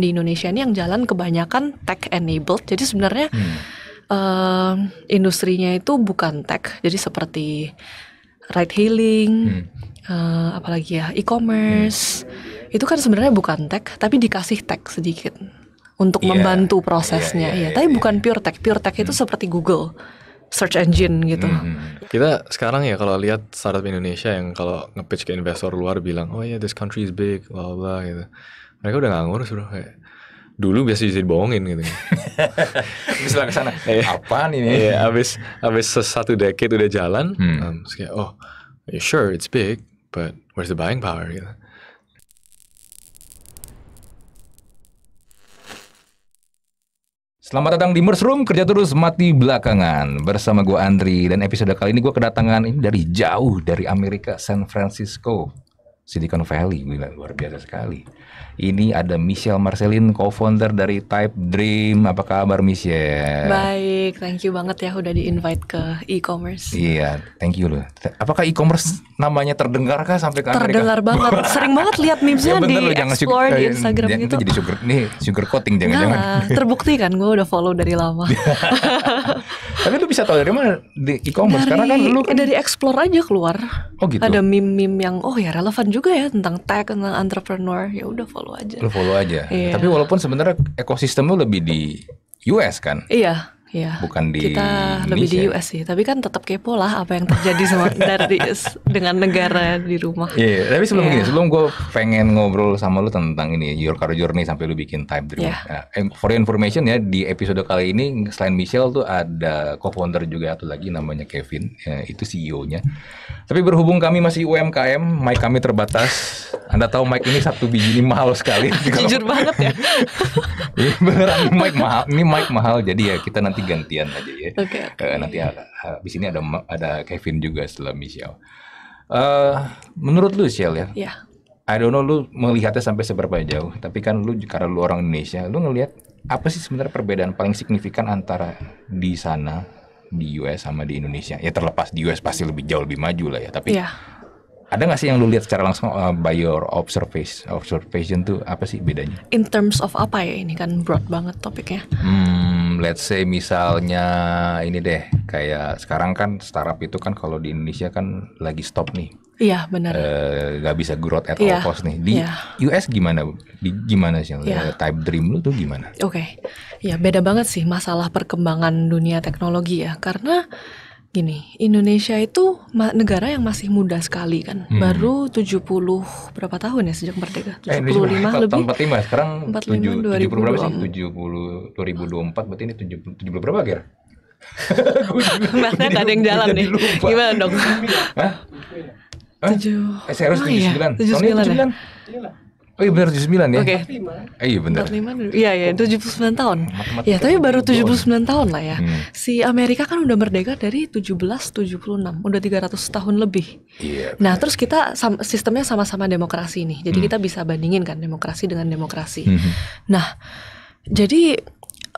di Indonesia ini yang jalan kebanyakan tech enabled. Jadi sebenarnya hmm. uh, industrinya itu bukan tech. Jadi seperti ride hailing, hmm. uh, apalagi ya e-commerce. Hmm. Itu kan sebenarnya bukan tech, tapi dikasih tech sedikit untuk yeah. membantu prosesnya. Yeah, yeah, yeah, ya, tapi yeah, bukan pure tech. Pure tech hmm. itu seperti Google search engine gitu. Hmm, hmm, hmm Kita sekarang ya kalau lihat startup Indonesia yang kalau nge-pitch ke investor luar bilang, "Oh ya yeah, this country is big, bla bla gitu." mereka udah gak ngurus bro kayak dulu biasa jadi bohongin gitu. Habis lah kesana, apaan ini? Iya, abis, abis satu decade udah jalan, hmm. um, kayak, oh, yeah, sure, it's big, but where's the buying power? Gitu. Selamat datang di Merse Room, kerja terus mati belakangan. Bersama gue Andri, dan episode kali ini gue kedatangan ini dari jauh, dari Amerika, San Francisco. Silicon Valley, gila, luar biasa sekali. Ini ada Michelle Marcelin, co-founder dari Type Dream. Apa kabar Michelle? Baik, thank you banget ya udah di-invite ke e-commerce. Iya, thank you loh. Apakah e-commerce namanya terdengar kah sampai ke terdengar Amerika? Terdengar banget. Sering banget lihat mimsnya ya di loh, explore sugar, di eh, Instagram gitu. Itu jadi sugar, nih sugar coating jangan-jangan. terbukti kan gue udah follow dari lama. Tapi lu bisa tahu dari mana di e-commerce karena kan lu kan... dari explore aja keluar. Oh gitu. Ada meme-meme yang oh ya relevan juga ya tentang tech, tentang entrepreneur. Ya udah follow follow aja. Lu follow aja. Yeah. Tapi walaupun sebenarnya ekosistemnya lebih di US kan? Iya ya, bukan di kita Indonesia. lebih di US sih tapi kan tetap kepo lah apa yang terjadi sama dari dengan negara di rumah iya yeah, tapi sebelum yeah. gini sebelum gue pengen ngobrol sama lu tentang ini your car journey sampai lu bikin time dream yeah. Iya. uh, for your information ya di episode kali ini selain Michelle tuh ada co-founder juga atau lagi namanya Kevin ya, itu CEO-nya tapi berhubung kami masih UMKM mic kami terbatas anda tahu mic ini satu biji ini mahal sekali jujur banget ya beneran mic mahal ini mic mahal jadi ya kita nanti nanti gantian aja ya. Okay, okay. Eh, nanti habis ini ada ada Kevin juga setelah Michelle. Uh, menurut lu Michelle ya? Yeah. I don't know lu melihatnya sampai seberapa jauh, tapi kan lu karena lu orang Indonesia, lu ngelihat apa sih sebenarnya perbedaan paling signifikan antara di sana di US sama di Indonesia? Ya terlepas di US pasti lebih jauh lebih maju lah ya, tapi yeah ada nggak sih yang lu lihat secara langsung uh, by your observation? Observation tuh apa sih bedanya? In terms of apa ya ini kan broad banget topiknya. Hmm, let's say misalnya ini deh, kayak sekarang kan startup itu kan kalau di Indonesia kan lagi stop nih. Iya benar. Uh, eh, gak bisa growth at yeah. all cost nih. Di yeah. US gimana? Di gimana sih? Yeah. Iya. Type dream lu tuh gimana? Oke, okay. ya beda banget sih masalah perkembangan dunia teknologi ya, karena gini, Indonesia itu negara yang masih muda sekali kan. Hmm. Baru 70 berapa tahun ya sejak merdeka? 75 eh, lebih. 45 sekarang 75, 7, 70 berapa sih? 70 2024 berarti ini 70 70 berapa Ger? Bahkan gak ada yang jalan nih. Lupa. Gimana dong? Hah? Tujuh. Eh, saya harus oh iya, tujuh sembilan. Tujuh sembilan. Ya? Oh iya benar 79 ya. Oke. Okay. Ah, iya benar. 45. Iya ya, 79 tahun. Iya, ya, tapi baru 79 tahun, tahun lah ya. Hmm. Si Amerika kan udah merdeka dari 1776, udah 300 tahun lebih. Iya. Yeah, Nah, terus kita sistemnya sama-sama demokrasi nih. Jadi hmm. kita bisa bandingin kan demokrasi dengan demokrasi. Hmm. Nah, jadi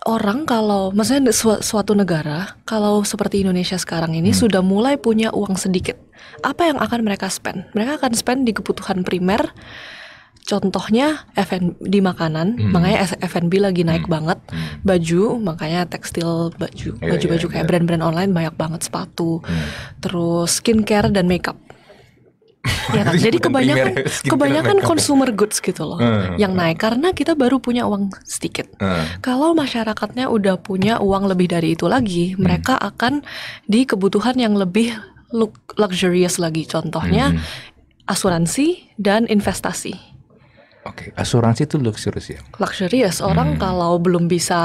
orang kalau maksudnya su suatu negara kalau seperti Indonesia sekarang ini hmm. sudah mulai punya uang sedikit, apa yang akan mereka spend? Mereka akan spend di kebutuhan primer Contohnya FN di makanan, hmm. makanya F&B lagi naik hmm. banget. Hmm. Baju, makanya tekstil baju, iya, baju-baju yeah, yeah, yeah. kayak iya. brand-brand online banyak banget sepatu. Hmm. Terus skincare dan makeup. ya kan? Jadi kebanyakan ya, kebanyakan ya. consumer goods gitu loh hmm. yang naik karena kita baru punya uang sedikit. Hmm. Kalau masyarakatnya udah punya uang lebih dari itu lagi, hmm. mereka akan di kebutuhan yang lebih luxurious lagi. Contohnya hmm. asuransi dan investasi Oke, okay. asuransi itu luxurious ya? Luxurious. Orang hmm. kalau belum bisa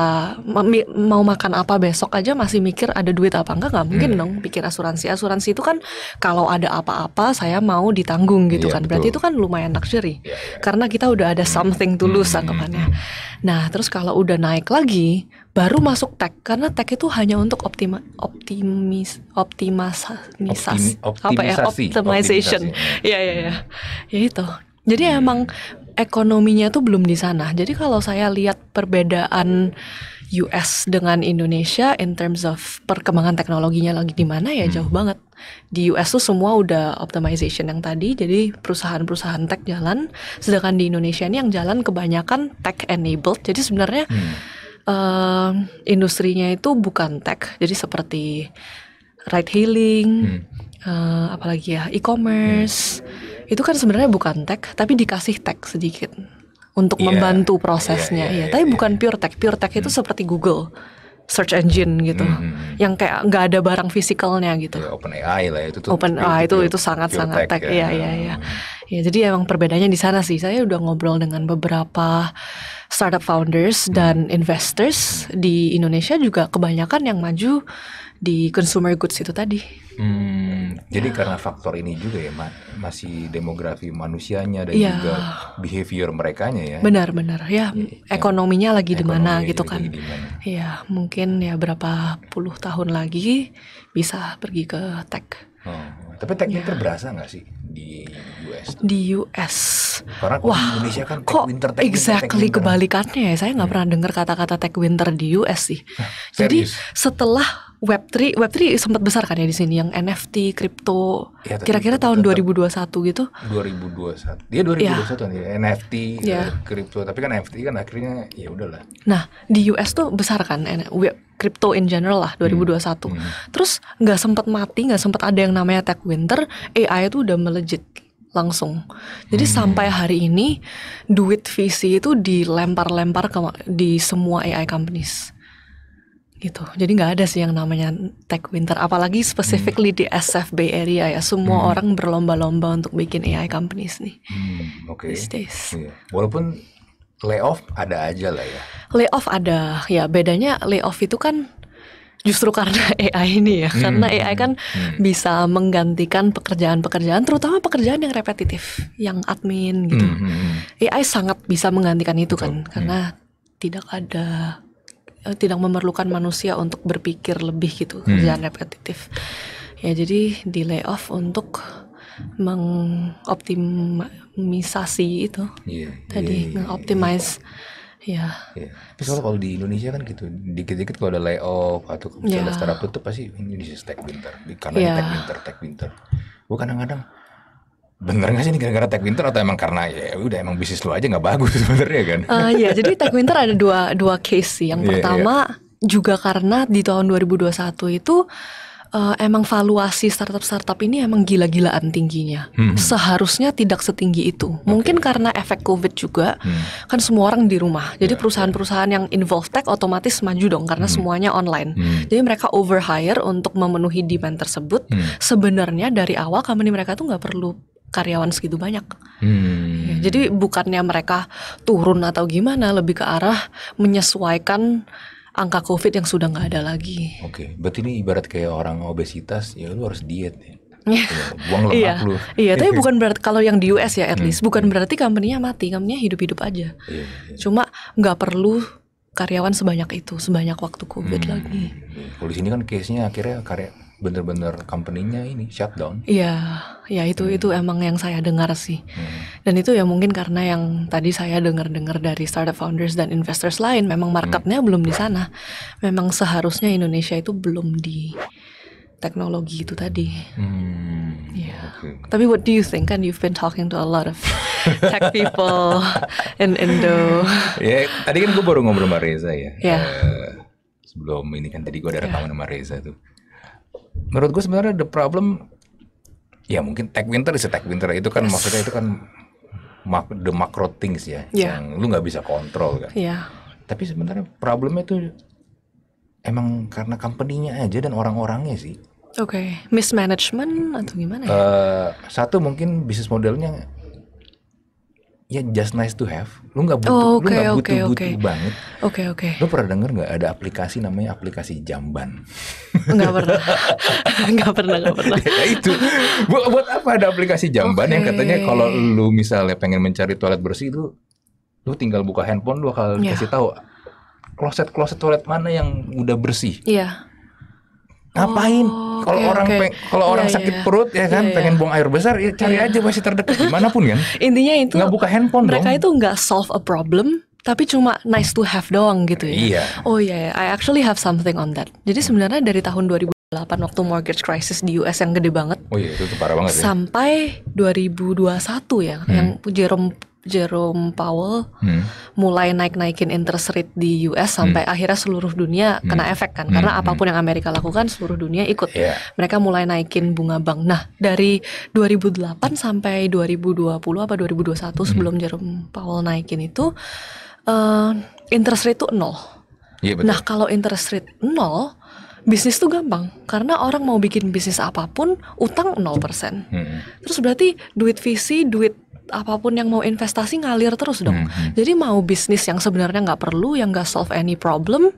mau makan apa besok aja masih mikir ada duit apa enggak nggak mungkin hmm. dong pikir asuransi. Asuransi itu kan kalau ada apa-apa saya mau ditanggung gitu yeah, kan. Betul. Berarti itu kan lumayan luxury. Yeah, yeah. Karena kita udah ada something to lose hmm. anggapannya. Nah, terus kalau udah naik lagi baru masuk tech karena tech itu hanya untuk optima optimis optimas misas, Optimi, optimisasi apa ya optimization. Iya iya iya. Ya itu. Jadi hmm. emang ekonominya tuh belum di sana. Jadi kalau saya lihat perbedaan US dengan Indonesia in terms of perkembangan teknologinya lagi di mana ya hmm. jauh banget. Di US tuh semua udah optimization yang tadi, jadi perusahaan-perusahaan tech jalan, sedangkan di Indonesia ini yang jalan kebanyakan tech enabled. Jadi sebenarnya hmm. uh, industrinya itu bukan tech, jadi seperti ride hailing, hmm. uh, apalagi ya e-commerce. Hmm itu kan sebenarnya bukan tag tapi dikasih tag sedikit untuk yeah. membantu iya, prosesnya yeah, yeah, ya tapi yeah, bukan yeah. pure tag pure tag hmm. itu seperti Google search engine gitu hmm, hmm, hmm. yang kayak nggak ada barang fisikalnya gitu yeah, open AI lah ya, itu tuh open AI AI ah, itu itu sangat sangat tag, tag. ya ya ya ya jadi emang perbedaannya di sana sih saya udah ngobrol dengan beberapa startup founders hmm. dan investors di Indonesia juga kebanyakan yang maju di consumer goods itu tadi. Hmm, jadi ya. karena faktor ini juga ya, masih demografi manusianya dan ya. juga behavior mereka ya. Benar-benar ya, ya, ekonominya lagi di mana gitu kan. Iya, mungkin ya berapa puluh tahun lagi bisa pergi ke tech. Hmm. Tapi tech ya. winter berasa nggak sih di US? Tuh? Di US. Karena Wah, di Indonesia kan tech kok winter, tech exactly winter, tech kebalikannya ya. Saya nggak hmm. pernah dengar kata-kata tech winter di US sih. Jadi setelah Web3, Web3 sempat besar kan ya di sini yang NFT, kripto. Ya, Kira-kira tahun tetap, 2021 gitu. 2021. Dia 2021 ya. ya NFT, ya. kripto, tapi kan NFT kan akhirnya ya udahlah. Nah, di US tuh besar kan Web crypto in general lah 2021. Hmm. Hmm. Terus nggak sempat mati, nggak sempat ada yang namanya tech winter, AI itu udah melejit langsung. Jadi hmm. sampai hari ini duit VC itu dilempar-lempar ke di semua AI companies gitu. Jadi nggak ada sih yang namanya tech winter, apalagi specifically hmm. di SF Bay Area ya. Semua hmm. orang berlomba-lomba untuk bikin AI companies nih. Hmm, Oke. Okay. Yeah. Walaupun layoff ada aja lah ya. Layoff ada, ya bedanya layoff itu kan justru karena AI ini ya, hmm. karena AI kan hmm. bisa menggantikan pekerjaan-pekerjaan, terutama pekerjaan yang repetitif, yang admin gitu. Hmm. hmm, hmm. AI sangat bisa menggantikan itu Betul. kan, karena hmm. tidak ada Eh, tidak memerlukan manusia untuk berpikir lebih gitu hmm. kerjaan repetitif ya jadi di layoff untuk mengoptimisasi itu yeah, iya, tadi yeah, iya, iya. mengoptimize yeah. ya yeah. Terus kalau, di Indonesia kan gitu dikit-dikit kalau ada layoff atau misalnya yeah. startup tutup pasti Indonesia ya. tech winter karena yeah. tech winter tech winter gue kadang-kadang Bener gak sih ini gara-gara Tech Winter atau emang karena ya udah emang bisnis lu aja nggak bagus sebenarnya kan? Uh, ya jadi Tech Winter ada dua dua case sih. Yang iya, iya. pertama yeah. juga karena di tahun 2021 itu uh, emang valuasi startup-startup ini emang gila-gilaan tingginya. Hmm. Seharusnya tidak setinggi itu. Okay. Mungkin karena efek COVID juga, hmm. kan semua orang di rumah. Jadi ya, ya. perusahaan-perusahaan yang involve tech otomatis maju dong karena hmm. semuanya online. Hmm. Jadi mereka over hire untuk memenuhi demand tersebut. Hmm. Sebenarnya dari awal company mereka tuh nggak perlu karyawan segitu banyak. Hmm. Ya, jadi bukannya mereka turun atau gimana, lebih ke arah menyesuaikan angka COVID yang sudah nggak ada lagi. Oke, okay. berarti ini ibarat kayak orang obesitas, ya lu harus diet ya. Iya. Iya, buang lemak iya, lu. Iya, tapi bukan berarti kalau yang di US ya at least hmm. bukan berarti company mati, company hidup-hidup aja. Yeah, yeah. Cuma nggak perlu karyawan sebanyak itu, sebanyak waktu COVID hmm. lagi. Iya, kalau di sini kan case-nya akhirnya karya bener-bener company-nya ini shutdown. Iya, ya itu hmm. itu emang yang saya dengar sih. Hmm. Dan itu ya mungkin karena yang tadi saya dengar-dengar dari startup founders dan investors lain memang hmm. marketnya hmm. belum di sana. Memang seharusnya Indonesia itu belum di teknologi itu tadi. Hmm. Ya. Okay. Tapi what do you think? Kan you've been talking to a lot of tech people in Indo. Ya, yeah, tadi kan gue baru ngobrol sama Reza ya. Yeah. Ya. Uh, sebelum ini kan tadi gue ada ya. rekaman yeah. sama Reza tuh menurut gue sebenarnya the problem ya mungkin tech winter sih tech winter itu kan yes. maksudnya itu kan mak the macro things ya yeah. yang lu nggak bisa kontrol kan. Yeah. Tapi sebenarnya problemnya itu emang karena company-nya aja dan orang-orangnya sih. Oke, okay. mismanagement atau gimana ya? Uh, satu mungkin bisnis modelnya ya just nice to have. Lu nggak butuh, oh, okay, lu nggak butuh okay, butuh okay. banget. Oke okay, oke. Okay. Lu pernah denger nggak ada aplikasi namanya aplikasi jamban? Nggak pernah, nggak pernah, nggak pernah. ya, itu buat, buat apa ada aplikasi jamban okay. yang katanya kalau lu misalnya pengen mencari toilet bersih lu lu tinggal buka handphone lu bakal yeah. kasih tahu kloset kloset toilet mana yang udah bersih. Iya. Yeah ngapain oh, kalau okay, orang okay. kalau yeah, iya, sakit yeah. perut ya kan yeah, iya. pengen buang air besar ya cari iya. aja masih terdekat pun kan intinya itu nggak buka handphone mereka dong. itu nggak solve a problem tapi cuma nice to have doang gitu ya iya. oh iya yeah, I actually have something on that jadi sebenarnya dari tahun 2008 waktu mortgage crisis di US yang gede banget oh iya itu tuh parah banget ya. sampai ya. 2021 ya hmm. yang Jerome Jerome Powell hmm. mulai naik-naikin interest rate di US sampai hmm. akhirnya seluruh dunia hmm. kena efek kan karena hmm. apapun yang Amerika lakukan seluruh dunia ikut. Yeah. Mereka mulai naikin bunga bank. Nah, dari 2008 sampai 2020 apa 2021 hmm. sebelum Jerome Powell naikin itu uh, interest rate itu nol. Yeah, betul. Nah, kalau interest rate nol bisnis tuh gampang karena orang mau bikin bisnis apapun utang 0%. Hmm. Terus berarti duit visi, duit apapun yang mau investasi ngalir terus dong. Hmm, hmm. Jadi mau bisnis yang sebenarnya nggak perlu, yang nggak solve any problem,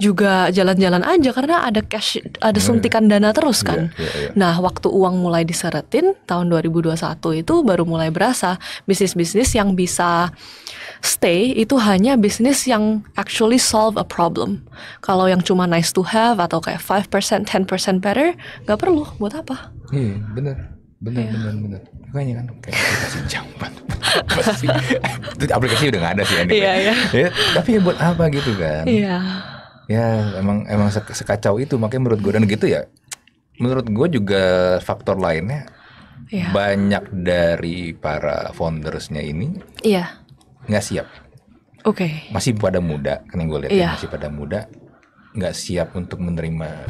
juga jalan-jalan aja karena ada cash ada iya, suntikan iya. dana terus iya, kan. Yeah, yeah, yeah. Nah, waktu uang mulai diseretin tahun 2021 itu baru mulai berasa bisnis-bisnis yang bisa stay itu hanya bisnis yang actually solve a problem. Kalau yang cuma nice to have atau kayak five percent, ten percent better, nggak perlu buat apa. Hmm, benar bener ya. bener bener makanya kan kayak aplikasi jamban itu aplikasi udah gak ada sih anyway. Iya, iya. ya tapi ya buat apa gitu kan iya ya emang emang sekacau itu makanya menurut gue dan gitu ya menurut gue juga faktor lainnya Iya. banyak dari para foundersnya ini iya Gak siap oke okay. masih pada muda kan gue lihat ya, iya. masih pada muda Gak siap untuk menerima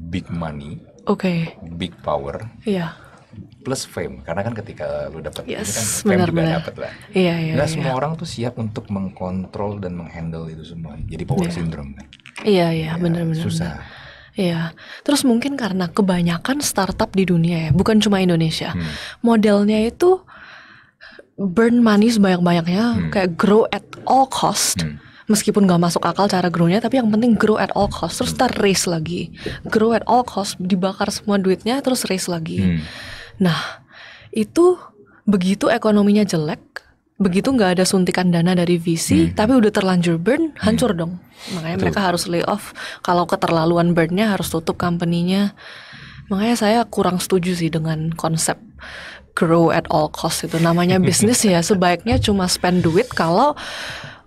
big money oke okay. big power iya plus fame karena kan ketika lu dapat yes, ini kan fame benar, juga dapat lah. Iya, iya, Nggak iya. semua orang tuh siap untuk mengkontrol dan menghandle itu semua. Jadi power iya. syndrome kan. Iya iya, iya benar benar. Susah. Iya, terus mungkin karena kebanyakan startup di dunia ya, bukan cuma Indonesia, hmm. modelnya itu burn money sebanyak-banyaknya, hmm. kayak grow at all cost. Hmm meskipun gak masuk akal cara grow-nya, tapi yang penting grow at all cost terus hmm. ntar race lagi grow at all cost dibakar semua duitnya terus race lagi hmm Nah, itu begitu ekonominya jelek, begitu nggak ada suntikan dana dari VC hmm. tapi udah terlanjur burn hmm. hancur hmm. dong makanya Betul. mereka harus lay off kalau keterlaluan burnnya harus tutup company-nya makanya saya kurang setuju sih dengan konsep grow at all cost itu namanya bisnis ya sebaiknya cuma spend duit kalau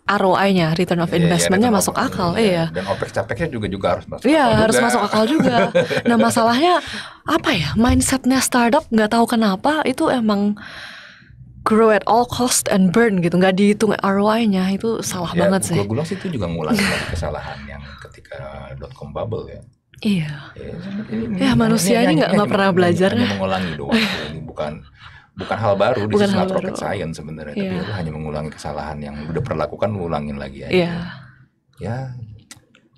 ROI-nya, return of iya, iya, investment-nya yeah, masuk akal, iya. Dan OPEX capeknya juga juga harus masuk. Iya, yeah, harus juga. masuk akal juga. nah, masalahnya apa ya? Mindsetnya startup nggak tahu kenapa itu emang grow at all cost and burn gitu, nggak dihitung ROI-nya itu salah yeah, banget sih. Gue sih itu juga ngulangi kesalahan yang ketika dotcom bubble ya. Iya. Ya, ini, ya manusia ini nggak pernah belajar. ya. mengulangi doang, bukan bukan hal baru di hal not baru. rocket science sebenarnya yeah. tapi iya. lu hanya mengulangi kesalahan yang udah perlakukan lu ulangin lagi aja yeah. ya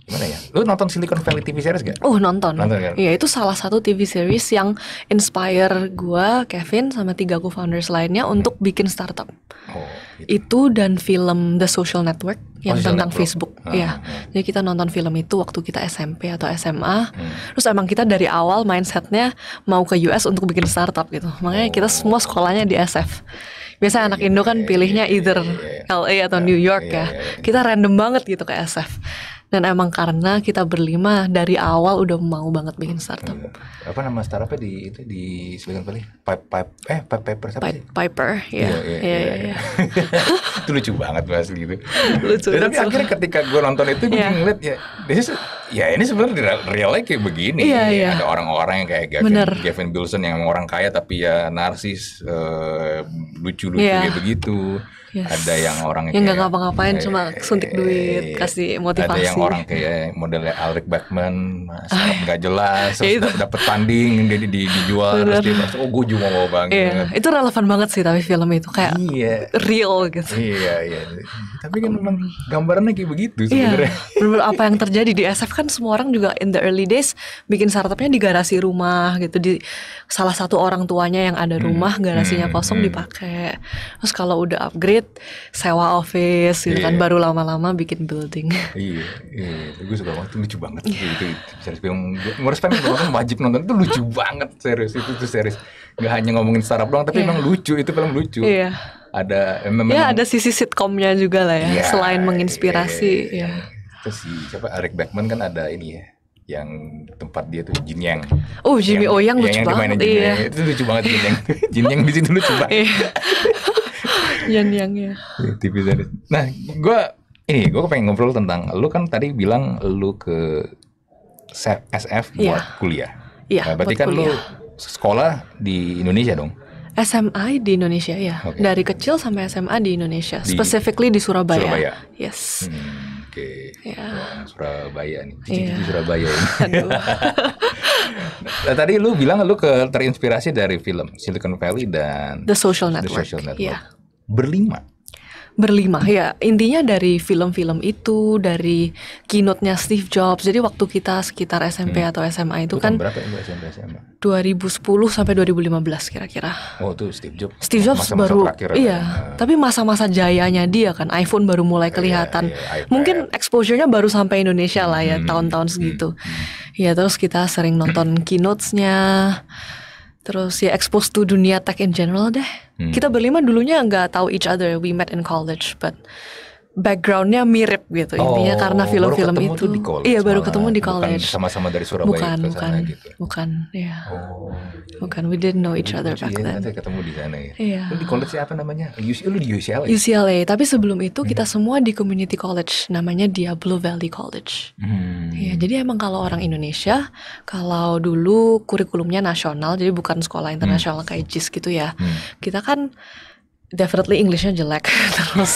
Gimana ya? Lu nonton Silicon Valley TV series gak? Oh nonton. Nonton kan? Iya itu salah satu TV series yang inspire gue, Kevin sama tiga co-founders lainnya hmm. untuk bikin startup. Oh. Gitu. Itu dan film The Social Network oh, yang oh, tentang Network. Facebook. Ah, ya. Hmm. Jadi kita nonton film itu waktu kita SMP atau SMA. Hmm. Terus emang kita dari awal mindsetnya mau ke US untuk bikin startup gitu. Makanya oh. kita semua sekolahnya di SF biasa anak Indo kan iya, pilihnya iya, iya, either LA atau New York ya. Kita random banget gitu ke SF dan emang karena kita berlima dari awal udah mau banget bikin startup iya. apa nama startupnya di itu di Silicon Valley pipe pipe eh pipe paper siapa pipe, Piper ya ya ya itu lucu banget bahas gitu lucu dan ya, tapi akhirnya ketika gue nonton itu gue yeah. ngeliat ya this is, ya ini sebenarnya real life kayak begini yeah, yeah. Iya. ada orang-orang yang kayak Gavin, Bener. Gavin Wilson yang orang kaya tapi ya narsis uh, lucu-lucu yeah. kayak begitu yes. ada yang orang yang nggak ngapa-ngapain cuma eh, suntik eh, duit kasih motivasi ada yang orang kayak modelnya Alec Backman oh, iya. nggak jelas ya terus dapat tanding di, di, dijual Bener. terus dia merasa oh gue juga mau banget iya. itu relevan banget sih tapi film itu kayak iya. real gitu iya iya tapi kan memang gambarannya kayak begitu iya, sebenarnya iya. apa yang terjadi di SF kan semua orang juga in the early days bikin startupnya di garasi rumah gitu di salah satu orang tuanya yang ada hmm, rumah hmm, garasinya kosong hmm. dipakai terus kalau udah upgrade sewa office gitu yeah. kan iya. baru lama-lama bikin building iya iya gue suka banget itu lucu banget yeah. itu, itu series yang ngurus pengen kan wajib nonton itu lucu banget serius itu tuh serius nggak hanya ngomongin startup doang tapi yeah. emang lucu itu film lucu iya yeah. ada eh, memang yeah, ya, ada sisi sitkomnya juga lah ya yeah, selain iya. menginspirasi yeah. ya Terus si siapa Eric Beckman kan ada ini ya yang tempat dia tuh Jin Yang. Oh Jimmy yang, Oyang oh yang lucu yang banget. iya. Yang. Itu lucu banget Jin Yang. Jin Yang di situ lucu banget. Iya. yang ya. TV dari nah gue ini gue pengen ngobrol tentang lu kan tadi bilang lu ke SF e buat yeah. kuliah iya yeah, nah, berarti kan kuliah. lu sekolah di Indonesia dong SMA di Indonesia ya okay. dari kecil sampai SMA di Indonesia di, specifically di Surabaya, Surabaya. yes hmm. Oke. Okay. Ya. Surabaya nih. cici iya. Surabaya ini. nah, tadi lu bilang lu ke terinspirasi dari film Silicon Valley dan The Social Network. The Social Network. Yeah berlima berlima ya intinya dari film-film itu dari keynote-nya Steve Jobs jadi waktu kita sekitar SMP hmm. atau SMA itu, kan berapa itu SMP SMA 2010 sampai 2015 kira-kira oh itu Steve Jobs Steve Jobs masa -masa baru terakhir, iya eh, tapi masa-masa jayanya dia kan iPhone baru mulai iya, kelihatan yeah, yeah, mungkin exposure-nya baru sampai Indonesia lah ya hmm. tahun-tahun hmm. segitu hmm. ya terus kita sering nonton keynotes-nya Terus ya expose to dunia tech in general deh. Hmm. Kita berlima dulunya nggak tahu each other. We met in college, but backgroundnya mirip gitu oh, intinya karena film-film itu di college iya baru ketemu di ya? college sama-sama dari Surabaya bukan sana bukan gitu. bukan ya oh. bukan we didn't know each other back iya, then iya, ketemu di sana ya iya. lu di college siapa namanya UCLA lu di UCLA UCLA tapi sebelum itu hmm. kita semua di community college namanya Diablo Valley College hmm. ya jadi emang kalau orang Indonesia kalau dulu kurikulumnya nasional jadi bukan sekolah hmm. internasional hmm. kayak JIS gitu ya hmm. kita kan definitely Englishnya jelek terus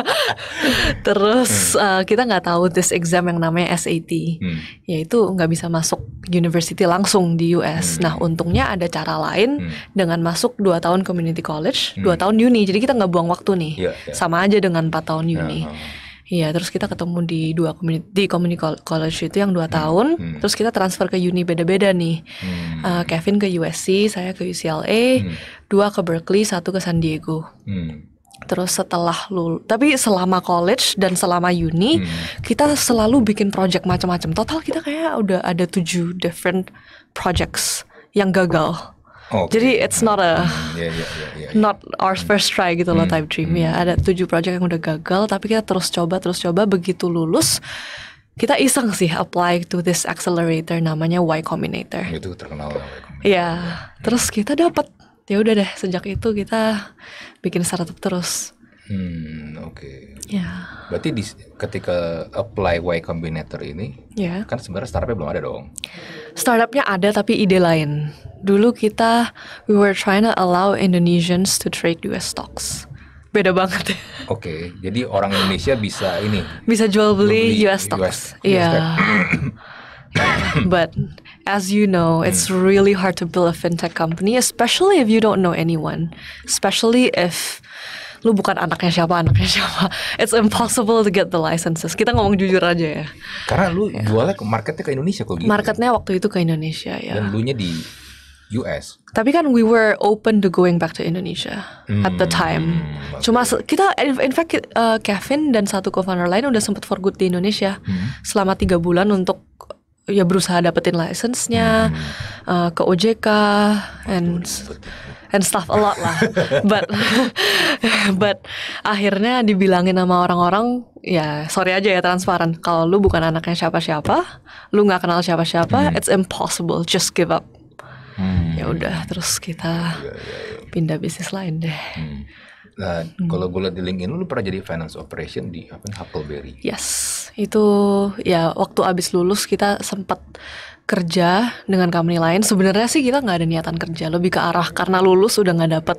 terus hmm. uh, kita nggak tahu this exam yang namanya SAT hmm. yaitu nggak bisa masuk university langsung di US hmm. nah untungnya ada cara lain hmm. dengan masuk dua tahun community college hmm. tahun uni jadi kita nggak buang waktu nih yeah, yeah. sama aja dengan empat tahun ya, uni yeah. Uh-huh. Iya, terus kita ketemu di dua community, di community college itu yang dua hmm. tahun. Hmm. Terus kita transfer ke uni beda-beda nih. Hmm. Uh, Kevin ke USC, saya ke UCLA. Hmm dua ke Berkeley satu ke San Diego hmm. terus setelah lul tapi selama college dan selama uni hmm. kita selalu bikin project macam-macam total kita kayak udah ada tujuh different projects yang gagal oh, Okay. Jadi it's not a hmm, yeah, yeah, yeah, yeah. Ya. not our hmm. first try gitu loh hmm, type dream hmm. ya. Ada tujuh project yang udah gagal tapi kita terus coba terus coba begitu lulus kita iseng sih apply to this accelerator namanya Y Combinator. Itu terkenal Ya, yeah. terus kita dapat ya udah deh sejak itu kita bikin startup terus Hmm, oke. Okay. Ya. Berarti di, ketika apply Y Combinator ini, ya. kan sebenarnya startupnya belum ada dong. Startupnya ada tapi ide lain. Dulu kita we were trying to allow Indonesians to trade US stocks. Beda banget. Oke, okay, jadi orang Indonesia bisa ini. Bisa jual beli, beli US stocks. Iya. Yeah. but as you know, it's really hard to build a fintech company, especially if you don't know anyone, especially if lu bukan anaknya siapa anaknya siapa it's impossible to get the licenses kita ngomong jujur aja ya karena lu yeah. jualnya ke marketnya ke Indonesia kok gitu marketnya waktu itu ke Indonesia ya dan lu nya di US. Tapi kan we were open to going back to Indonesia hmm, at the hmm, time. Hmm. Cuma kita in fact uh, Kevin dan satu co-founder lain udah sempat for good di Indonesia hmm. selama tiga bulan untuk ya berusaha dapetin license-nya hmm. uh, ke OJK and and stuff a lot lah. but but akhirnya dibilangin sama orang-orang ya sorry aja ya transparan kalau lu bukan anaknya siapa-siapa, lu nggak kenal siapa-siapa, hmm. it's impossible, just give up. Hmm. Ya udah, terus kita iya, iya, iya. pindah bisnis lain deh. Hmm. Nah, hmm. kalau gue lihat di LinkedIn lu pernah jadi finance operation di apa Huckleberry. Yes, itu ya waktu abis lulus kita sempat kerja dengan company lain. Sebenarnya sih kita nggak ada niatan kerja, lebih ke arah karena lulus udah nggak dapet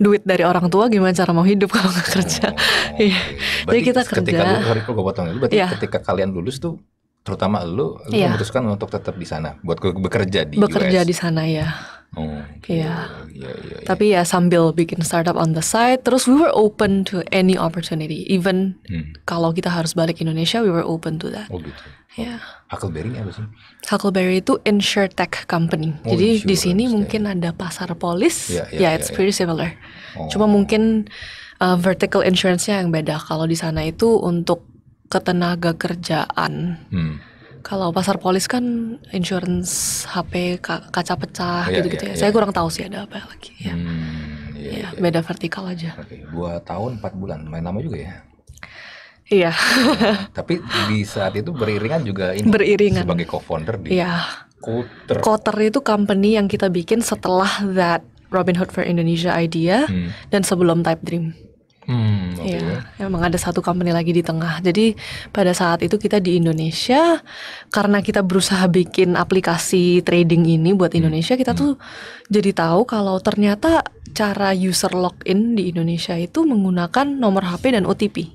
duit dari orang tua, gimana cara mau hidup kalau nggak kerja. Oh, okay. Iya. Jadi kita kerja. Ketika lu, hari gue ya. berarti yeah. ketika kalian lulus tuh terutama lu, lu yeah. memutuskan untuk tetap di sana buat bekerja di bekerja US. di sana ya Oh. Gitu. yeah. Yeah. Yeah, yeah, Tapi ya sambil bikin startup on the side, terus we were open to any opportunity. Even hmm. kalau kita harus balik Indonesia, we were open to that. Oh gitu. Ya. Yeah. Huckleberry apa sih? Huckleberry itu insure tech company. Oh, Jadi di sini ya. mungkin ada pasar polis. Iya, iya, ya, yeah, yeah, yeah, it's yeah, pretty yeah. similar. Oh. Cuma mungkin uh, vertical insurance-nya yang beda. Kalau di sana itu untuk ketenaga kerjaan. Hmm kalau pasar polis kan insurance HP kaca pecah oh, iya, gitu-gitu gitu -gitu ya. Iya. Saya kurang tahu sih ada apa lagi ya. Hmm, iya, ya, iya. beda vertikal aja. Oke, dua tahun empat bulan, main nama juga ya. Iya. Tapi di saat itu beriringan juga ini beriringan. sebagai co-founder di Iya. Koter. Koter itu company yang kita bikin setelah that Robin Hood for Indonesia idea hmm. dan sebelum Type Dream. Hmm, okay. Ya, emang ada satu company lagi di tengah. Jadi pada saat itu kita di Indonesia karena kita berusaha bikin aplikasi trading ini buat hmm. Indonesia, hmm. kita tuh hmm. jadi tahu kalau ternyata cara user login di Indonesia itu menggunakan nomor HP dan OTP,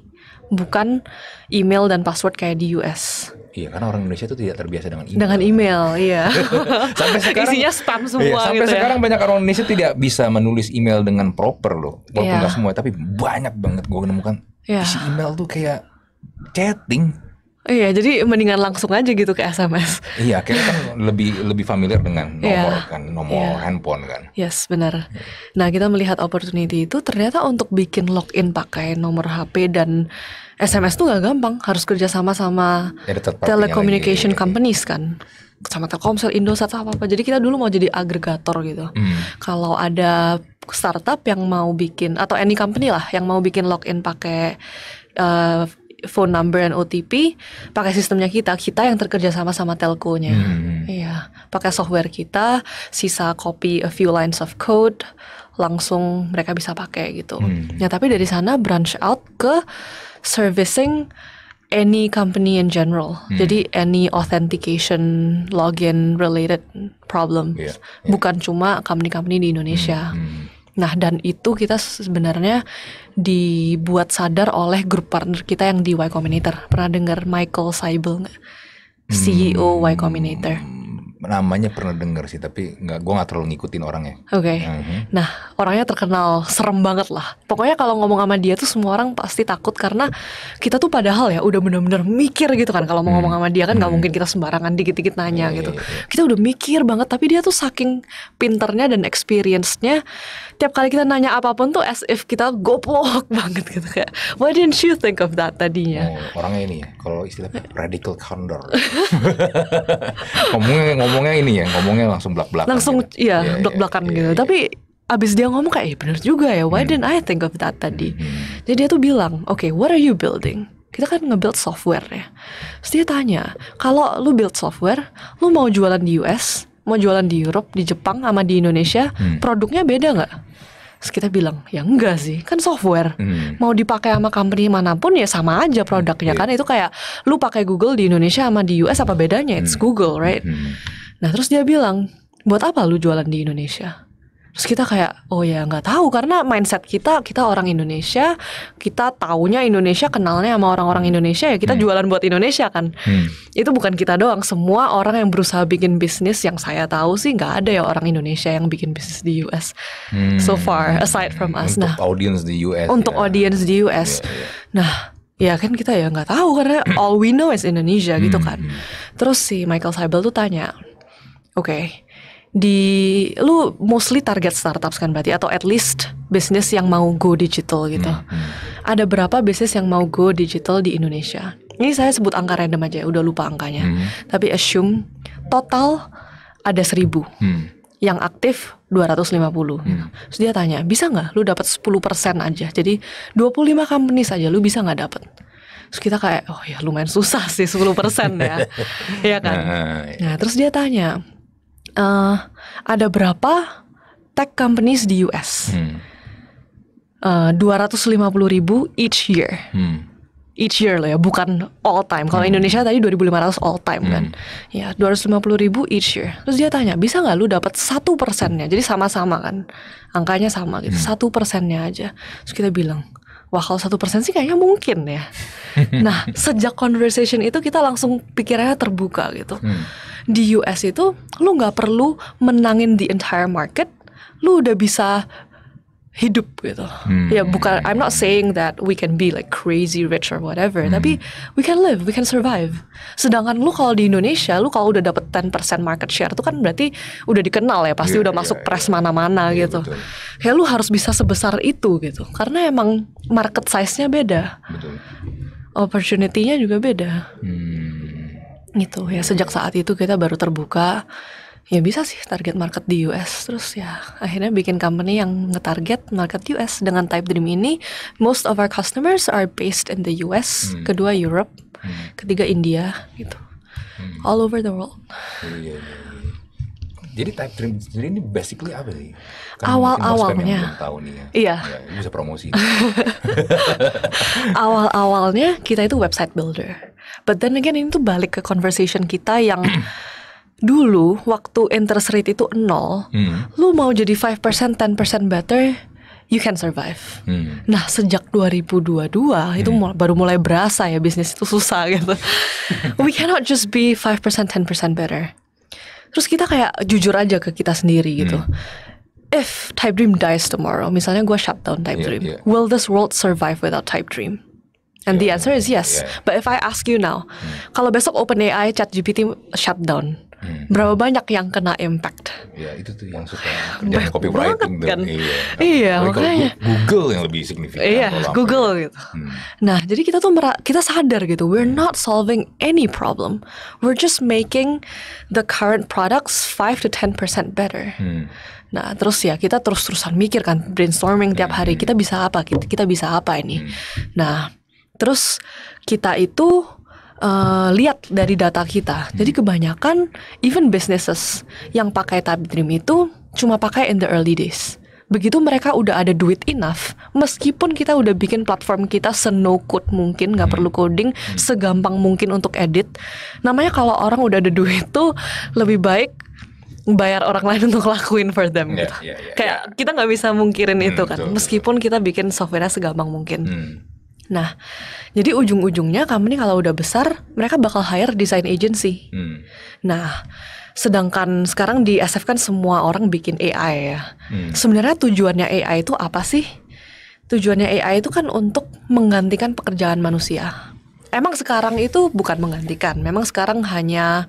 bukan email dan password kayak di US. Iya, karena orang Indonesia itu tidak terbiasa dengan email. Dengan email, iya. sampai sekarang isinya spam semua iya, sampai gitu ya. sekarang ya. banyak orang Indonesia tidak bisa menulis email dengan proper loh. Walaupun yeah. semua, tapi banyak banget gue nemukan yeah. isi email tuh kayak chatting iya, jadi mendingan langsung aja gitu ke SMS. Iya, kayaknya kan lebih lebih familiar dengan iya. nomor yeah. kan, nomor yeah. handphone kan. Yes, benar. Iya. Nah, kita melihat opportunity itu ternyata untuk bikin login pakai nomor HP dan SMS tuh gak gampang, harus kerja sama sama telecommunication lagi. companies kan sama Telkomsel, Indosat apa apa. Jadi kita dulu mau jadi agregator gitu. Hmm. Kalau ada startup yang mau bikin atau any company lah yang mau bikin login pakai uh, phone number dan OTP pakai sistemnya kita kita yang terkerja sama sama telkonya hmm. iya pakai software kita sisa copy a few lines of code langsung mereka bisa pakai gitu hmm. ya tapi dari sana branch out ke servicing any company in general. Hmm. Jadi any authentication login related problem Yeah, yeah. Bukan cuma company-company di Indonesia. Hmm. Hmm. Nah, dan itu kita sebenarnya dibuat sadar oleh grup partner kita yang di Y Combinator. Pernah dengar Michael Seibel nggak? CEO hmm. Y Combinator. Namanya pernah dengar sih, tapi nggak, gua nggak terlalu ngikutin orangnya. Oke. Okay. Uh -huh. Nah, orangnya terkenal serem banget lah. Pokoknya kalau ngomong sama dia tuh semua orang pasti takut karena kita tuh padahal ya udah bener-bener mikir gitu kan. Kalau mau ngomong mhm. sama dia kan nggak mhm. mungkin kita sembarangan dikit-dikit nanya iya, iya, gitu. Iya. Kita udah mikir banget, tapi dia tuh saking pinternya dan experience-nya tiap kali kita nanya apapun tuh as if kita goblok banget gitu kayak why didn't you think of that tadinya oh, orangnya ini ya kalau istilahnya radical candor ngomongnya ngomongnya ini ya ngomongnya langsung belak belakan langsung gitu. iya, iya ya, belak belakan ya, gitu ya, ya. tapi iya. abis dia ngomong kayak eh, bener juga ya why hmm. didn't I think of that tadi hmm. hmm. jadi dia tuh bilang oke okay, what are you building kita kan nge-build software ya. Terus dia tanya, kalau lu build software, lu mau jualan di US, mau jualan di Eropa di Jepang sama di Indonesia, hmm. produknya beda nggak? Terus kita bilang, ya enggak sih, kan software. Hmm. Mau dipakai sama company manapun ya sama aja produknya hmm. kan. Itu kayak lu pakai Google di Indonesia sama di US apa bedanya? It's hmm. Google, right? Hmm. Nah, terus dia bilang, buat apa lu jualan di Indonesia? terus kita kayak oh ya nggak tahu karena mindset kita kita orang Indonesia kita taunya Indonesia kenalnya sama orang-orang Indonesia ya kita hmm. jualan buat Indonesia kan hmm. itu bukan kita doang semua orang yang berusaha bikin bisnis yang saya tahu sih nggak ada ya orang Indonesia yang bikin bisnis di US hmm. so far aside from us untuk nah audience di US untuk ya. audience di US yeah, iya. nah ya kan kita ya nggak tahu karena all we know is Indonesia gitu hmm, kan hmm. terus si Michael Seibel tuh tanya oke okay, di lu mostly target startup kan berarti atau at least bisnis yang mau go digital gitu. Hmm, hmm. Ada berapa bisnis yang mau go digital di Indonesia? Ini saya sebut angka random aja, udah lupa angkanya. Hmm. Tapi assume total ada seribu. Hmm. Yang aktif 250. Hmm. Terus dia tanya, bisa nggak lu dapat 10% aja? Jadi 25 company saja lu bisa nggak dapat? Terus kita kayak, oh ya lumayan susah sih 10% ya. Iya kan? Nah, iya. nah terus dia tanya, uh, ada berapa tech companies di US? Hmm. Eh, uh, 250 ribu each year. Hmm. Each year loh ya, bukan all time. Kalau hmm. Indonesia tadi 2.500 all time kan. hmm. kan. Ya, 250 ribu each year. Terus dia tanya, bisa nggak lu dapat satu persennya? Jadi sama-sama kan, angkanya sama gitu. Hmm. Satu hmm. persennya aja. Terus kita bilang, wah kalau satu persen sih kayaknya mungkin ya. nah, sejak conversation itu kita langsung pikirannya terbuka gitu. Hmm di US itu lu nggak perlu menangin the entire market lu udah bisa hidup gitu hmm. ya bukan I'm not saying that we can be like crazy rich or whatever hmm. tapi we can live we can survive sedangkan lu kalau di Indonesia lu kalau udah dapet 10% market share itu kan berarti udah dikenal ya pasti yeah, udah yeah, masuk yeah, press mana-mana yeah. gitu betul. kayak lu harus bisa sebesar itu gitu karena emang market size-nya beda opportunity-nya juga beda hmm gitu ya sejak saat itu kita baru terbuka ya bisa sih target market di US terus ya akhirnya bikin company yang ngetarget market US dengan Type Dream ini most of our customers are based in the US hmm. kedua Europe hmm. ketiga India gitu hmm. all over the world yeah, yeah, yeah. Jadi type dream sendiri ini basically apa sih? Awal-awalnya. Tahu nih ya. Iya. Ya, bisa promosi. Awal-awalnya kita itu website builder. But then again ini tuh balik ke conversation kita yang dulu waktu interest rate itu nol, hmm. lu mau jadi 5%, 10% better, you can survive. Hmm. Nah, sejak 2022 hmm. itu baru mulai berasa ya bisnis itu susah gitu. We cannot just be 5% 10% better terus kita kayak jujur aja ke kita sendiri gitu hmm. if Type Dream dies tomorrow misalnya gue shutdown Type yeah, Dream yeah. will this world survive without Type Dream and yeah, the answer is yes yeah. but if I ask you now hmm. kalau besok OpenAI ChatGPT shutdown Hmm. Berapa banyak yang kena impact? Ya itu tuh yang suka kerja copywriting kan? Iya, iya makanya Google yang lebih signifikan. Iya Google gitu. Hmm. Nah jadi kita tuh merah, kita sadar gitu, we're not solving any problem, we're just making the current products five to ten percent better. Hmm. Nah terus ya kita terus terusan mikir kan brainstorming tiap hari hmm. kita bisa apa kita, kita bisa apa ini. Hmm. Nah terus kita itu uh, lihat dari data kita. Hmm. Jadi kebanyakan even businesses yang pakai Tab Dream itu cuma pakai in the early days. Begitu mereka udah ada duit enough, meskipun kita udah bikin platform kita seno code mungkin, nggak hmm. perlu coding, hmm. segampang mungkin untuk edit. Namanya kalau orang udah ada duit tuh lebih baik bayar orang lain untuk lakuin for them ya, gitu. Yeah, yeah, Kayak yeah. kita nggak bisa mungkirin hmm, itu kan, betul, meskipun betul. kita bikin softwarenya segampang mungkin. Hmm. Nah, jadi ujung-ujungnya company kalau udah besar, mereka bakal hire design agency. Hmm. Nah, sedangkan sekarang di SF kan semua orang bikin AI ya. Hmm. Sebenarnya tujuannya AI itu apa sih? Tujuannya AI itu kan untuk menggantikan pekerjaan manusia. Emang sekarang itu bukan menggantikan, memang sekarang hanya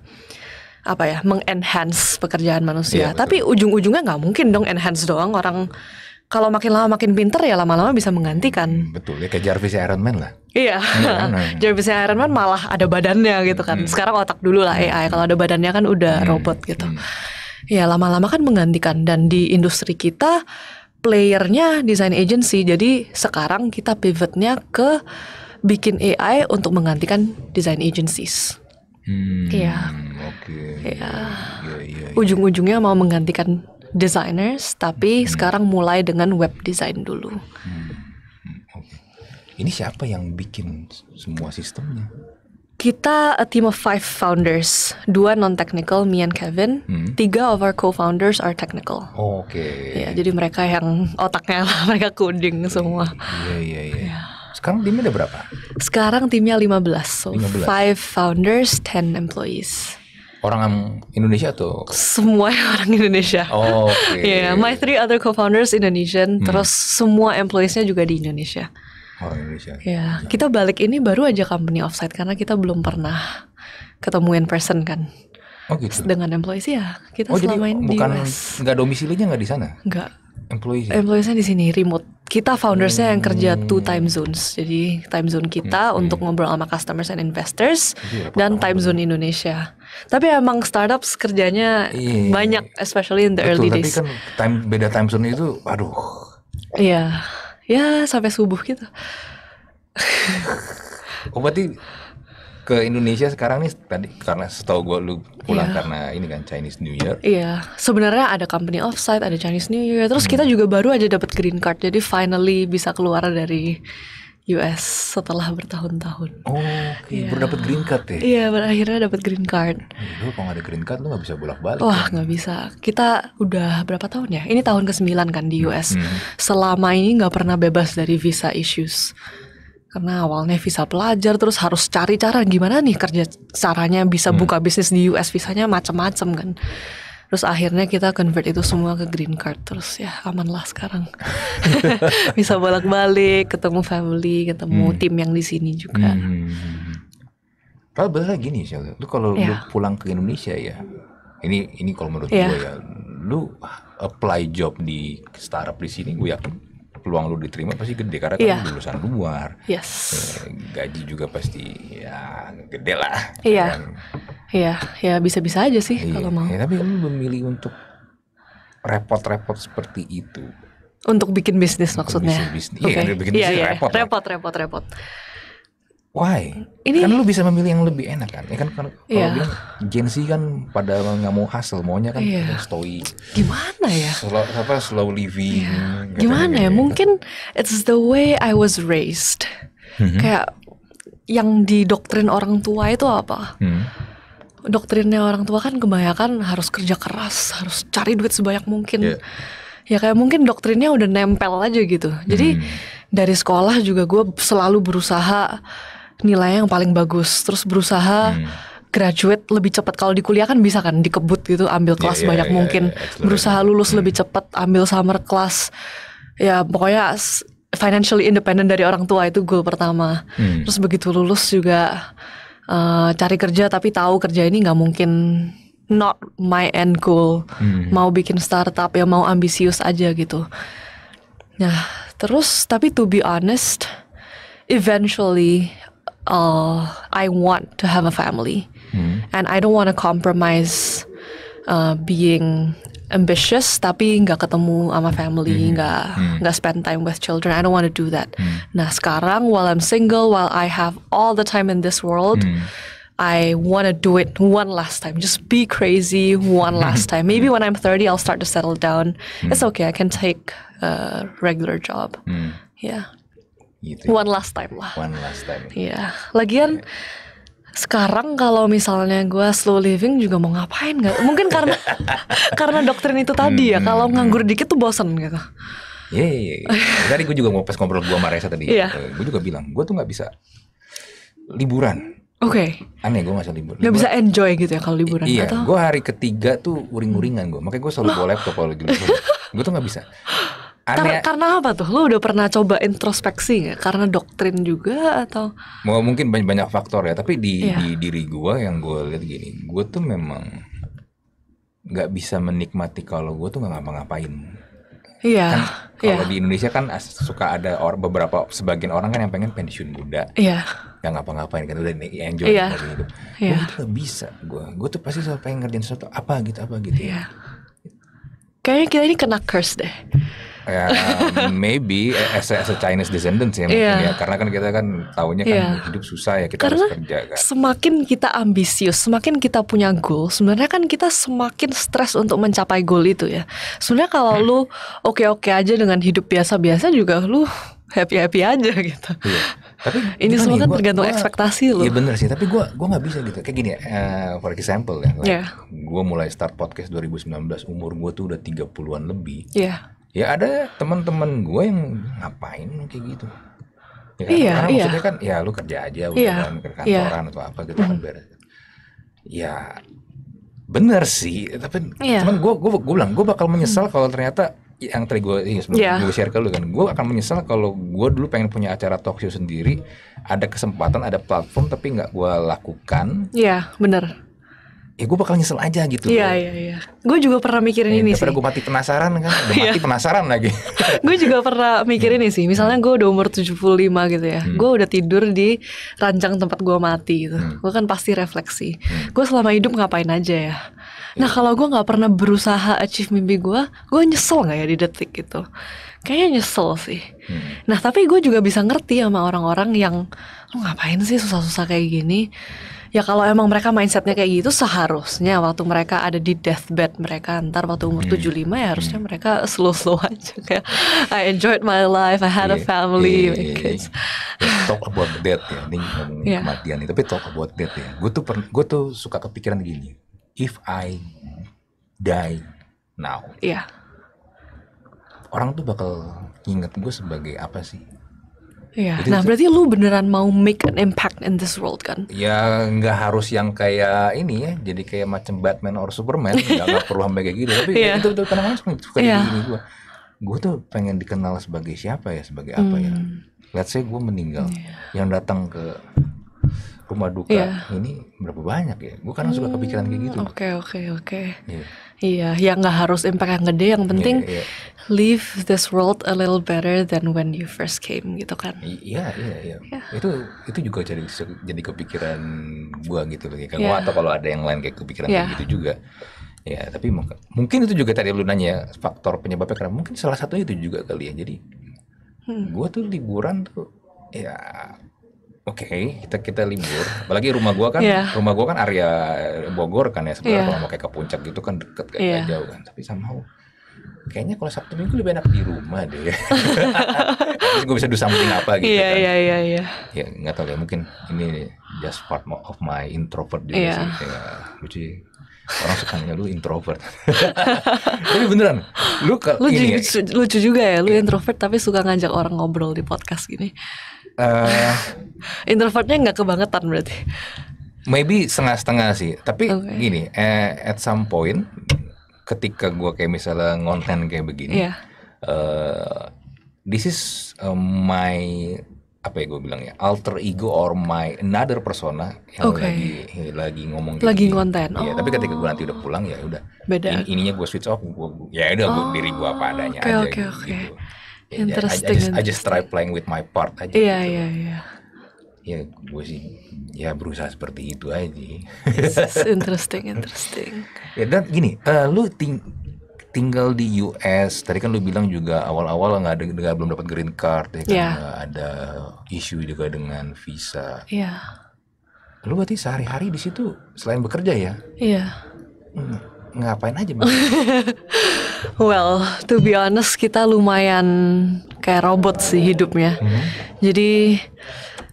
apa ya, mengenhance pekerjaan manusia. Iya, Tapi ujung-ujungnya nggak mungkin dong enhance doang orang kalau makin lama makin pinter ya lama-lama bisa menggantikan. Hmm, betul ya kayak Jarvis ya, Iron Man lah. Iya. iya kan? nah. Jarvis ya, Iron Man malah ada badannya gitu kan. Hmm. Sekarang otak dulu lah AI. Hmm. Kalau ada badannya kan udah hmm. robot gitu. Hmm. Ya lama-lama kan menggantikan dan di industri kita playernya design agency. Jadi sekarang kita pivotnya ke bikin AI untuk menggantikan design agencies. Hmm, iya. Hmm, Oke. Okay. Iya. Ya, ya, ya. Ujung-ujungnya mau menggantikan designers, tapi hmm. sekarang mulai dengan web design dulu. Hmm. Okay. Ini siapa yang bikin semua sistemnya? Kita a team of five founders, dua non technical, me and Kevin. Hmm. Tiga of our co-founders are technical. Oh, Oke. Okay. Ya, jadi mereka yang otaknya mereka coding semua. Iya iya iya. Ya. Sekarang timnya ada berapa? Sekarang timnya 15. So 15. five founders, 10 employees orang Indonesia tuh semua orang Indonesia. Oh, okay. yeah, my three other co-founders Indonesian, hmm. terus semua employees-nya juga di Indonesia. Oh, Indonesia. Ya, yeah. nah. kita balik ini baru aja company offsite karena kita belum pernah ketemu in person kan. Oh gitu. Dengan employees ya, kita oh, selama jadi ini bukan nggak domisilinya enggak di sana? Enggak employees ya? employeesnya di sini remote kita foundersnya hmm. yang kerja hmm. two time zones jadi time zone kita hmm. untuk ngobrol sama customers and investors jadi, ya, dan time zone Indonesia tapi emang startups kerjanya iya. banyak especially in the Betul, early days tapi kan time beda time zone itu aduh iya ya sampai subuh gitu oh berarti ke Indonesia sekarang nih tadi karena setahu gue lu pulang yeah. karena ini kan Chinese New Year. Iya, yeah. sebenarnya ada company offsite, ada Chinese New Year. Terus hmm. kita juga baru aja dapat green card, jadi finally bisa keluar dari US setelah bertahun-tahun. Oh, okay. Iya. yeah. baru dapat green card ya? Iya, yeah, berakhirnya dapat green card. lu kalau nggak ada green card lu nggak bisa bolak-balik. Wah, kan? nggak kan? bisa. Kita udah berapa tahun ya? Ini tahun ke-9 kan di US. Hmm. Selama ini nggak pernah bebas dari visa issues karena awalnya visa pelajar terus harus cari cara gimana nih kerja caranya bisa buka hmm. bisnis di US visanya macam-macam kan terus akhirnya kita convert itu semua ke green card terus ya aman lah sekarang bisa bolak-balik ketemu family ketemu hmm. tim yang di sini juga hmm. hmm, hmm. kalau boleh gini sih lu kalau ya. lu iya. pulang ke Indonesia ya ini ini kalau menurut ya. gue ya lu apply job di startup di sini gue yakin peluang lu diterima pasti gede karena yeah. kan iya. lulusan luar. Yes. Eh, gaji juga pasti ya gede lah. Iya. Yeah. Kan. Iya, ya bisa-bisa aja sih yeah. kalau mau. Ya, tapi lu memilih untuk repot-repot seperti itu. Untuk bikin bisnis untuk maksudnya. Iya, bikin bisnis. Okay. Iya, bikin yeah, bisnis yeah. repot. Repot, repot, repot. repot. Why? Ini kan lu bisa memilih yang lebih enak kan? Ya kan, kan kalau yeah. bilang Gen Z kan pada nggak mau hasil, maunya kan yeah. stoik. Gimana ya? Slow, apa slow living. Yeah. Gitu Gimana gitu. ya? Mungkin it's the way I was raised. Mm-hmm. Kayak yang didoktrin orang tua itu apa? Mm. Doktrinnya orang tua kan kebanyakan harus kerja keras, harus cari duit sebanyak mungkin. Yeah. Ya kayak mungkin doktrinnya udah nempel aja gitu. Jadi mm. dari sekolah juga gue selalu berusaha nilai yang paling bagus terus berusaha hmm graduate lebih cepat kalau di kuliah kan bisa kan dikebut gitu ambil iya, kelas yeah, banyak yeah, mungkin yeah, yeah, berusaha lulus hmm. lebih cepat ambil summer class. ya pokoknya financially independent dari orang tua itu goal pertama hmm. terus begitu lulus juga uh, cari kerja tapi tahu kerja ini nggak mungkin not my end goal hmm. mau bikin startup ya mau ambisius aja gitu nah terus tapi to be honest eventually uh, I want to have a family, mm. and I don't want to compromise uh, being ambitious tapi nggak ketemu sama family, hmm. nggak mm. nggak spend time with children. I don't want to do that. Mm. Nah sekarang while I'm single, while I have all the time in this world. Hmm. I want to do it one last time. Just be crazy one last time. Maybe when I'm 30, I'll start to settle down. Hmm. It's okay. I can take a regular job. Yeah. gitu. Ya. One last time lah. One last time. Iya. Lagian yeah sekarang kalau misalnya gue slow living juga mau ngapain nggak mungkin karena karena doktrin itu tadi ya kalau hmm. nganggur dikit tuh bosen gitu iya yeah, iya yeah, iya. tadi gue juga mau pas ngobrol gue sama Reza tadi yeah. Iya. gue juga bilang gue tuh gak bisa liburan oke okay. aneh gue gak bisa libur Gak bisa enjoy gitu ya kalau liburan I iya gue hari ketiga tuh uring-uringan gue makanya gue selalu bawa laptop kalau lagi liburan gue tuh gak bisa Kar karena apa tuh? lu udah pernah coba introspeksi nggak? Karena doktrin juga atau? Mau mungkin banyak banyak faktor ya. Tapi di, yeah. di diri gue yang gue lihat gini, gue tuh memang nggak bisa menikmati kalau gue tuh nggak ngapa-ngapain. Iya. Yeah. Kan iya. kalau yeah. di Indonesia kan suka ada or beberapa sebagian orang kan yang pengen pensiun muda. Iya. Yeah. Gak ngapa-ngapain kan udah enjoy yeah. Iya. Yeah. Gitu. Iya. Gue tuh bisa. Gue gue tuh pasti selalu pengen ngerjain sesuatu apa gitu apa gitu. Ya. Iya. Yeah. Kayaknya kita ini kena curse deh Ya, maybe eh, as a, as a Chinese descendant ya mungkin yeah. ya. Karena kan kita kan tahunya kan yeah. hidup susah ya kita Karena harus kerja kan. Semakin kita ambisius, semakin kita punya goal, sebenarnya kan kita semakin stres untuk mencapai goal itu ya. Sebenarnya kalau hmm. lu oke-oke aja dengan hidup biasa-biasa juga lu happy-happy aja gitu. Iya. Tapi ini semua ya, kan tergantung gua, ekspektasi lo. Iya bener sih, tapi gue gua nggak bisa gitu. Kayak gini ya, uh, for example ya. Like yeah. Gue mulai start podcast 2019, umur gue tuh udah 30-an lebih. Iya. Yeah ya ada teman-teman gue yang ngapain kayak gitu ya kan, iya, Karena iya. maksudnya kan ya lu kerja aja udah iya, kan ke iya. kantoran iya. atau apa gitu mm. kan beres ya bener sih tapi iya. cuman gue gue gue bilang gue bakal menyesal mm. kalau ternyata yang tadi gue ini iya, sebelum iya. gue share ke lu kan gue akan menyesal kalau gue dulu pengen punya acara talk show sendiri ada kesempatan ada platform tapi nggak gue lakukan iya yeah, bener ya gue bakal nyesel aja gitu. Iya iya iya. Gue juga pernah mikirin ya, ini sih. gue mati penasaran kan, udah iya. mati penasaran lagi. gue juga pernah mikirin ini sih. Misalnya gue udah umur 75 gitu ya. Hmm. Gue udah tidur di ranjang tempat gue mati gitu. Hmm. Gue kan pasti refleksi. Hmm. Gue selama hidup ngapain aja ya. Iya. Nah kalau gue gak pernah berusaha achieve mimpi gue, gue nyesel gak ya di detik gitu? Kayaknya nyesel sih. Hmm. Nah tapi gue juga bisa ngerti sama orang-orang yang lo ngapain sih susah-susah kayak gini ya kalau emang mereka mindsetnya kayak gitu seharusnya waktu mereka ada di deathbed mereka ntar waktu umur iya, hmm. 75 ya harusnya hmm. mereka slow slow aja kayak I enjoyed my life I had yeah, a iya, family yeah, my kids talk about death ya ini ngomongin yeah. kematian itu. tapi talk about death ya gue tuh gue tuh suka kepikiran gini if I die now yeah. orang tuh bakal inget gue sebagai apa sih Iya. Jadi, nah berarti lu beneran mau make an impact in this world kan? Ya nggak harus yang kayak ini ya, jadi kayak macam Batman or Superman, nggak perlu sampai kayak gitu. Tapi yeah. Iya. itu itu kadang-kadang suka yeah. gini gue. Gue tuh pengen dikenal sebagai siapa ya, sebagai apa ya? Hmm. Let's say gue meninggal, yeah. yang datang ke rumah duka yeah. ini berapa banyak ya gue kadang hmm, suka kepikiran kayak gitu oke okay, oke okay, oke okay. yeah. iya yeah, ya nggak harus impact yang gede yang penting yeah, yeah. leave this world a little better than when you first came gitu kan iya iya iya ya. itu itu juga jadi jadi kepikiran gue gitu loh ya. kan yeah. atau kalau ada yang lain kayak kepikiran yeah. kayak gitu juga ya tapi mungkin itu juga tadi lu nanya faktor penyebabnya karena mungkin salah satunya itu juga kali ya jadi hmm. gue tuh liburan tuh ya Oke, okay, kita kita libur. Apalagi rumah gua kan, yeah. rumah gua kan area Bogor kan ya sebenarnya yeah. kalau mau kayak ke puncak gitu kan deket kayak iya. yeah. jauh kan. Tapi sama kayaknya kalau Sabtu Minggu lebih enak di rumah deh. Terus gue bisa do something apa gitu yeah, kan. Iya, iya, iya. Ya nggak tahu ya mungkin ini just part of my introvert juga yeah. sih. Ya, jadi orang suka nanya lu introvert tapi beneran lu kalau. ini, lucu, ya, lucu juga ya lu iya. introvert tapi suka ngajak orang ngobrol di podcast gini uh, introvertnya nggak kebangetan berarti maybe setengah-setengah sih tapi okay. gini eh, at some point ketika gue kayak misalnya ngonten kayak begini yeah. Iya. uh, this is uh, my apa ya gue bilang ya alter ego or my another persona yang okay. lagi ya, lagi ngomong gitu lagi konten oh. Iya, tapi ketika gue oh. nanti udah pulang ya udah beda In, ininya gue switch off gue ya udah oh. gue diri gue apa adanya okay, aja okay, gitu, okay. gitu Ya, interesting. I just, I just try playing with my part aja. Gitu. Iya, iya, iya. Ya gue sih ya berusaha seperti itu aja. It's interesting, interesting. Ya, dan gini, uh, lu ting tinggal di US, tadi kan lu bilang juga awal-awal nggak -awal ada belum dapat green card ya kan yeah. ada isu juga dengan visa. Iya. Yeah. Lu berarti sehari-hari di situ selain bekerja ya? Iya. Yeah. Hmm, ngapain aja? Well, to be honest kita lumayan kayak robot sih hidupnya. -hmm. Jadi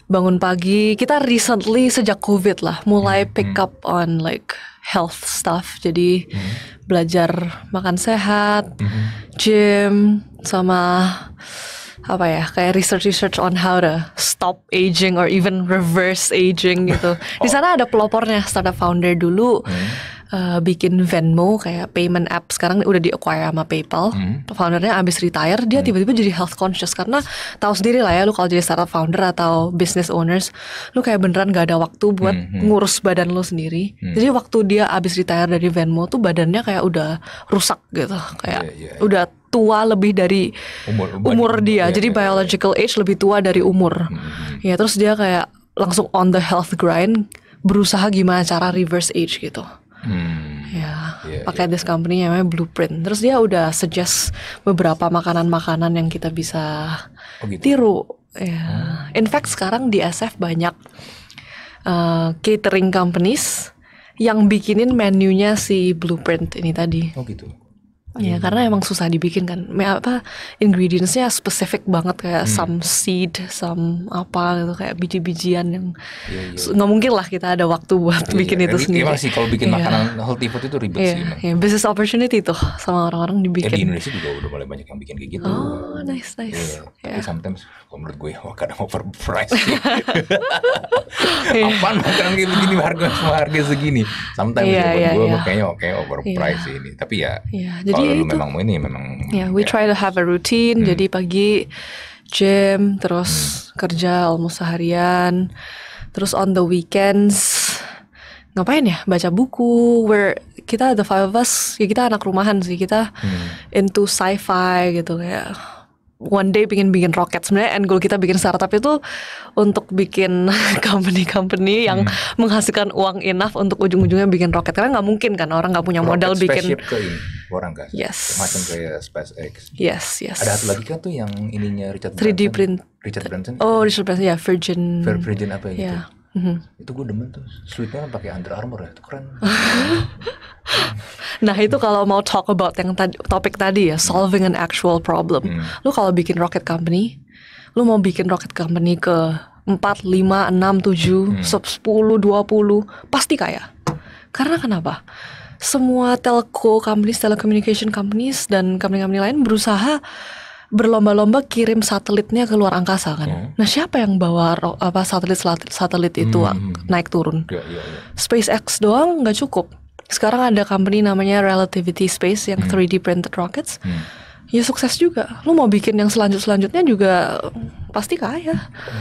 bangun pagi, kita recently sejak COVID lah mulai mm-hmm. pick up on like health stuff. Jadi -hmm. belajar makan sehat, -hmm. gym sama apa ya kayak research research on how to stop aging or even reverse aging gitu. Di sana ada pelopornya startup founder dulu. -hmm uh, bikin Venmo kayak payment app sekarang udah di acquire sama PayPal. Hmm. Foundernya abis retire dia hmm. tiba-tiba hmm. jadi health conscious karena tahu sendiri lah ya lu kalau jadi startup founder atau business owners lu kayak beneran gak ada waktu buat hmm, hmm. ngurus badan lu sendiri. Hmm. Jadi waktu dia abis retire dari Venmo tuh badannya kayak udah rusak gitu kayak yeah, yeah, yeah. udah tua lebih dari umur, umur, umur dia. Yeah, jadi yeah, iya. biological yeah. age lebih tua dari umur. Hmm, hmm. Ya terus dia kayak langsung on the health grind berusaha gimana cara reverse age gitu. Hmm. Ya, yeah, pakai yeah. this company yang namanya Blueprint. Terus dia udah suggest beberapa makanan-makanan yang kita bisa oh, gitu. tiru. Ya. Hmm. In fact sekarang di SF banyak uh, catering companies yang bikinin menunya si Blueprint ini tadi. Oh gitu. Ya karena emang susah dibikin kan. Me Apa ingredientsnya spesifik banget kayak hmm. some seed, some apa gitu kayak biji-bijian yang yeah, yeah. mungkin lah kita ada waktu buat yeah, bikin yeah. itu sendiri. Emang sih kalau bikin yeah. makanan healthy food itu ribet yeah, sih. Iya, Yeah. Business opportunity tuh sama orang-orang eh, dibikin. Ya, di Indonesia juga udah mulai banyak yang bikin kayak gitu. Oh nice nice. Yeah. Yeah. Tapi iya. sometimes kalau menurut gue, wah kadang overpriced. yeah. Apaan makanan kayak begini harga semua harga segini? Sometimes yeah, yeah, iya, gue, yeah. kayaknya oke okay, overpriced yeah. ini. Tapi ya, yeah. kalau lu memang mau ini memang. Yeah, we ya. try to have a routine. Hmm. Jadi pagi gym, terus hmm. kerja almost seharian, terus on the weekends ngapain ya baca buku where kita the five of us ya kita anak rumahan sih kita hmm. into sci-fi gitu kayak one day pingin bikin roket sebenarnya end goal kita bikin startup itu untuk bikin company-company yang hmm. menghasilkan uang enough untuk ujung-ujungnya bikin roket karena nggak mungkin kan orang nggak punya modal rocket bikin ke ini, orang kan yes macam kayak SpaceX yes yes ada satu lagi kan tuh yang ininya Richard 3D Branson. print Richard Branson oh Richard Branson ya Virgin Virgin apa gitu ya. yeah hmm Itu gue demen tuh. Sweetnya kan pakai Under Armour ya, itu keren. nah itu kalau mau talk about yang tadi, topik tadi ya, solving an actual problem. Mm. Lu kalau bikin rocket company, lu mau bikin rocket company ke empat lima enam tujuh mm. sepuluh dua puluh pasti kaya. Karena kenapa? Semua telco companies, telecommunication companies, dan company-company lain berusaha berlomba-lomba kirim satelitnya ke luar angkasa kan. Hmm. Nah, siapa yang bawa apa satelit satelit itu hmm. hmm, hmm. naik turun? Ya, ya, ya. SpaceX doang nggak cukup. Sekarang ada company namanya Relativity Space yang hmm. 3D printed rockets. Hmm. Ya sukses juga. Lu mau bikin yang selanjut selanjutnya juga pasti kaya.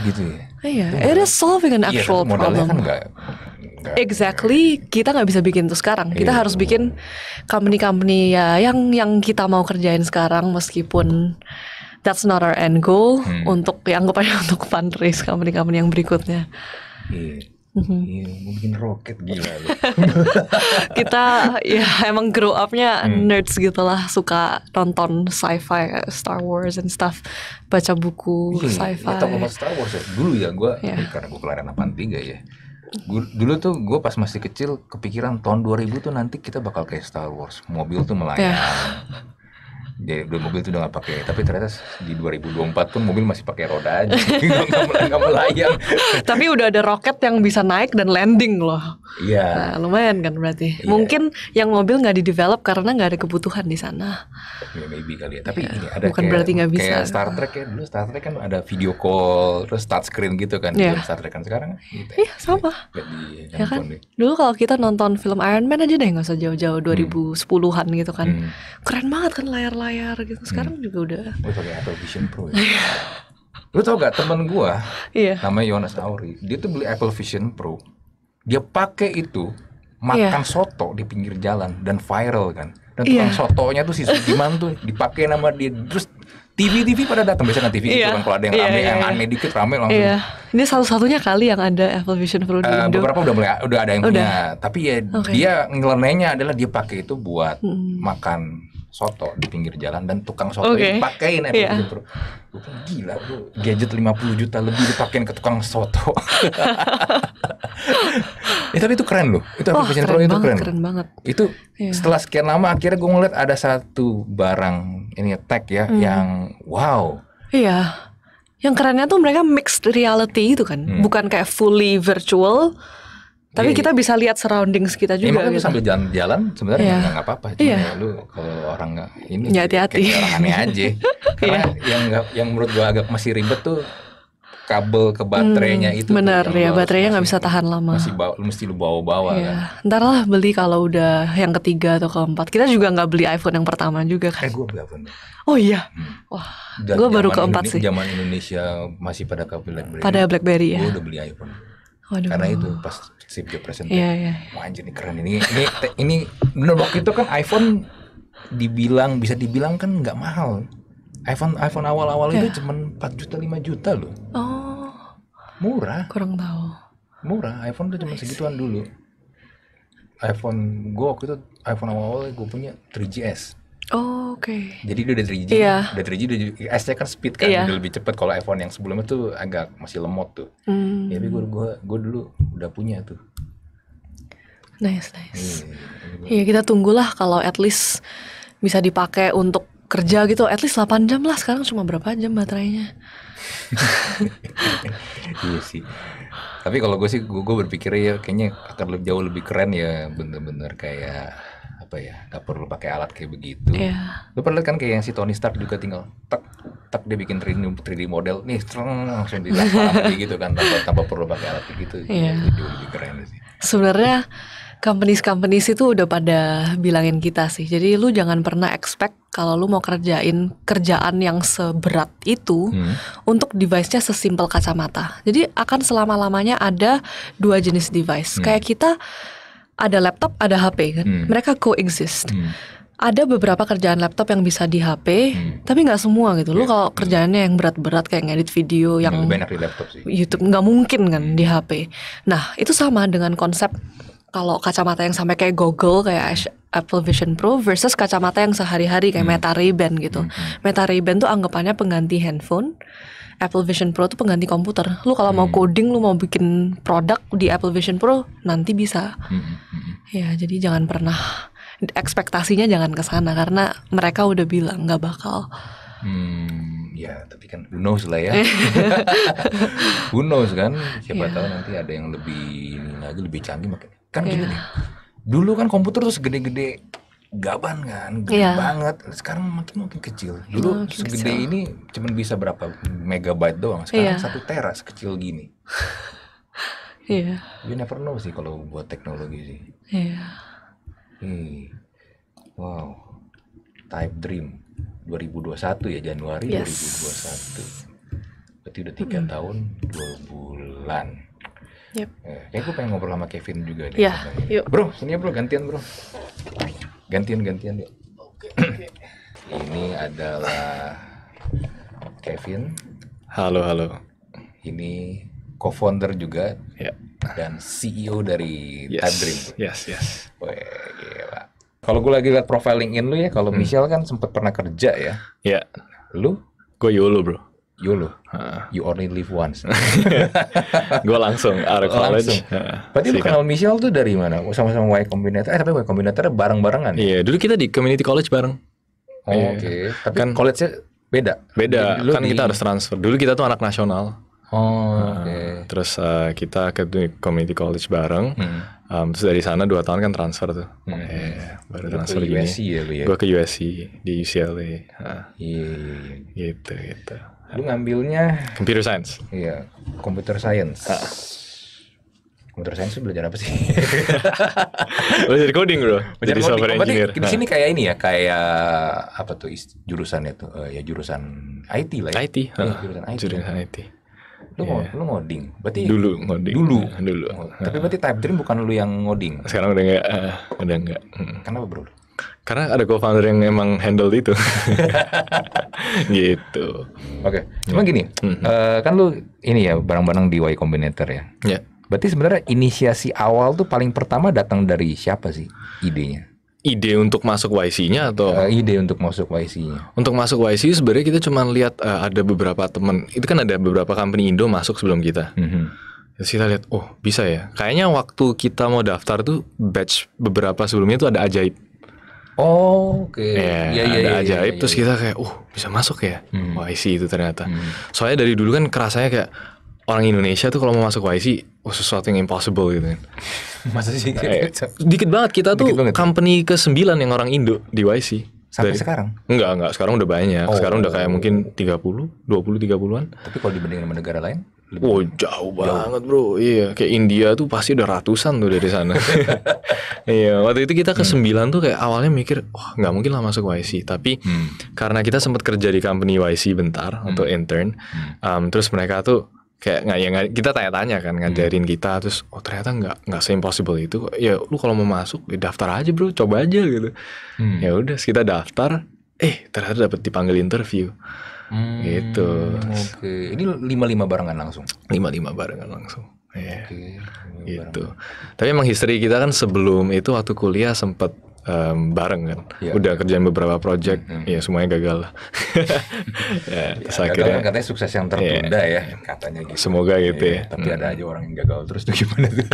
Gitu ya. Iya, iya. it is solving an iya, actual ya, problem. Kan exactly kita nggak bisa bikin tuh sekarang. Kita iya. harus bikin company-company ya yang yang kita mau kerjain sekarang meskipun that's not our end goal hmm. untuk yang anggap aja untuk fundraise company-company yang berikutnya. Iya. mungkin mhm. iya, roket gila loh. kita ya emang grow upnya hmm. nerds gitulah suka nonton sci-fi Star Wars and stuff baca buku iya, iya, sci-fi. Ya, Star Wars ya. dulu ya gue yeah. karena gue kelarin 83 ya Gua, dulu tuh gue pas masih kecil kepikiran tahun 2000 tuh nanti kita bakal kayak Star Wars mobil tuh melayang iya. jadi dua mobil itu udah gak pakai tapi ternyata di 2024 pun mobil masih pakai roda aja nggak melayang tapi udah ada roket yang bisa naik dan landing loh iya yeah. nah, lumayan kan berarti yeah. mungkin yang mobil nggak di develop karena nggak ada kebutuhan di sana ya yeah, maybe kali ya tapi yeah. ini ada bukan kayak, berarti nggak bisa kayak Star Trek ya dulu Star Trek kan ada video call terus touch screen gitu kan yeah. Star Trek kan sekarang kan iya yeah, sama di, ya kan Nih. dulu kalau kita nonton film Iron Man aja deh nggak usah jauh-jauh 2010-an hmm. gitu kan hmm. keren banget kan layar layar gitu. Hmm. Sekarang hmm. juga udah. Gue pakai Apple Vision Pro. Ya. Lu tau gak temen gue, yeah. namanya Yonas Auri, dia tuh beli Apple Vision Pro. Dia pakai itu makan yeah. soto di pinggir jalan dan viral kan. Dan tukang yeah. sotonya tuh si Sudiman tuh dipakai nama dia terus TV-TV pada datang biasanya kan TV yeah. itu kan kalau ada yang iya, rame yeah, yang yeah. aneh dikit rame langsung. Iya. Ini satu-satunya kali yang ada Apple Vision Pro di uh, Beberapa udah mulai udah ada yang udah. punya, tapi ya okay. dia ngelenehnya adalah dia pakai itu buat hmm. makan soto di pinggir jalan dan tukang soto okay. dipakein Apple yeah. Vision Pro. gila bro, gadget 50 juta lebih dipakein ke tukang soto. ya, tapi itu keren loh, itu Apple Vision Pro itu banget, keren. Keren banget. Itu yeah. setelah sekian lama akhirnya gue ngeliat ada satu barang ini tag ya hmm. yang wow. Iya. Yeah. Yang kerennya tuh mereka mixed reality itu kan, hmm. bukan kayak fully virtual, tapi yeah, kita yeah. bisa lihat surroundings kita iya, juga. Ya, gitu. sambil jalan-jalan sebenarnya yeah. nggak apa-apa. Cuma iya. yeah. lu kalau orang nggak ini ya, hati-hati. aneh aja. Karena yeah. yang gak, yang menurut gua agak masih ribet tuh kabel ke baterainya hmm, itu. Bener ya, iya, baterainya nggak bisa tahan lama. Masih bawa, lu mesti lu bawa-bawa yeah. kan. Ntar lah beli kalau udah yang ketiga atau keempat. Kita juga nggak beli iPhone yang pertama juga kan. Eh, gue beli iPhone. Oh iya, hmm. wah, gue baru keempat sih. Zaman Indonesia masih pada kabel BlackBerry. Pada BlackBerry ya. Gue udah beli iPhone. Waduh. Karena itu pas si job presenter. Yeah, yeah. Iya. Wah anjir nih keren ini. Ini ini bener waktu itu kan iPhone dibilang bisa dibilang kan nggak mahal. iPhone iPhone awal-awal yeah. itu cuma 4 juta 5 juta loh. Oh. Murah. Kurang tahu. Murah, iPhone itu cuma segituan dulu. iPhone gue waktu itu iPhone awal-awal gue punya 3GS. Oh, oke. Okay. Jadi dia udah 3G, yeah. udah 3G udah S-nya kan speed kan, yeah. Iya. lebih cepet. kalau iPhone yang sebelumnya tuh agak masih lemot tuh. Mm. Ya, tapi gue gua, gua dulu udah punya tuh. Nice, nice. Iya, yeah, iya, kita tunggulah kalau at least bisa dipakai untuk kerja gitu, at least 8 jam lah. Sekarang cuma berapa jam baterainya? iya sih. Tapi kalau gue sih gue berpikir ya kayaknya akan jauh lebih keren ya bener-bener kayak apa ya nggak perlu pakai alat kayak begitu yeah. lu pernah lihat kan kayak yang si Tony Stark juga tinggal tek tek dia bikin 3D, 3D model nih streng langsung dilakukan gitu kan tanpa, tanpa perlu pakai alat kayak gitu yeah. itu lebih keren sih sebenarnya companies-companies itu udah pada bilangin kita sih. Jadi lu jangan pernah expect kalau lu mau kerjain kerjaan yang seberat itu hmm. untuk device-nya sesimpel kacamata. Jadi akan selama-lamanya ada dua jenis device. Hmm. Kayak kita ada laptop, ada HP kan. Hmm. Mereka coexist. Hmm. Ada beberapa kerjaan laptop yang bisa di HP, hmm. tapi nggak semua gitu. Yeah. kalau hmm. kerjaannya yang berat-berat kayak ngedit video yang banyak di laptop sih. YouTube nggak mungkin kan hmm. di HP. Nah, itu sama dengan konsep kalau kacamata yang sampai kayak Google kayak Apple Vision Pro versus kacamata yang sehari-hari kayak hmm. Meta Ray-Ban gitu. Hmm. Meta Ray-Ban tuh anggapannya pengganti handphone. Apple Vision Pro tuh pengganti komputer. Lu kalau hmm. mau coding, lu mau bikin produk di Apple Vision Pro nanti bisa. Hmm, hmm, hmm. Ya, jadi jangan pernah ekspektasinya jangan ke sana karena mereka udah bilang nggak bakal. Hmm, ya tapi kan who knows lah ya. who knows kan? Siapa yeah. tahu nanti ada yang lebih ini lagi lebih canggih makin. Kan yeah. gini Dulu kan komputer tuh segede-gede gaban kan gede yeah. banget sekarang makin makin kecil dulu makin segede kecil. ini cuman bisa berapa megabyte doang sekarang yeah. satu tera, sekecil gini Iya. Yeah. You never know sih kalau buat teknologi sih. Iya. Yeah. Hmm. Wow. Type Dream 2021 ya Januari yes. 2021. Berarti udah tiga mm. tahun dua bulan. Yep. Eh, kayak gue pengen ngobrol sama Kevin juga deh. Yeah. Iya, yuk. Bro, sini ya bro, gantian bro gantian gantian yuk oke, ini adalah Kevin halo halo ini co-founder juga ya. dan CEO dari yes. Time yes yes Weh, kalau gue lagi liat profiling in lu ya kalau hmm. Michelle kan sempet pernah kerja ya ya lu gue YOLO bro YOLO. Uh. You only live once. gue langsung out of college. Langsung. Berarti lu kenal Michelle tuh dari mana? Sama-sama Y Combinator. Eh tapi Y Combinator bareng-barengan. Iya, yeah, dulu kita di community college bareng. Oh, yeah. Oke. Okay. Tapi kan college-nya beda. Beda. Jadi, kan di... kita harus transfer. Dulu kita tuh anak nasional. Oh, uh, oke. Okay. Terus uh, kita ke community college bareng. Hmm. Um, terus dari sana dua tahun kan transfer tuh. Hmm. Eh, baru Lu transfer ya, ya? ke gini. USC ya, ya? Gue ke USC di UCLA. Iya. iya, iya. Gitu gitu. Lu ngambilnya computer science. Iya, computer science. Ah. Computer science belajar apa sih? belajar coding bro. Belajar jadi coding. software oh, engineer. Di sini nah. kayak ini ya, kayak apa tuh jurusannya tuh? Uh, ya jurusan IT lah. Ya. IT. Iya, ah. jurusan IT. Jurusan IT. Lu yeah. lu ngoding. Berarti dulu ngoding. Dulu. Dulu. Tapi berarti type dream bukan lu yang ngoding. Sekarang udah enggak uh, ah, udah enggak. Hmm. Kenapa bro? Karena ada co-founder yang emang handle itu. gitu. Oke. Okay. Cuma ya. gini, mm -hmm. uh, kan lu ini ya barang-barang di Y Combinator ya. Ya. Berarti sebenarnya inisiasi awal tuh paling pertama datang dari siapa sih idenya? Ide untuk masuk YC-nya atau? Uh, ide untuk masuk YC-nya. Untuk masuk YC sebenarnya kita cuma lihat uh, ada beberapa teman. Itu kan ada beberapa company Indo masuk sebelum kita. Mm -hmm. Terus kita lihat, oh bisa ya. Kayaknya waktu kita mau daftar tuh batch beberapa sebelumnya tuh ada ajaib. Oh, oke. Okay. Ya, ya, ya, ada ya, ajaib ya, ya, terus iya. kita kayak, "Uh, bisa masuk ya?" Hmm. YC itu ternyata. Hmm. Soalnya dari dulu kan kerasanya kayak orang Indonesia tuh kalau mau masuk YC, oh, sesuatu yang impossible gitu kan. Masa sih? Eh, dikit banget kita tuh dikit banget. Ya? company ke sembilan yang orang Indo di YC. Sampai dari, sekarang? Enggak, enggak. Sekarang udah banyak. Oh. Sekarang udah kayak oh. mungkin 30, 20, 30-an. Tapi kalau dibandingin sama negara lain? lebih oh, jauh banget bro, iya kayak India tuh pasti udah ratusan tuh dari sana. iya waktu itu kita ke hmm. sembilan tuh kayak awalnya mikir wah oh, nggak mungkin lah masuk YC, tapi hmm. karena kita sempat kerja di company YC bentar hmm. untuk intern, hmm. um, terus mereka tuh kayak nggak ya kita tanya-tanya kan hmm. ngajarin hmm. kita terus oh ternyata nggak nggak impossible itu ya lu kalau mau masuk ya daftar aja bro coba aja gitu hmm. ya udah kita daftar eh ternyata dapat dipanggil interview Hmm, gitu. Oke. Okay. Ini lima lima barengan langsung. Lima lima barengan langsung. Yeah. Oke. Okay. Gitu. Barengan. Tapi emang history kita kan sebelum itu waktu kuliah sempat um, bareng kan. Ya. Udah kerjaan beberapa project, hmm, ya semuanya gagal ya, ya, akhirnya katanya sukses yang tertunda ya, ya katanya gitu. Semoga gitu ya. ya. Tapi hmm. ada aja orang yang gagal terus tuh gimana tuh?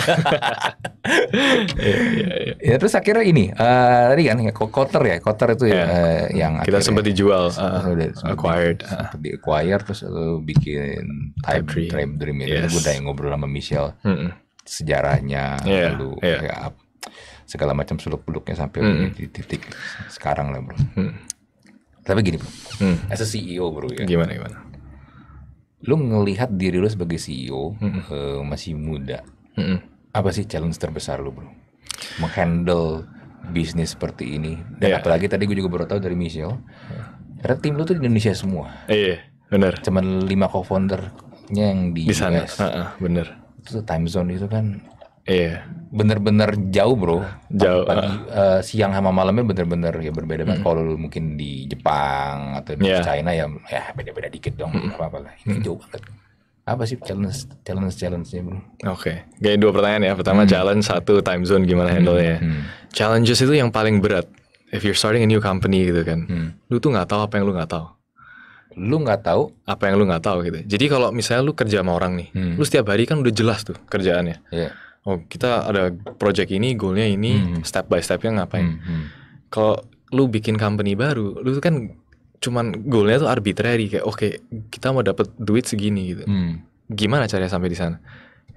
ya, ya, ya. ya terus akhirnya ini uh, tadi kan kotor ya, kotor ya? itu ya, ya uh, yang kita sempat dijual, uh, acquired, di, uh. terus lu bikin time, time dream, dream, dream yes. gue udah ngobrol sama Michelle. Hmm. Sejarahnya yeah, lalu yeah. Ya, segala macam seluk beluknya sampai hmm. di titik sekarang lah bro. Hmm. Tapi gini bro, hmm. as a CEO bro ya. Gimana gimana? Lu ngelihat diri lu sebagai CEO hmm. uh, masih muda, hmm. apa sih challenge terbesar lu bro? Menghandle bisnis seperti ini dan yeah. apalagi tadi gue juga baru tahu dari Michelle, karena tim lu tuh di Indonesia semua. Iya, yeah, benar. Cuman lima co-foundernya yang di, di sana. US. Uh -uh, bener. Itu time zone itu kan Iya. Bener-bener jauh bro. Jauh. Pagi, uh, siang sama malamnya bener-bener ya berbeda banget. Hmm. Kalau mungkin di Jepang atau di yeah. China ya, ya beda-beda dikit dong. Hmm. Apa-apa lah. Ini hmm. jauh banget apa sih challenge challenge challenge-nya bro? Oke, okay. kayak dua pertanyaan ya. Pertama hmm. challenge satu time zone gimana handle-nya. Hmm. Challenges itu yang paling berat. If you're starting a new company gitu kan, hmm. lu tuh nggak tahu apa yang lu nggak tahu. Lu nggak tahu apa yang lu nggak tahu gitu. Jadi kalau misalnya lu kerja sama orang nih, hmm. lu setiap hari kan udah jelas tuh kerjaannya. Yeah oh kita ada project ini goalnya ini hmm. step by stepnya ngapain hmm. hmm. kalau lu bikin company baru lu kan cuman goalnya tuh arbitrary kayak oke okay, kita mau dapat duit segini gitu hmm. gimana caranya sampai di sana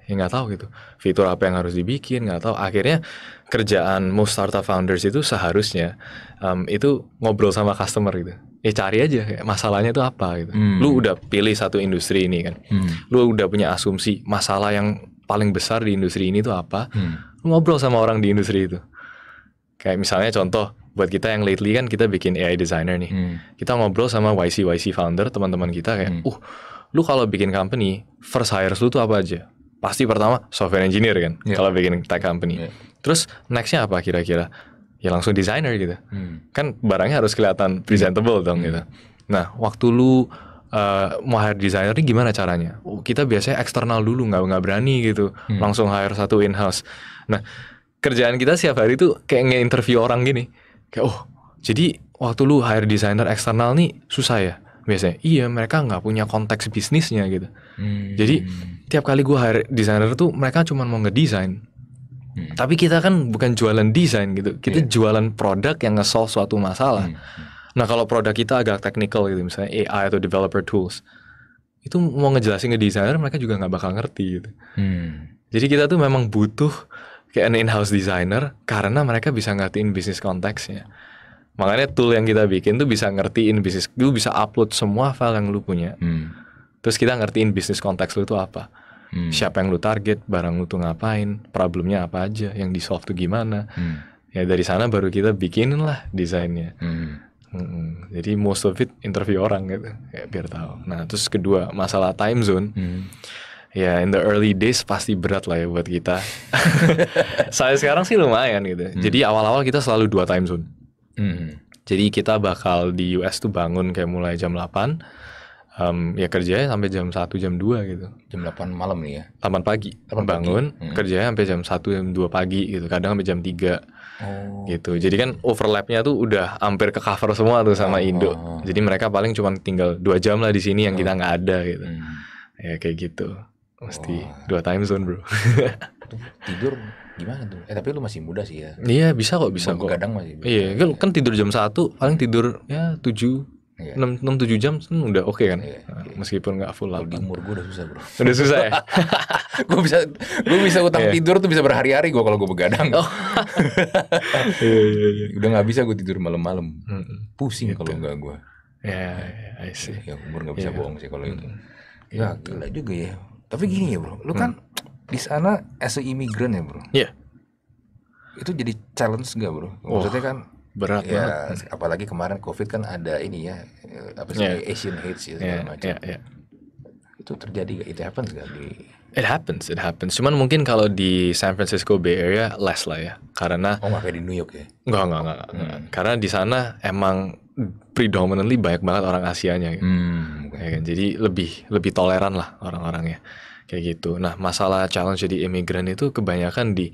ya nggak tahu gitu fitur apa yang harus dibikin nggak tahu akhirnya kerjaan most startup founders itu seharusnya um, itu ngobrol sama customer gitu ya cari aja masalahnya itu apa gitu hmm. lu udah pilih satu industri ini kan hmm. lu udah punya asumsi masalah yang paling besar di industri ini tuh apa hmm. lu ngobrol sama orang di industri itu kayak misalnya contoh buat kita yang lately kan kita bikin AI designer nih hmm. kita ngobrol sama YC YC founder teman-teman kita kayak hmm. uh lu kalau bikin company first hires lu tuh apa aja pasti pertama software engineer kan yeah. kalau bikin tech company yeah. terus nextnya apa kira-kira ya langsung designer gitu hmm. kan barangnya harus kelihatan presentable hmm. dong gitu. hmm. gitu nah waktu lu uh, mau hire designer ini gimana caranya? Oh, kita biasanya eksternal dulu nggak nggak berani gitu, hmm. langsung hire satu in house. Nah kerjaan kita siap hari itu kayak nge-interview orang gini, kayak oh jadi waktu lu hire designer eksternal nih susah ya biasanya. Iya mereka nggak punya konteks bisnisnya gitu. Hmm. Jadi tiap kali gue hire designer tuh mereka cuma mau ngedesain. Hmm. Tapi kita kan bukan jualan desain gitu, kita yeah. jualan produk yang nge-solve suatu masalah. Hmm. Nah kalau produk kita agak technical gitu misalnya AI atau developer tools itu mau ngejelasin ke desainer mereka juga nggak bakal ngerti gitu. Hmm. Jadi kita tuh memang butuh kayak an in-house designer karena mereka bisa ngertiin bisnis konteksnya. Makanya tool yang kita bikin tuh bisa ngertiin bisnis, lu bisa upload semua file yang lu punya. Hmm. Terus kita ngertiin bisnis konteks lu tuh apa. Hmm. Siapa yang lu target, barang lu tuh ngapain, problemnya apa aja, yang di solve tuh gimana. Hmm. Ya dari sana baru kita bikinin lah desainnya. Hmm. Mm-hmm. Jadi most of it interview orang gitu, ya, biar tahu. Nah terus kedua masalah time zone. Mm. Ya in the early days pasti berat lah ya buat kita. Saya sekarang sih lumayan gitu. Mm. Jadi awal-awal kita selalu dua time zone. Mm. Jadi kita bakal di US tuh bangun kayak mulai jam 8 Um, ya kerjanya sampai jam 1, jam 2 gitu. Jam 8 malam nih ya? 8 pagi. 8 bangun, pagi. Hmm. kerjanya sampai jam 1, jam 2 pagi gitu. Kadang sampai jam 3 Oh. Gitu. Jadi kan overlapnya tuh udah hampir ke cover semua tuh sama oh. Indo. Jadi mereka paling cuma tinggal dua jam lah di sini yang oh. kita nggak ada gitu. Hmm. Ya kayak gitu. Mesti oh. dua time zone bro. tidur gimana tuh? Eh tapi lu masih muda sih ya. Iya bisa kok bisa kok. Kadang masih. Iya kan, kan tidur jam satu paling tidur ya tujuh Iya. enam enam tujuh jam kan udah oke okay kan yeah, iya, yeah. meskipun nggak full lagi umur gue udah susah bro udah susah ya gue bisa gue bisa utang yeah. tidur tuh bisa berhari-hari gue kalau gue begadang oh. yeah, yeah, yeah. udah nggak bisa gue tidur malam-malam hmm. pusing gitu. kalau nggak gue ya yeah, I ya umur nggak bisa yeah. bohong sih kalau hmm. itu ya gitu. gila juga ya tapi gini ya bro lu mm. kan di sana as a immigrant ya bro iya yeah. itu jadi challenge gak bro maksudnya oh. kan berat ya, banget. apalagi kemarin covid kan ada ini ya eh, apa sih yeah. Asian hate gitu yeah, macam yeah, yeah. itu terjadi it happens gak di It happens, it happens. Cuman mungkin kalau di San Francisco Bay Area less lah ya, karena oh nggak kayak di New York ya? Enggak enggak enggak, hmm. karena di sana emang predominantly banyak banget orang Asianya, gitu. hmm. ya kan? Jadi lebih lebih toleran lah orang-orangnya kayak gitu. Nah masalah challenge jadi imigran itu kebanyakan di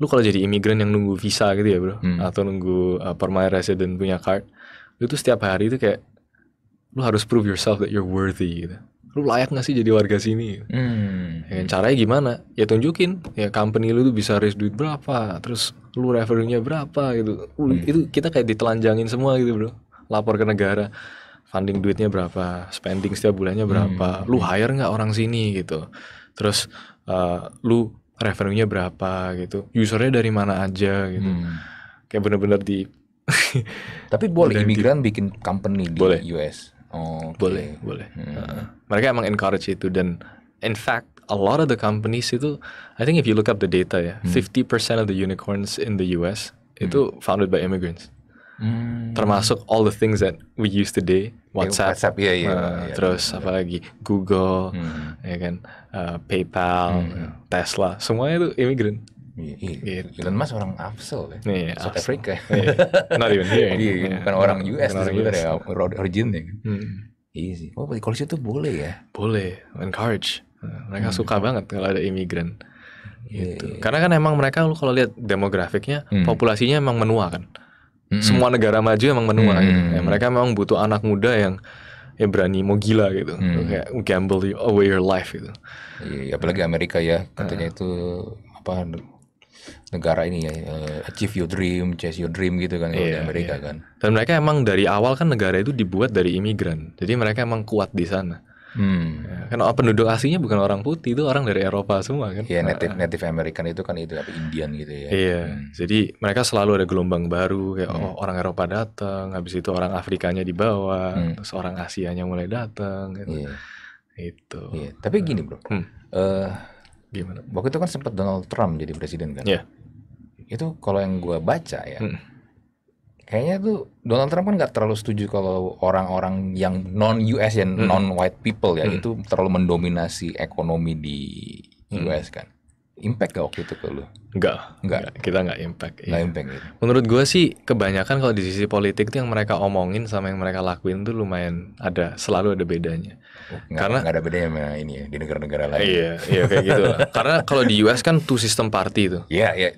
lu kalau jadi imigran yang nunggu visa gitu ya bro hmm. atau nunggu uh, permanent resident punya card lu tuh setiap hari itu kayak lu harus prove yourself that you're worthy gitu lu layak gak sih jadi warga sini hmm. ya, caranya gimana ya tunjukin ya company lu tuh bisa raise duit berapa terus lu revenue-nya berapa gitu hmm. itu kita kayak ditelanjangin semua gitu bro lapor ke negara funding duitnya berapa spending setiap bulannya berapa hmm. lu hire nggak orang sini gitu terus uh, lu revenue-nya berapa gitu usernya dari mana aja gitu hmm. kayak bener-bener di tapi boleh imigran di, bikin company di boleh. US oh, okay. boleh boleh hmm. uh, mereka emang encourage itu dan in fact a lot of the companies itu I think if you look up the data ya hmm. 50% of the unicorns in the US hmm. itu founded by immigrants Hmm. Termasuk all the things that we use today, WhatsApp, WhatsApp ya, ya, uh, ya, terus ya. apalagi Google, hmm. ya kan, uh, PayPal, hmm. Iya. Tesla, semuanya itu imigran. Iya, gitu. Elon Musk orang Afsel ya. Iya, South Afsel. Africa. Iya. Not even here. Iya, yeah. bukan orang US sebenarnya ya, originnya. Oh, Iya sih. Oh, Malaysia tuh boleh ya? Boleh. Encourage. Uh, mereka hmm. suka banget kalau ada imigran. Gitu. Yeah, yeah. Karena kan emang mereka lu kalau lihat demografiknya, hmm. populasinya emang menua kan hmm. semua negara maju emang menua hmm. gitu. ya, mereka memang butuh anak muda yang ya berani mau gila gitu hmm. kayak gamble away your life gitu iya, iya apalagi Amerika ya katanya uh. itu apa negara ini ya uh, achieve your dream chase your dream gitu kan yeah, di iya, Amerika yeah. kan dan mereka emang dari awal kan negara itu dibuat dari imigran jadi mereka emang kuat di sana Hmm. Ya, kan oh, penduduk aslinya bukan orang putih itu orang dari Eropa semua kan. Iya, yeah, native native American itu kan itu apa Indian gitu ya. Iya. Hmm. Jadi mereka selalu ada gelombang baru kayak hmm. oh, orang Eropa datang, habis itu orang Afrikanya dibawa, hmm. terus orang Asianya mulai datang gitu. Yeah. Itu. Iya, tapi gini, Bro. Hmm. Uh, gimana? Waktu itu kan sempat Donald Trump jadi presiden kan. Iya. Itu kalau yang gue baca ya. Hmm kayaknya tuh Donald Trump kan nggak terlalu setuju kalau orang-orang yang non US ya hmm. non white people ya hmm. itu terlalu mendominasi ekonomi di hmm. US kan. Impact gak waktu itu ke lu? Enggak, enggak. Kita enggak impact. Enggak iya. impact. Gitu. Menurut gue sih kebanyakan kalau di sisi politik tuh yang mereka omongin sama yang mereka lakuin tuh lumayan ada selalu ada bedanya. Enggak, oh, Karena enggak ada bedanya sama ini ya di negara-negara lain. Iya, iya kayak gitu. Lah. Karena kalau di US kan two system party itu. Iya, iya.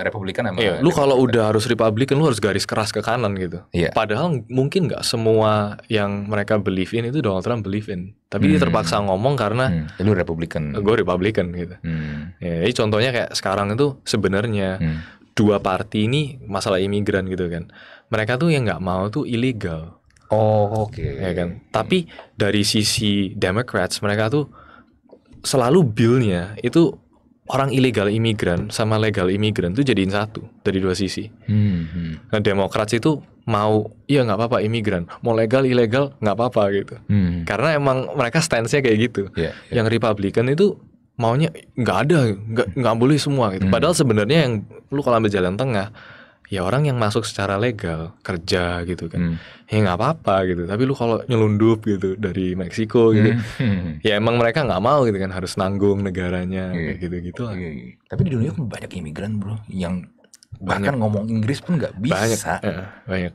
Republikan sama iya, lu kalau udah harus Republikan lu harus garis keras ke kanan gitu. Iya. Padahal mungkin nggak semua yang mereka believe in itu Donald Trump believe in tapi hmm. dia terpaksa ngomong karena hmm. lu Republikan. Gue Republikan gitu. Hmm. Ya, jadi contohnya kayak sekarang itu sebenarnya hmm. dua party ini masalah imigran gitu kan mereka tuh yang nggak mau tuh ilegal oh oke okay. ya kan tapi dari sisi Democrats mereka tuh selalu billnya itu orang ilegal imigran sama legal imigran tuh jadiin satu dari dua sisi. Hmm, hmm. Nah Demokrat itu mau ya nggak apa-apa imigran, mau legal ilegal nggak apa-apa gitu. Hmm. Karena emang mereka stance-nya kayak gitu. Yeah, yeah. Yang Republican itu maunya nggak ada nggak nggak boleh semua gitu. Hmm. Padahal sebenarnya yang lu kalau ambil jalan tengah ya orang yang masuk secara legal kerja gitu kan hmm. ya nggak apa-apa gitu tapi lu kalau nyelundup gitu dari Meksiko gitu hmm. ya emang mereka nggak mau gitu kan harus nanggung negaranya yeah. kayak gitu gitu lah. Iya, iya. tapi di dunia kan banyak imigran bro yang banyak. bahkan ngomong Inggris pun nggak bisa banyak ya, banyak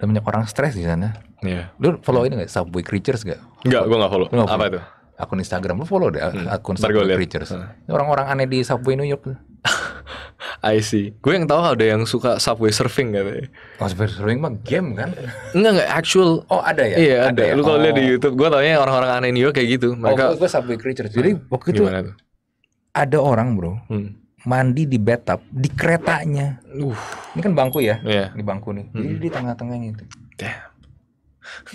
dan banyak orang stres di sana yeah. lu follow ini nggak Subway Creatures gak? nggak gua nggak follow. gak follow apa itu akun Instagram lu follow deh hmm. akun Subway Creatures orang-orang aneh di Subway New York I see. Gue yang tahu ada yang suka subway surfing katanya. Oh, subway surfing mah game kan? enggak enggak actual. Oh, ada ya? Iya, ada. ada. Ya? Lu kalau oh. lihat di oh. YouTube, gue ya orang-orang aneh New York kayak gitu. Oh, Mereka Oh, gue, subway creature. Jadi waktu itu tuh? ada orang, Bro. Hmm. Mandi di bathtub di keretanya. Uh. Ini kan bangku ya? Yeah. Di bangku nih. Jadi hmm. di tengah-tengah gitu. Damn.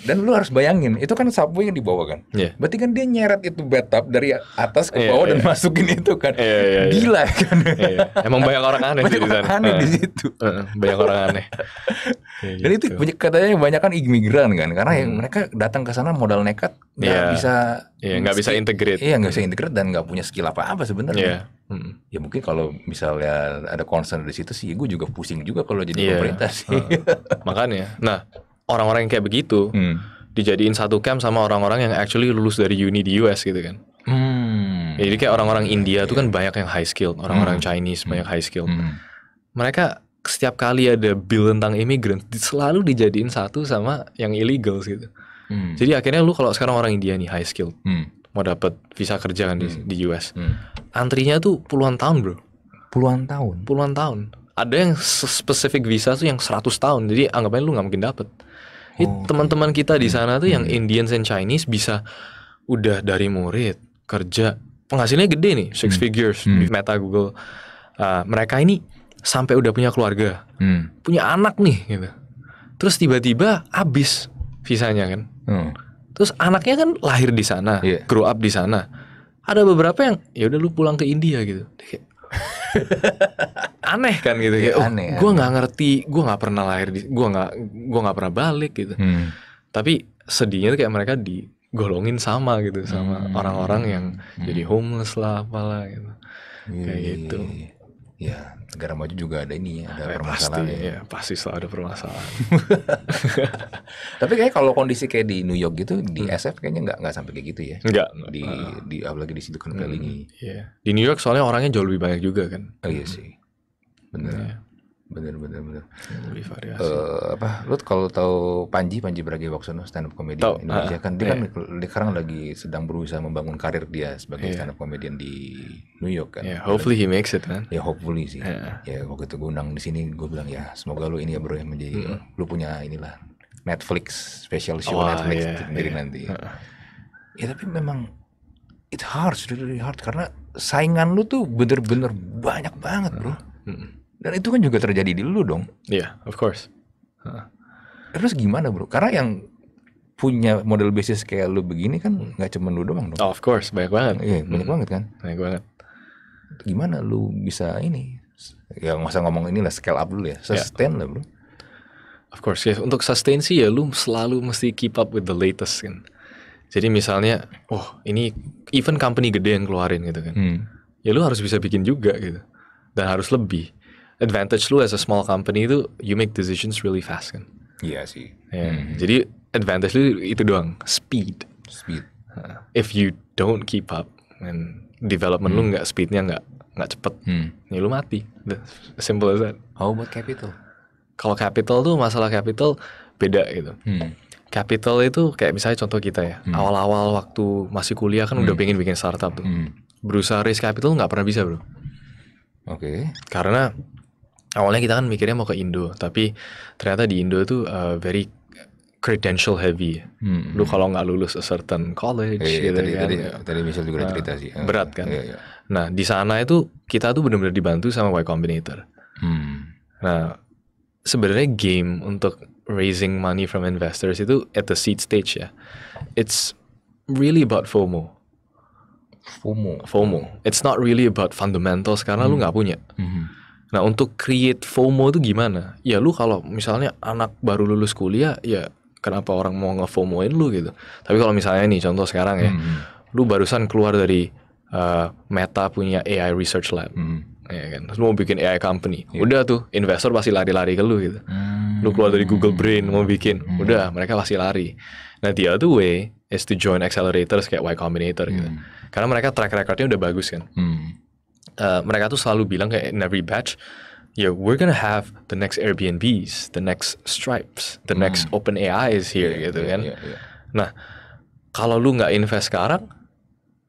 Dan lu harus bayangin, itu kan sapu yang dibawa kan. Yeah. Berarti kan dia nyeret itu bathtub dari atas ke bawah yeah, yeah. dan iya. masukin itu kan. Yeah, yeah, yeah. Gila kan. Yeah, yeah. Emang banyak orang aneh banyak di sana. aneh uh, di iya. situ. Uh, banyak orang aneh. dan itu gitu. katanya banyak kan imigran kan, karena hmm. yang mereka datang ke sana modal nekat, nggak yeah. bisa. Iya, yeah, nggak bisa integrate. Iya, nggak bisa integrate dan nggak punya skill apa-apa sebenarnya. Yeah. Hmm. Ya mungkin kalau misalnya ada concern di situ sih, gue juga pusing juga kalau jadi yeah. pemerintah sih. Uh, makanya. Nah, orang-orang yang kayak begitu hmm. dijadiin satu camp sama orang-orang yang actually lulus dari uni di US gitu kan. Hmm. jadi kayak orang-orang India tuh kan banyak yang high skill, orang-orang hmm. Chinese banyak hmm. high skill. Hmm. Mereka setiap kali ada bill tentang imigran selalu dijadiin satu sama yang illegal gitu. Hmm. Jadi akhirnya lu kalau sekarang orang India nih high skill, hmm. mau dapat visa kerja kan hmm. di, di US, hmm. antrinya tuh puluhan tahun bro. Puluhan tahun. Puluhan tahun. Ada yang spesifik visa tuh yang 100 tahun. Jadi anggapnya lu nggak mungkin dapet. Oh. Teman-teman kita di sana tuh yang hmm. Indians and Chinese bisa udah dari murid kerja penghasilnya gede nih six hmm. figures hmm. di Meta Google. Uh, mereka ini sampai udah punya keluarga, hmm. punya anak nih gitu. Terus tiba-tiba habis visanya kan. Hmm. Terus anaknya kan lahir di sana, yeah. grow up di sana. Ada beberapa yang ya udah lu pulang ke India gitu. kayak, aneh kan gitu ya, oh, aneh, gue nggak ngerti gue nggak pernah lahir di gue nggak gue nggak pernah balik gitu hmm. tapi sedihnya tuh kayak mereka digolongin sama gitu sama hmm. orang-orang hmm. yang hmm. jadi homeless lah apalah gitu yeah. kayak iya, gitu iya, Ya, negara maju juga ada ini, nah, ada ya, permasalahan. Pasti, ya. ya pasti selalu ada permasalahan. Tapi kayaknya kalau kondisi kayak di New York gitu, di hmm. SF kayaknya nggak nggak sampai kayak gitu ya. Nggak. Di uh, di apalagi di situ kan hmm, ini. Iya. Di New York soalnya orangnya jauh lebih banyak juga kan. Oh iya sih, benar. Ya bener bener bener lebih variasi uh, apa lu kalau tahu Panji Panji waksono stand up comedian tau, Indonesia ah, kan dia yeah. kan iya. sekarang lagi sedang berusaha membangun karir dia sebagai yeah. stand up comedian di New York kan yeah, hopefully he makes it kan ya hopefully sih yeah. ya waktu itu gue undang di sini gue bilang ya semoga lu ini ya bro yang menjadi mm lu punya inilah Netflix special show oh, Netflix yeah, sendiri yeah. nanti uh. ya tapi memang it hard really, really hard karena saingan lu tuh bener-bener banyak banget bro mm -hmm dan itu kan juga terjadi di lu dong. Iya, yeah, of course. Huh. Terus gimana bro? Karena yang punya model bisnis kayak lu begini kan hmm. nggak cuma lu doang dong. Oh, of course, banyak banget. Iya, yeah, banyak hmm. banget kan. Banyak banget. Gimana lu bisa ini? Ya nggak usah ngomong inilah scale up dulu ya, ya. sustain yeah. lah bro. Of course, ya Untuk sustain sih ya lu selalu mesti keep up with the latest kan. Jadi misalnya, oh ini even company gede yang keluarin gitu kan. Hmm. Ya lu harus bisa bikin juga gitu. Dan harus lebih advantage lu as a small company itu you make decisions really fast kan. Iya sih. Yeah. Mm -hmm. Jadi advantage lu itu doang, speed. Speed. if you don't keep up and development hmm. lu nggak speednya nggak nggak cepet, hmm. ya lu mati. Simple as that. How about capital? Kalau capital tuh masalah capital beda gitu. Hmm. Capital itu kayak misalnya contoh kita ya, awal hmm. awal-awal waktu masih kuliah kan hmm. udah pengen bikin startup tuh. Hmm. Berusaha raise capital nggak pernah bisa bro. Oke. Okay. Karena awalnya kita kan mikirnya mau ke Indo, tapi ternyata di Indo itu uh, eh, very credential heavy. Hmm. Lu kalau nggak lulus a certain college yeah, iya, gitu tadi, kan. Tadi, tadi juga nah, cerita sih. Eh, berat kan. Yeah, yeah. Nah, di sana itu kita tuh benar-benar dibantu sama Y Combinator. Hmm. Nah, sebenarnya game untuk raising money from investors itu at the seed stage ya. It's really about FOMO. FOMO. FOMO. It's not really about fundamentals karena hmm. lu nggak punya. Hmm Nah untuk create FOMO itu gimana? Ya lu kalau misalnya anak baru lulus kuliah ya kenapa orang mau ngefomoin lu gitu. Tapi kalau misalnya nih contoh sekarang ya, hmm. lu barusan keluar dari uh, Meta punya AI research lab. Hmm. Ya kan, lu mau bikin AI company, yeah. udah tuh investor pasti lari-lari ke lu gitu. Hmm. Lu keluar dari Google Brain mau bikin, hmm. udah mereka pasti lari. Nah the other way is to join accelerators kayak Y Combinator gitu. hmm. gitu, karena mereka track recordnya udah bagus kan. Hmm uh, mereka tuh selalu bilang kayak in every batch yeah, we're gonna have the next Airbnbs, the next Stripes, the mm. next Open AI is here yeah, gitu yeah, kan. Yeah, yeah. Nah, kalau lu nggak invest sekarang,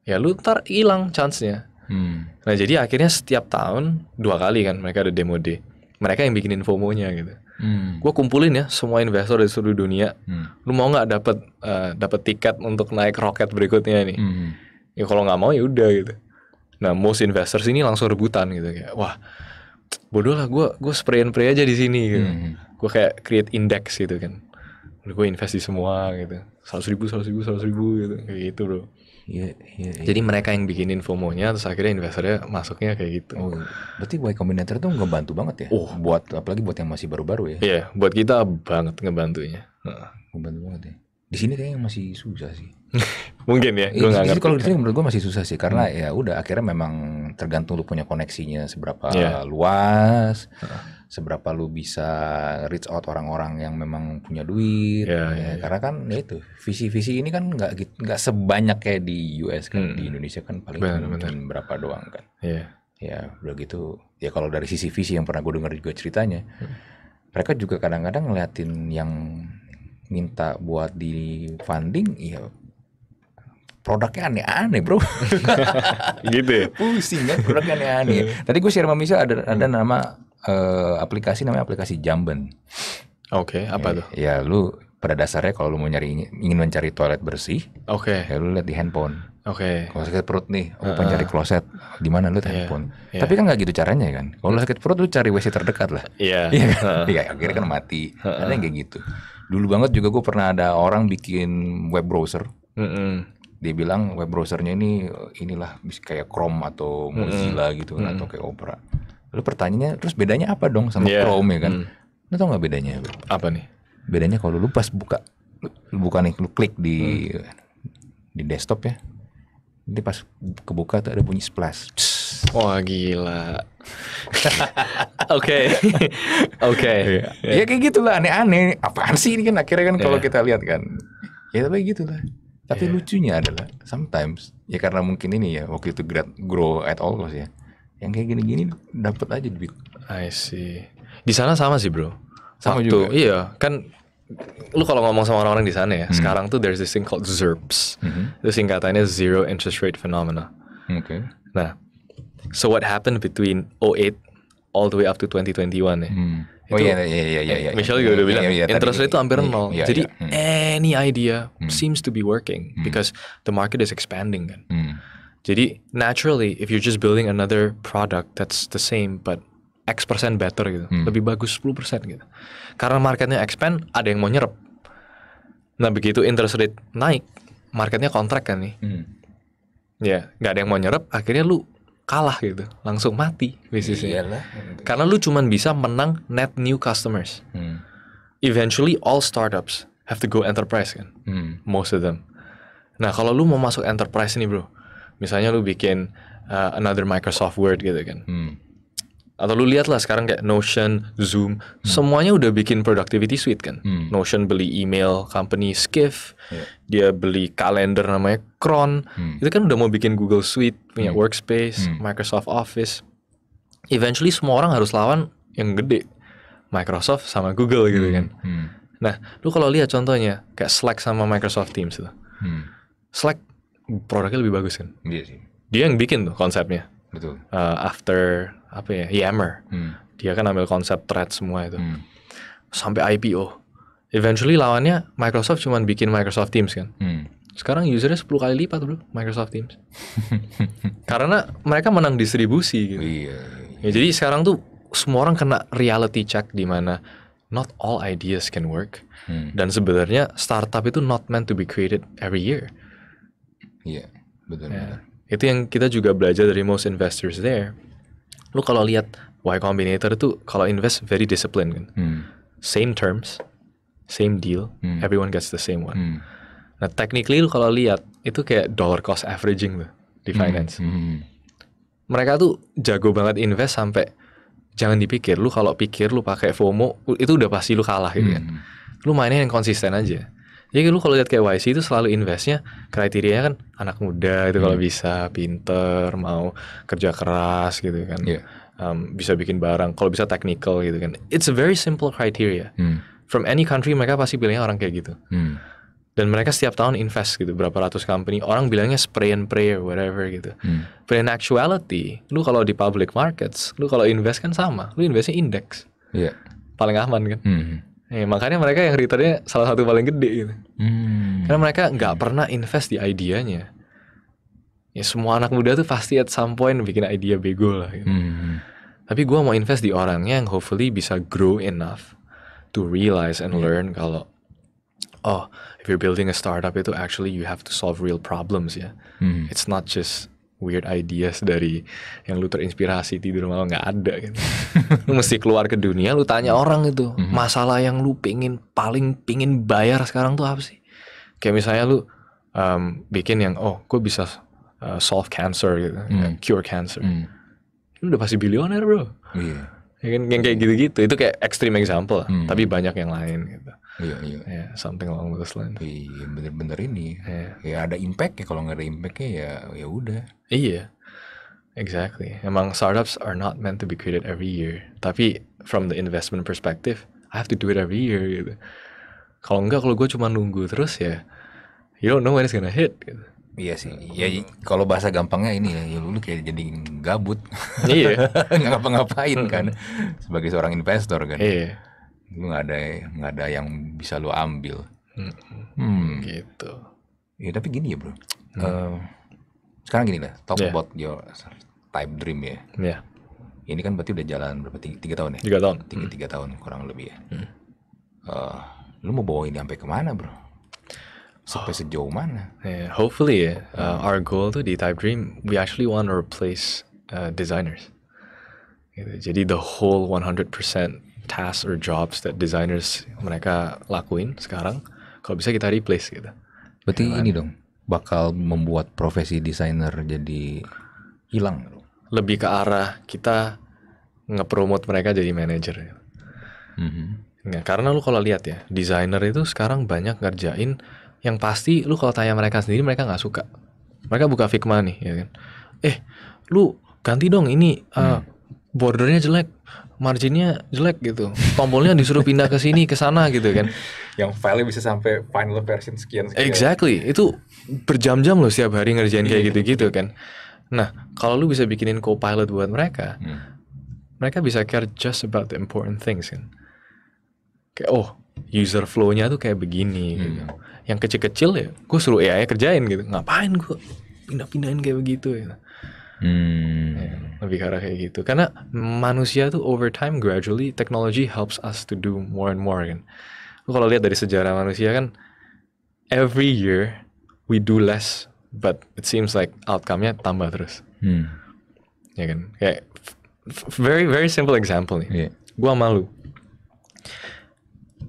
ya lu ntar hilang chance-nya. Hmm. Nah, jadi akhirnya setiap tahun dua kali kan mereka ada demo day. Mereka yang bikinin fomo gitu. Hmm. Gue kumpulin ya semua investor dari seluruh dunia. Hmm. Lu mau nggak dapat uh, eh, dapat tiket untuk naik roket berikutnya nih? Hmm. Ya kalau nggak mau ya udah gitu. Nah, most investors ini langsung rebutan gitu kayak, wah, bodoh lah gue gue sprayin pray aja di sini gitu. Hmm. hmm. Gue kayak create index gitu kan. Udah gue invest di semua gitu. 100 ribu, 100 ribu, 100 ribu gitu. Kayak gitu bro. Yeah, yeah, yeah. Jadi mereka yang bikinin FOMO-nya terus akhirnya investornya masuknya kayak gitu. Oh, berarti Y kombinator tuh ngebantu banget ya? Oh, buat apalagi buat yang masih baru-baru ya. Iya, yeah, buat kita banget ngebantunya. Ngebantu banget ya di sini kayaknya masih susah sih mungkin ya gue iya, nggak ngerti kalau di sini menurut gue masih susah sih karena hmm. ya udah akhirnya memang tergantung lu punya koneksinya seberapa yeah. luas seberapa lu bisa reach out orang-orang yang memang punya duit yeah, ya. yeah, iya. karena kan ya itu visi-visi ini kan nggak nggak sebanyak kayak di US kan hmm. di Indonesia kan paling bener, mungkin bener. berapa doang kan yeah. ya udah gitu ya kalau dari sisi visi yang pernah gue dengar juga ceritanya hmm. mereka juga kadang-kadang ngeliatin yang minta buat di funding ya produknya aneh-aneh bro gitu ya? pusing kan produknya aneh-aneh iya. tadi gue share sama Misa ada ada hmm. nama uh, aplikasi namanya aplikasi Jamben. oke okay, apa ya, tuh ya lu pada dasarnya kalau lu mau nyari ingin mencari toilet bersih oke okay. ya lu lihat di handphone oke okay. kalau sakit perut nih aku uh, oh, pengen cari kloset di mana lu yeah, handphone yeah. tapi kan nggak gitu caranya kan kalau sakit perut lu cari WC terdekat lah iya yeah. iya uh, akhirnya kan mati uh, ada yang kayak gitu dulu banget juga gue pernah ada orang bikin web browser mm -hmm. dia bilang web browsernya ini inilah kayak Chrome atau Mozilla mm -hmm. gitu mm -hmm. atau kayak Opera lalu pertanyaannya terus bedanya apa dong sama yeah. Chrome ya kan mm. lu tau nggak bedanya apa nih bedanya kalau lu pas buka lu, lu buka nih lu klik di mm. di desktop ya nanti pas kebuka tuh ada bunyi splash Wah oh, gila Oke. Oke. Iya, iya. Ya kayak gitulah aneh-aneh. Apaan sih ini kan akhirnya kan yeah. kalau iya. kita lihat kan. Ya tapi gitulah. Tapi yeah. lucunya adalah sometimes ya karena mungkin ini ya waktu itu grow at all loss ya. Yang kayak gini-gini dapat aja duit. I see. Di sana sama sih, Bro. Sama waktu, juga. Iya, kan lu kalau ngomong sama orang-orang di sana ya, hmm. sekarang tuh there's this thing called zerps. -hmm. Itu singkatannya zero interest rate phenomena. Oke. Okay. Nah, So what happened between 08 all the way up to 2021 ya? Eh? Hmm. Oh, itu, oh iya iya iya iya. Michelle juga iya, udah bilang yeah, yeah, yeah, interest rate itu hampir hmm, nol. Yeah, Jadi yeah. Hmm. any idea hmm. seems to be working hmm. because the market is expanding kan. Hmm. Jadi naturally if you're just building another product that's the same but X persen better gitu, hmm. lebih bagus 10 persen gitu. Karena marketnya expand, ada yang mau nyerap. Nah begitu interest rate naik, marketnya kontrak kan nih. Hmm. Ya, nggak ada yang mau nyerap, akhirnya lu kalah gitu langsung mati bisnisnya Iyalah. karena lu cuman bisa menang net new customers hmm. eventually all startups have to go enterprise kan hmm. most of them nah kalau lu mau masuk enterprise nih bro misalnya lu bikin uh, another Microsoft Word gitu kan hmm atau lu lah sekarang kayak Notion, Zoom, hmm. semuanya udah bikin productivity suite kan. Hmm. Notion beli email company Skiff, yeah. dia beli kalender namanya Cron. Hmm. Itu kan udah mau bikin Google Suite, punya hmm. Workspace, hmm. Microsoft Office. Eventually semua orang harus lawan yang gede. Microsoft sama Google gitu hmm. gitu kan. Hmm. Nah, lu kalau lihat contohnya kayak Slack sama Microsoft Teams itu. Hmm. Slack produknya lebih bagus kan. Iya sih. Dia yang bikin tuh konsepnya. Betul. Uh, after apa ya Yammer iya, hmm. dia kan ambil konsep thread semua itu hmm. sampai IPO eventually lawannya Microsoft cuman bikin Microsoft Teams kan hmm. sekarang usernya 10 kali lipat bro Microsoft Teams karena mereka menang distribusi gitu yeah. Iya. Ya, jadi sekarang tuh semua orang kena reality check di mana not all ideas can work hmm. dan sebenarnya startup itu not meant to be created every year iya betul, betul ya, itu yang kita juga belajar dari most investors there lu kalau lihat Y Combinator itu kalau invest very disciplined kan hmm. same terms same deal hmm. everyone gets the same one hmm. nah technically lu kalau lihat itu kayak dollar cost averaging tuh di hmm. finance hmm. Hmm. mereka tuh jago banget invest sampai jangan dipikir lu kalau pikir lu pakai FOMO itu udah pasti lu kalah gitu kan. hmm. kan lu mainnya yang konsisten aja jadi iya, lu kalau lihat kayak YC itu selalu investnya kriterianya kan anak muda itu hmm. kalau bisa pinter mau kerja keras gitu kan yeah. Iya. um, bisa bikin barang kalau bisa technical gitu kan it's a very simple criteria hmm. from any country mereka pasti pilihnya orang kayak gitu hmm. dan mereka setiap tahun invest gitu berapa ratus company orang bilangnya spray and pray whatever gitu hmm. but in actuality lu kalau di public markets lu kalau invest kan sama lu investnya indeks yeah. paling aman kan hmm Eh, makanya mereka yang returnnya salah satu paling gede gitu. Hmm. Karena mereka nggak pernah invest di idenya. Ya semua anak muda tuh pasti at some point bikin idea bego lah. Gitu. Hmm. Tapi gue mau invest di orangnya yang hopefully bisa grow enough to realize and hmm. learn kalau oh if you're building a startup itu actually you have to solve real problems ya. Hmm. It's not just weird ideas dari yang lu terinspirasi tidur malam nggak ada kan. lu mesti keluar ke dunia, lu tanya orang itu, mm-hmm. masalah yang lu pingin paling pingin bayar sekarang tuh apa sih? Kayak misalnya lu um, bikin yang oh, gue bisa uh, solve cancer gitu, mm. cure cancer. Mm. Lu udah pasti bilioner, bro. Yeah ya kan yang kayak gitu-gitu itu kayak extreme example hmm. tapi banyak yang lain gitu iya iya yeah, something along those lines iya bener-bener ini ya. ya ada impact ya kalau nggak ada impactnya ya ya udah iya exactly emang startups are not meant to be created every year tapi from the investment perspective I have to do it every year gitu kalau enggak kalau gue cuma nunggu terus ya you don't know when it's gonna hit gitu. Iya sih. Iya, ya kalau bahasa gampangnya ini ya, ya lu kayak jadi gabut. Iya. Enggak ngapa-ngapain kan sebagai seorang investor kan. Iya. Lu nggak ada nggak ada yang bisa lu ambil. Hmm. Gitu. Ya tapi gini ya bro. Hmm. Uh, sekarang gini lah. Talk yeah. about your type dream ya. Iya. Yeah. Ini kan berarti udah jalan berapa tiga, tahun ya? Tiga tahun. Tiga, tiga tahun kurang lebih ya. Hmm. Uh, lu mau bawa ini sampai kemana bro? sampai sejauh mana? Yeah, hopefully, uh, our goal tuh di Type Dream, we actually want to replace uh, designers. Gitu. Jadi the whole 100% tasks or jobs that designers mereka lakuin sekarang, kalau bisa kita replace gitu. Berarti ini dong, bakal membuat profesi desainer jadi hilang. Lebih ke arah kita ngepromot mereka jadi manager. Mm -hmm. Nah, karena lu kalau lihat ya, desainer itu sekarang banyak ngerjain yang pasti lu kalau tanya mereka sendiri mereka nggak suka mereka buka Figma nih ya kan eh lu ganti dong ini uh, hmm. bordernya jelek marginnya jelek gitu tombolnya disuruh pindah ke sini ke sana gitu kan yang file bisa sampai final version sekian, sekian. exactly itu berjam-jam loh setiap hari ngerjain kayak iya. gitu-gitu kan nah kalau lu bisa bikinin co-pilot buat mereka hmm. mereka bisa care just about the important things kan kayak oh user flow-nya tuh kayak begini gitu. hmm. gitu. Yang kecil-kecil ya gue suruh AI kerjain gitu. Ngapain gue pindah-pindahin kayak begitu gitu. Hmm. Ya, lebih ke kayak gitu. Karena manusia tuh over time gradually technology helps us to do more and more kan. kalau lihat dari sejarah manusia kan every year we do less but it seems like outcome-nya tambah terus. Hmm. Ya kan? Kayak very very simple example nih. Yeah. Gua malu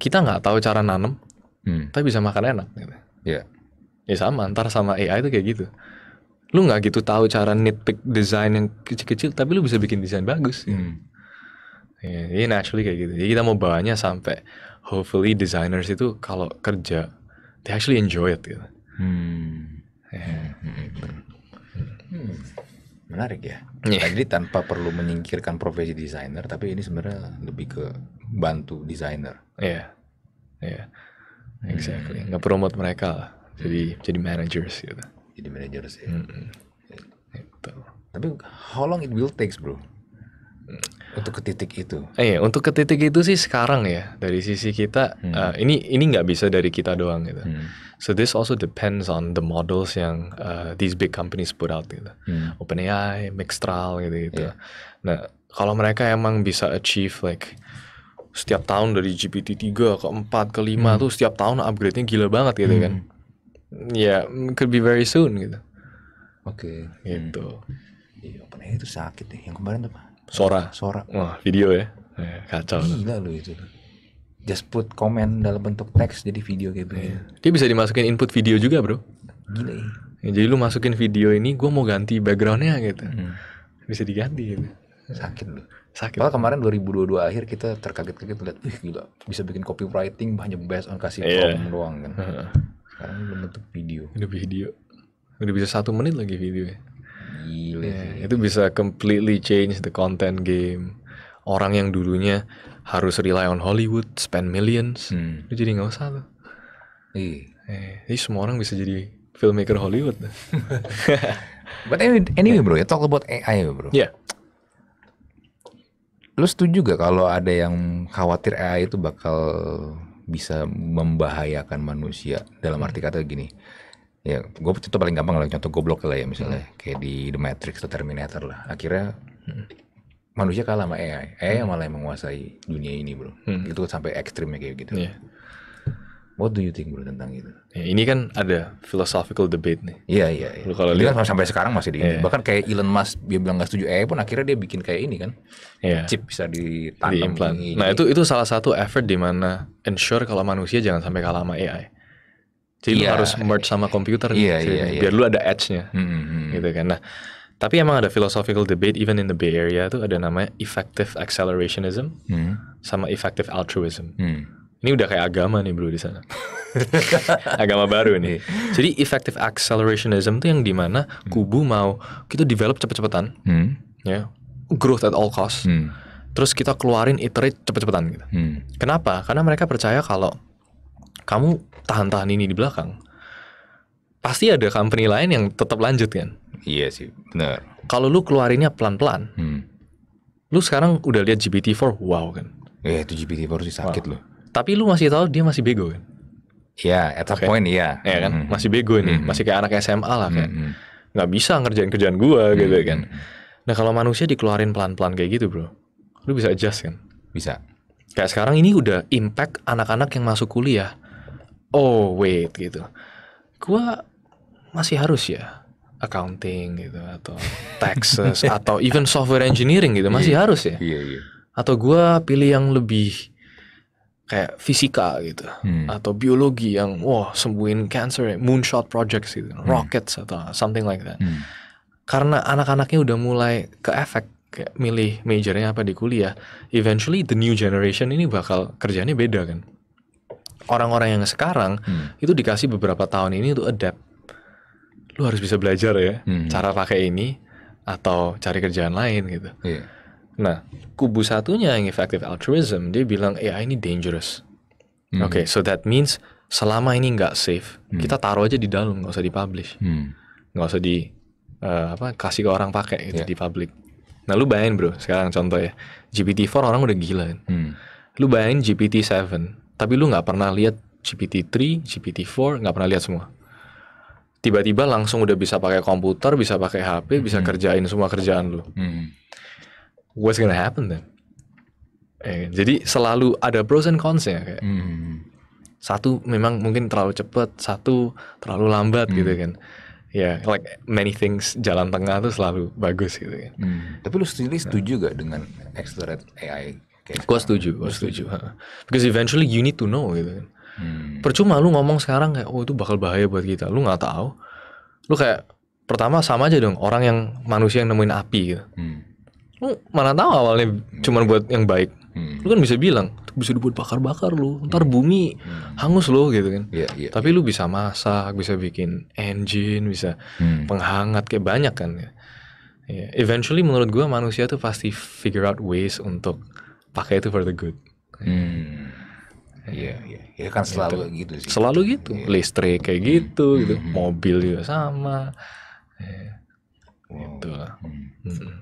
kita nggak tahu cara nanam, hmm. tapi bisa makan enak. Gitu. Yeah. Ya sama, antar sama AI itu kayak gitu. Lu nggak gitu tahu cara nitpick desain yang kecil-kecil, tapi lu bisa bikin desain bagus. Gitu. Hmm. Iya. Hmm. Ya, naturally kayak gitu. Jadi kita mau bawanya sampai hopefully designers itu kalau kerja, they actually enjoy it gitu. Hmm. Yeah. Hmm hmm, hmm. hmm. Menarik ya. Yeah. Jadi tanpa perlu menyingkirkan profesi desainer, tapi ini sebenarnya lebih ke bantu desainer. Iya, yeah. iya, yeah. Hmm. exactly. nggak promote mereka lah, jadi hmm. jadi managers gitu. Jadi managers ya. -hmm. Itu. Tapi how long it will takes bro? Untuk ke titik itu. Eh, iya, untuk ke titik itu sih sekarang ya dari sisi kita hmm. uh, ini ini nggak bisa dari kita doang gitu. Hmm. So this also depends on the models yang uh, these big companies put out gitu. Hmm. OpenAI, Mixtral gitu gitu. Yeah. Nah kalau mereka emang bisa achieve like setiap tahun dari GPT 3 ke 4 ke 5 hmm. tuh setiap tahun upgrade-nya gila banget gitu kan. hmm. kan. Ya, yeah, could be very soon gitu. Oke, okay. gitu. Hmm. Iya, hmm. open itu sakit deh. Yang kemarin tuh, Sora. Sora. Wah, video ya. Eh, kacau. Gila lu itu. Just put comment dalam bentuk teks jadi video kayak begini. Yeah. Dia bisa dimasukin input video juga, Bro. Gila ya. ya jadi lu masukin video ini, gue mau ganti backgroundnya gitu. Hmm. Bisa diganti gitu. Sakit lu. Sakit. Padahal kemarin 2022 akhir kita terkaget-kaget lihat, wih gila, bisa bikin copywriting hanya based on kasih yeah. Iya. doang kan. Sekarang bentuk video. Udah video. Udah bisa satu menit lagi video ya. Gila yeah, sih. Itu bisa completely change the content game. Orang yang dulunya harus rely on Hollywood, spend millions, hmm. itu jadi nggak usah tuh. Iya. Eh, jadi semua orang bisa jadi filmmaker Hollywood. But anyway, anyway bro, ya talk about AI bro. Yeah. Lo setuju gak kalau ada yang khawatir AI itu bakal bisa membahayakan manusia dalam arti kata gini? Ya, gue contoh paling gampang lah, contoh goblok lah ya misalnya, hmm. kayak di The Matrix atau Terminator lah. Akhirnya hmm. manusia kalah sama AI, AI hmm. malah yang menguasai dunia ini bro. Hmm. Itu sampai ekstrimnya kayak gitu. Yeah. What do you think bro tentang itu? Ya, ini kan ada philosophical debate nih. Iya iya. iya. kalau lihat kan sampai sekarang masih di yeah. bahkan kayak Elon Musk dia bilang nggak setuju AI eh, pun akhirnya dia bikin kayak ini kan. Yeah. Chip bisa ditanam. Di nah gitu. itu itu salah satu effort di mana ensure kalau manusia jangan sampai kalah sama AI. Jadi yeah. lu iya. harus merge sama komputer yeah, nih, yeah, yeah, biar lu ada edge-nya, mm -hmm. gitu kan. Nah, tapi emang ada philosophical debate even in the Bay Area itu ada namanya effective accelerationism -hmm. sama effective altruism. Hmm. Ini udah kayak agama nih bro di sana. agama baru nih. Jadi effective accelerationism itu yang dimana hmm. kubu mau kita develop cepet-cepetan, hmm. ya growth at all cost. Hmm. Terus kita keluarin iterate cepet-cepetan gitu. Hmm. Kenapa? Karena mereka percaya kalau kamu tahan-tahan ini di belakang, pasti ada company lain yang tetap lanjut kan. Iya sih, benar. Kalau lu keluarinnya pelan-pelan, hmm. lu sekarang udah lihat GPT-4, wow kan. Eh, itu GPT-4 sih sakit wow. loh tapi lu masih tahu dia masih bego kan? Iya, yeah, at okay. point iya. Yeah. kan? Mm -hmm. Masih bego ini, mm -hmm. masih kayak anak SMA lah kayak. Mm -hmm. Gak bisa ngerjain kerjaan gua mm -hmm. gitu kan. Nah, kalau manusia dikeluarin pelan-pelan kayak gitu, Bro. Lu bisa adjust kan? Bisa. Kayak sekarang ini udah impact anak-anak yang masuk kuliah. Oh, wait gitu. Gua masih harus ya accounting gitu atau taxes atau even software engineering gitu masih yeah. harus ya. Iya, yeah, iya. Yeah. Atau gua pilih yang lebih kayak fisika gitu hmm. atau biologi yang wah sembuhin cancer moonshot project gitu hmm. rockets atau something like that hmm. karena anak-anaknya udah mulai ke efek kayak milih majornya apa di kuliah eventually the new generation ini bakal kerjanya beda kan orang-orang yang sekarang hmm. itu dikasih beberapa tahun ini untuk adapt lu harus bisa belajar ya hmm. cara pakai ini atau cari kerjaan lain gitu yeah. Nah, kubu satunya yang effective altruism dia bilang AI eh, ini dangerous. Hmm. Oke, okay, so that means selama ini nggak safe, hmm. kita taruh aja di dalam, nggak usah dipublish, hmm. nggak hmm. usah di uh, apa kasih ke orang pakai gitu yeah. di public. Nah, lu bayangin bro, sekarang contoh ya, GPT-4 orang udah gila kan. Hmm. Lu bayangin GPT-7, tapi lu nggak pernah lihat GPT-3, GPT-4, nggak pernah lihat semua. Tiba-tiba langsung udah bisa pakai komputer, bisa pakai HP, hmm. bisa kerjain semua kerjaan lu. Hmm what's gonna happen then? Eh, jadi selalu ada pros and cons ya kayak. Hmm. Satu memang mungkin terlalu cepat, satu terlalu lambat hmm. gitu kan. Ya, yeah, like many things jalan tengah tuh selalu bagus gitu kan. Hmm. Tapi lu sendiri nah. setuju gak dengan accelerate AI? Gue setuju, gue setuju. setuju. Because eventually you need to know gitu kan. Hmm. Percuma lu ngomong sekarang kayak oh itu bakal bahaya buat kita. Lu nggak tahu. Lu kayak pertama sama aja dong orang yang manusia yang nemuin api gitu. Hmm lu mana tahu awalnya cuman buat yang baik hmm. lu kan bisa bilang bisa dibuat bakar-bakar lu ntar bumi hmm. hangus lu gitu kan yeah, yeah, tapi yeah. lu bisa masak bisa bikin engine bisa hmm. penghangat kayak banyak kan ya yeah. eventually menurut gua manusia tuh pasti figure out ways untuk pakai itu for the good hmm. Iya, iya. Ya kan gitu. selalu gitu, gitu sih. Selalu gitu. yeah. Listrik kayak gitu, hmm. gitu. Hmm. Mobil juga sama. yeah. Wow. Gitu lah. Hmm. Hmm.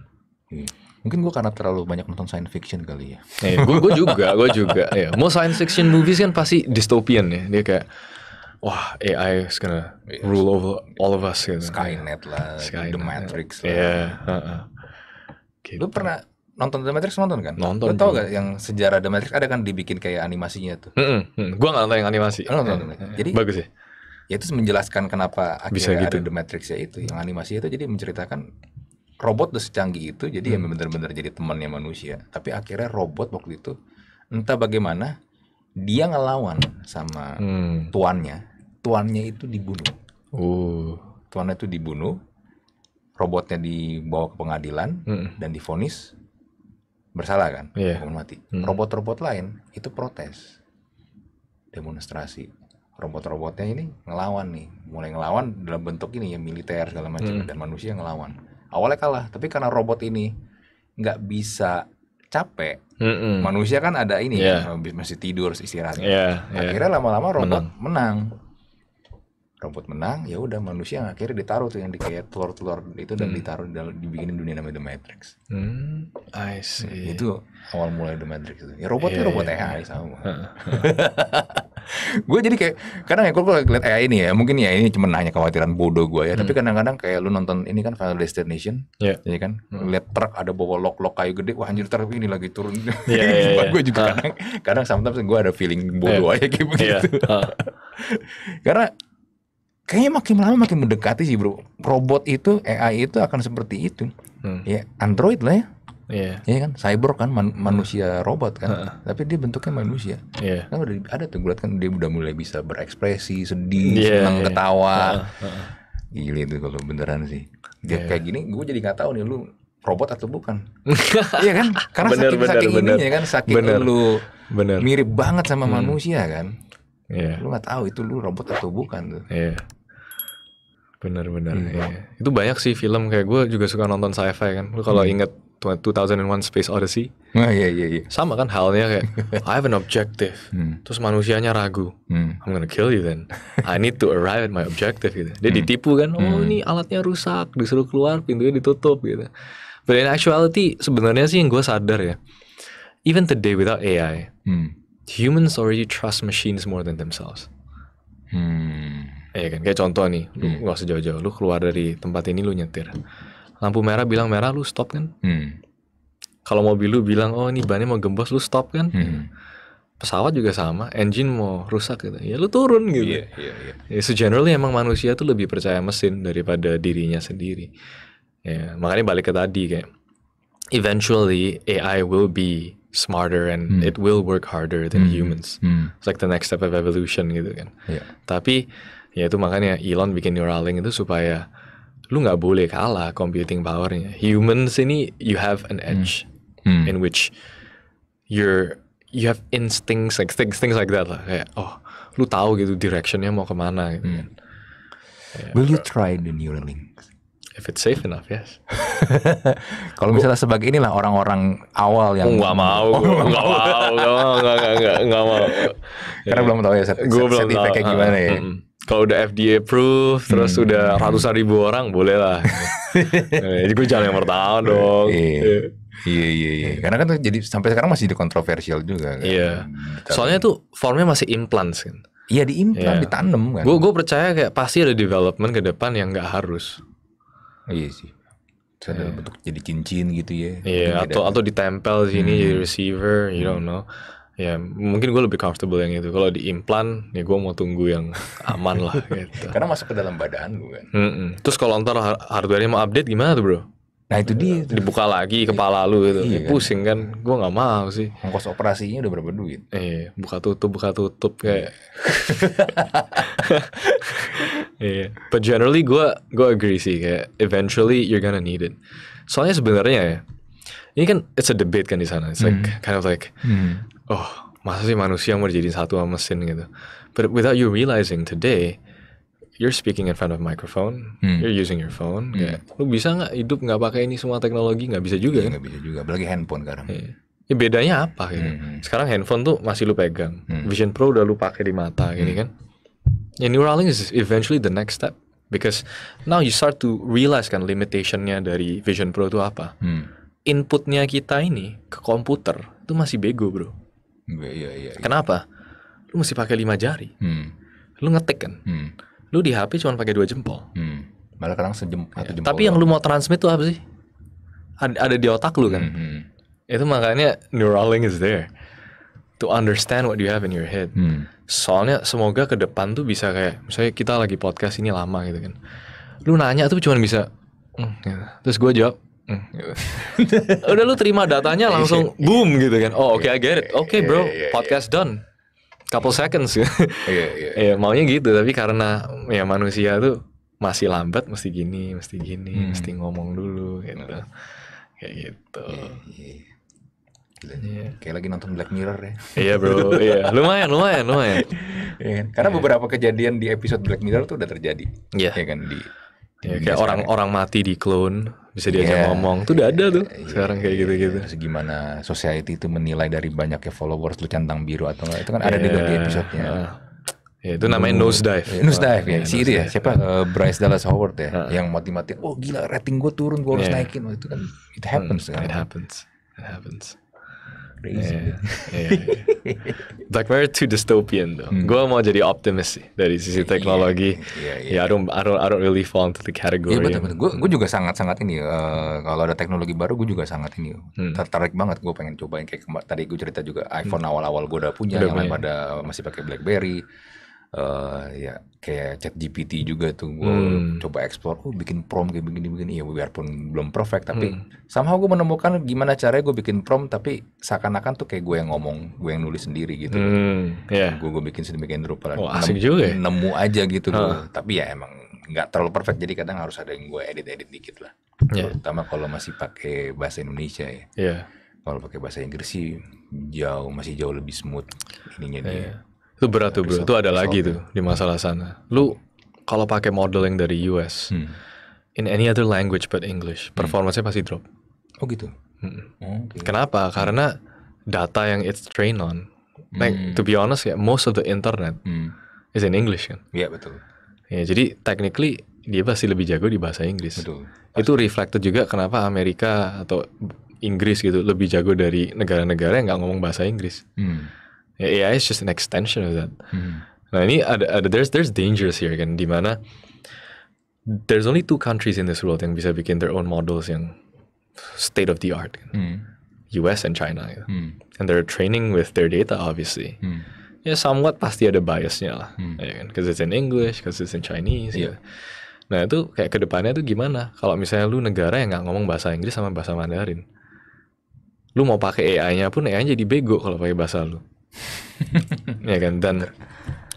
Yeah. Mungkin gue karena terlalu banyak nonton science fiction kali ya. Eh, iya, gue, juga, gue juga. Ya, mau science fiction movies kan pasti dystopian ya. Dia kayak wah AI is gonna iya. rule over all of us gitu. Skynet lah, Skynet, The Matrix lah. Yeah. Iya, uh -uh. Gitu. Lu pernah nonton The Matrix nonton kan? Nonton. Lu tau gak yang sejarah The Matrix ada kan dibikin kayak animasinya tuh? Mm -mm, mm. gak nonton yang animasi. Nonton, nonton, nonton. Jadi bagus sih Ya itu menjelaskan kenapa akhirnya Bisa gitu. ada The Matrix ya itu. Yang animasi itu jadi menceritakan robot udah secanggih itu jadi ya hmm. ya benar-benar jadi temannya manusia tapi akhirnya robot waktu itu entah bagaimana dia ngelawan sama hmm. tuannya tuannya itu dibunuh uh. tuannya itu dibunuh robotnya dibawa ke pengadilan hmm. dan difonis bersalah kan yeah. mati hmm. robot-robot lain itu protes demonstrasi robot-robotnya ini ngelawan nih mulai ngelawan dalam bentuk ini ya militer segala macam hmm. dan manusia ngelawan awalnya kalah tapi karena robot ini nggak bisa capek Mm-mm. manusia kan ada ini yeah. Iya. kan, masih tidur istirahat yeah, yeah. akhirnya lama-lama robot menang, menang rumput menang ya udah manusia yang akhirnya ditaruh tuh yang di kayak telur-telur itu dan hmm. ditaruh dalam dibikinin dunia namanya The Matrix. Hmm, I see. Itu awal mulai The Matrix itu. Ya robotnya yeah, robot yeah. AI iya, iya, iya. sama. gue jadi kayak kadang ya kalau lihat AI ini ya mungkin ya ini cuma hanya kekhawatiran bodoh gue ya hmm. tapi kadang-kadang kayak lu nonton ini kan Final Destination yeah. jadi kan hmm. lihat truk ada bawa lok-lok kayu gede wah anjir truk ini lagi turun yeah, yeah, yeah. gue juga uh. kadang kadang sometimes gue ada feeling bodoh yeah. aja kayak begitu yeah. uh. karena kayaknya makin lama makin mendekati sih bro. Robot itu AI itu akan seperti itu. Hmm. Ya Android lah ya. Iya yeah. kan cyber kan man hmm. manusia hmm. robot kan. Uh -uh. Tapi dia bentuknya manusia. Yeah. Kan udah ada tuh gue liat kan dia udah mulai bisa berekspresi, sedih, yeah, senang, yeah. ketawa. Uh -uh. Gila itu kalau beneran sih. Dia yeah. kayak gini gue jadi nggak tahu nih lu robot atau bukan. iya kan? Karena bener, sakit bener, ya bener. ininya kan sakit bener, lu bener. mirip banget sama hmm. manusia kan. Yeah. Lu nggak tahu itu lu robot atau bukan tuh. Yeah benar-benar Hmm. Ya. Iya. Iya. Itu banyak sih film kayak gue juga suka nonton sci-fi kan. Lu kalau hmm. inget 2001 Space Odyssey. Nah, iya iya iya. Sama kan halnya kayak I have an objective. Hmm. Terus manusianya ragu. Hmm. I'm gonna kill you then. I need to arrive at my objective gitu. Dia hmm. ditipu kan. Oh, hmm. ini alatnya rusak, disuruh keluar, pintunya ditutup gitu. But in actuality sebenarnya sih yang gue sadar ya. Even today without AI, hmm. humans already trust machines more than themselves. Hmm. Iya kan kayak contoh nih lu hmm. gak usah jauh-jauh lu keluar dari tempat ini lu nyetir lampu merah bilang merah lu stop kan hmm. kalau mobil lu bilang oh ini bannya mau gembos lu stop kan hmm. pesawat juga sama engine mau rusak gitu ya lu turun gitu yeah, yeah, yeah. ya so generally emang manusia tuh lebih percaya mesin daripada dirinya sendiri ya makanya balik ke tadi kayak eventually AI will be smarter and hmm. it will work harder than hmm. humans. Hmm. It's like the next step of evolution gitu kan. Yeah. Tapi Ya itu makanya Elon bikin Neuralink itu supaya lu nggak boleh kalah computing powernya. Humans ini you have an hmm. edge hmm. Hmm. in which you're you have instincts like things, things like that lah kayak oh lu tahu gitu directionnya mau kemana gitu hmm. kan. Yeah, Will you try the Neuralink? If it's safe enough, yes. Kalau misalnya sebagai inilah orang-orang awal yang nggak mau, oh, nggak mau, nggak mau, nggak mau, Karena iya. belum tahu ya set, set, set, set, gimana ya kalau udah FDA approve hmm. terus udah ratusan ribu orang boleh lah. Eh, jadi gue jalan yang pertama dong. Iya. iya. Iya iya iya. Karena kan tuh jadi sampai sekarang masih kontroversial juga kan. Iya. Hmm, Soalnya tuh formnya masih implant kan. Iya diimplant, yeah. ditanam kan. Gue gue percaya kayak pasti ada development ke depan yang nggak harus. Iya sih. yeah. bentuk jadi cincin gitu ya. Iya yeah, atau atau ditempel sini hmm. jadi receiver, you hmm. don't know ya mungkin gue lebih comfortable yang itu kalau diimplan ya gue mau tunggu yang aman lah gitu karena masuk ke dalam badan gue kan mm -mm. terus kalau ntar hardwarenya mau update gimana tuh bro nah itu dia dibuka lagi kepala iya. lu gitu iya, kan? pusing kan gue nggak mau sih ongkos operasinya udah berapa duit eh buka tutup buka tutup kayak yeah. Iya. but generally gue gue agree sih kayak eventually you're gonna need it soalnya sebenarnya ya ini kan it's a debate kan di sana it's like mm. kind of like mm oh masa sih manusia mau jadi satu sama mesin gitu but without you realizing today you're speaking in front of microphone hmm. you're using your phone hmm. kayak lu bisa nggak hidup nggak pakai ini semua teknologi nggak bisa juga iya, kan? nggak ya, bisa juga apalagi handphone sekarang yeah. ya, bedanya apa gitu hmm, hmm. sekarang handphone tuh masih lu pegang hmm. Vision Pro udah lu pakai di mata hmm. gini kan ya Neuralink is eventually the next step because now you start to realize kan limitationnya dari Vision Pro itu apa hmm. inputnya kita ini ke komputer itu masih bego bro Iya, iya, iya, iya. Kenapa? Lu mesti pakai lima jari. Hmm. Lu ngetik kan? Hmm. Lu di HP cuma pakai dua jempol. Hmm. Malah kadang sejempol. Ya, jempol tapi yang lu mau transmit tuh apa sih? Ada, ada di otak lu kan? Hmm, hmm. Itu makanya Neuralink is there to understand what you have in your head. Hmm. Soalnya semoga ke depan tuh bisa kayak misalnya kita lagi podcast ini lama gitu kan. Lu nanya tuh cuma bisa mm, gitu. terus gue jawab Hmm. gitu. udah lu terima datanya iya, langsung iya. boom gitu kan oh oke okay, iya, I get it oke okay, bro podcast done couple seconds ya yeah. maunya gitu tapi karena ya manusia tuh masih lambat mesti gini mesti gini hmm. mesti ngomong dulu gitu kayak gitu Yeah. Kayak lagi nonton Black Mirror ya. Iya bro, iya. Lumayan, lumayan, lumayan. yeah, kan? Karena yeah. beberapa kejadian di episode Black Mirror tuh udah terjadi. Iya. Yeah. Ya kan di, di yeah, kayak orang-orang ya. mati di clone bisa diajak yeah, ngomong tuh udah ada tuh yeah, iya, sekarang kayak iya, gitu-gitu. Yeah. Iya. Gimana society itu menilai dari banyaknya followers lu centang biru atau enggak itu kan ada yeah. di episode-nya. Uh, Yeah, itu namanya uh, nose dive. Yeah, nose dive ya. Yeah, si itu ya siapa uh, Bryce Dallas Howard ya uh, yang mati-mati oh gila rating gua turun gua harus yeah. naikin oh, itu kan it happens hmm, kan. It happens. It happens crazy. Yeah, yeah, yeah. like very too dystopian though. Mm. Gua mau jadi optimis sih dari sisi teknologi. Yeah, yeah, yeah. yeah, I don't I don't I don't really fall into the category. Iya yeah, betul betul. Gue gue juga sangat sangat ini. Uh, kalau ada teknologi baru gue juga sangat ini. Hmm. Tertarik banget gue pengen cobain kayak tadi gue cerita juga iPhone hmm. awal-awal gue udah punya udah yang lain pada masih pakai BlackBerry uh, ya kayak chat GPT juga tuh gue hmm. coba explore oh bikin prompt kayak begini begini ya biarpun belum perfect tapi hmm. sama gue menemukan gimana caranya gue bikin prompt tapi seakan-akan tuh kayak gue yang ngomong gue yang nulis sendiri gitu hmm. yeah. gue gue bikin sedemikian rupa oh, asik nemu, juga ya? nemu aja gitu huh. tapi ya emang nggak terlalu perfect jadi kadang harus ada yang gue edit-edit dikit lah yeah. terutama kalau masih pakai bahasa Indonesia ya yeah. kalau pakai bahasa Inggris sih jauh masih jauh lebih smooth ininya yeah. dia iya. Itu berat tuh bro. Itu ada lagi tuh ya. di masalah sana. Lu kalau pakai modeling dari US, hmm. in any other language but English, hmm. performance-nya pasti drop. Oh gitu. Hmm. okay. Kenapa? Karena data yang it's trained on, like hmm. to be honest ya, most of the internet hmm. is in English kan. Iya yeah, betul. Ya jadi technically dia pasti lebih jago di bahasa Inggris. Betul. Pasti. Itu reflected juga kenapa Amerika atau Inggris gitu lebih jago dari negara-negara yang nggak ngomong bahasa Inggris. Hmm. AI is just an extension of that. Hmm. Nah ini ada, ada there's there's dangers here kan dimana there's only two countries in this world yang bisa bikin their own models yang state of the art. Kan? Mm. US and China. Gitu. Hmm. And they're training with their data obviously. Hmm. Ya somewhat pasti ada biasnya lah. Hmm. Ya kan? Cause it's in English, cause it's in Chinese. Gitu. Yeah. Ya. Nah itu kayak kedepannya tuh gimana? Kalau misalnya lu negara yang nggak ngomong bahasa Inggris sama bahasa Mandarin, lu mau pakai AI-nya pun AI jadi bego kalau pakai bahasa lu ya kan dan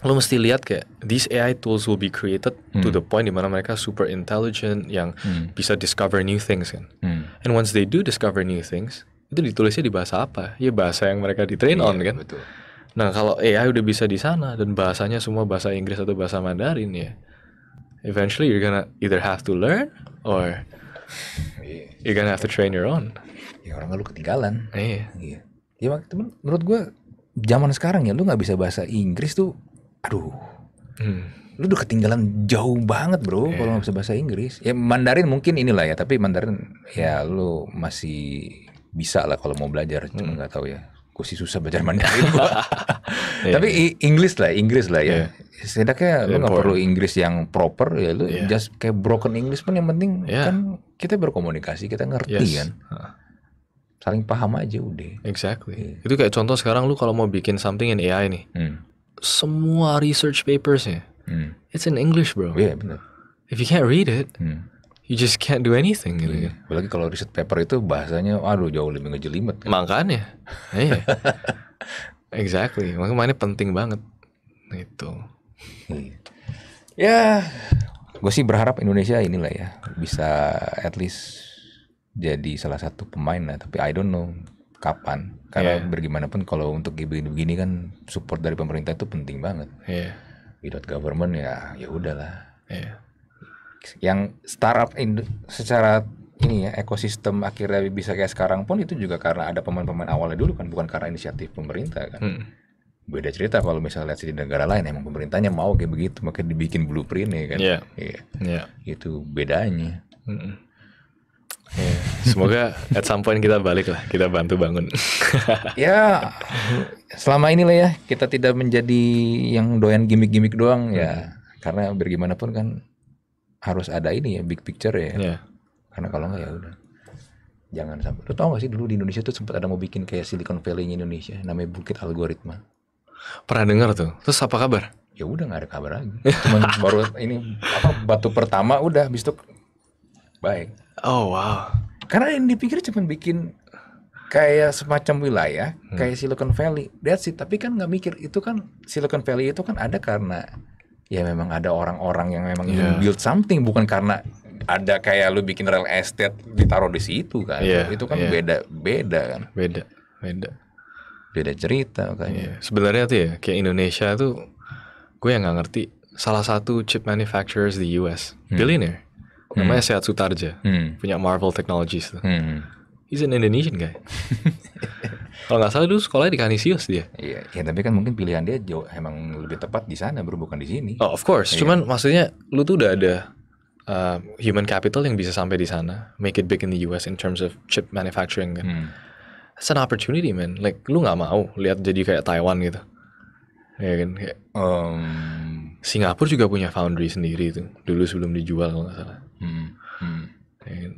lo mesti lihat kayak these AI tools will be created hmm. to the point di mana mereka super intelligent yang hmm. bisa discover new things kan hmm. and once they do discover new things itu ditulisnya di bahasa apa ya bahasa yang mereka di train yeah, on kan betul. nah kalau AI udah bisa di sana dan bahasanya semua bahasa Inggris atau bahasa Mandarin ya eventually you're gonna either have to learn or iya. you're gonna have to train your own ya orang lu ketinggalan iya yeah. iya ya temen menurut gue zaman sekarang ya lu nggak bisa bahasa Inggris tuh aduh hmm. lu udah ketinggalan jauh banget bro yeah. kalau nggak bisa bahasa Inggris ya Mandarin mungkin inilah ya tapi Mandarin ya lu masih bisa lah kalau mau belajar hmm. cuma nggak tahu ya gue sih susah belajar Mandarin yeah. tapi iya. Inggris lah Inggris lah ya yeah. setidaknya yeah, lu nggak perlu Inggris yang proper ya lu yeah. just kayak broken English pun yang penting yeah. kan kita berkomunikasi kita ngerti yes. kan saling paham aja udah. Exactly. Yeah. Itu kayak contoh sekarang lu kalau mau bikin something in AI nih, hmm. semua research papersnya, hmm. it's in English bro. Iya yeah, benar. If you can't read it, hmm. you just can't do anything yeah. gitu. Iya. Kan. Apalagi kalau riset paper itu bahasanya, aduh jauh lebih ngejelimet. Kan? Makanya, iya. exactly. Makanya penting banget itu. Iya. Ya, yeah. gue sih berharap Indonesia inilah ya bisa at least jadi salah satu pemain lah tapi I don't know kapan karena yeah. bagaimanapun kalau untuk begini-begini kan support dari pemerintah itu penting banget yeah. without government ya ya udahlah yeah. yang startup secara ini ya ekosistem akhirnya bisa kayak sekarang pun itu juga karena ada pemain-pemain awalnya dulu kan bukan karena inisiatif pemerintah kan hmm. beda cerita kalau misalnya lihat di negara lain emang pemerintahnya mau kayak begitu makanya dibikin blueprint ya kan yeah. Yeah. Yeah. itu bedanya mm Iya. Semoga at some point kita balik lah, kita bantu bangun. ya, selama inilah ya kita tidak menjadi yang doyan gimmick-gimmick doang ya. hmm. ya, karena bagaimanapun kan harus ada ini ya big picture ya. Yeah. Karena kalau nggak ya udah jangan sampai. Lo tau gak sih dulu di Indonesia tuh sempat ada mau bikin kayak Silicon Valley-nya Indonesia, namanya Bukit Algoritma. Pernah dengar tuh. Terus apa kabar? Ya udah nggak ada kabar lagi. Cuman baru ini apa batu pertama udah, habis itu baik. Oh wow. Karena yang dipikir cuma bikin kayak semacam wilayah hmm. kayak Silicon Valley. That's it. Tapi kan nggak mikir itu kan Silicon Valley itu kan ada karena ya memang ada orang-orang yang memang yeah. build something bukan karena ada kayak lu bikin real estate ditaruh di situ kan. Yeah, itu kan yeah. beda beda kan. Beda. Beda. Beda cerita kayaknya. Yeah. Sebenarnya tuh ya kayak Indonesia tuh gue yang nggak ngerti salah satu chip manufacturers di US hmm. billionaire Hmm. namanya Sehat Sutarja hmm. punya Marvel Technologies tuh. Hmm. He's an Indonesian guy. Kalau nggak salah dulu sekolahnya di Kanisius dia. Iya, ya, tapi kan mungkin pilihan dia jauh emang lebih tepat di sana bro, di sini. Oh, of course. Iya. Cuman maksudnya lu tuh udah ada uh, human capital yang bisa sampai di sana, make it big in the US in terms of chip manufacturing kan. Hmm. It's an opportunity man. Like lu nggak mau lihat jadi kayak Taiwan gitu. Ya kan. Kayak, um, Singapura juga punya foundry sendiri itu dulu sebelum dijual kalau nggak salah. Hmm. Hmm. Gitu.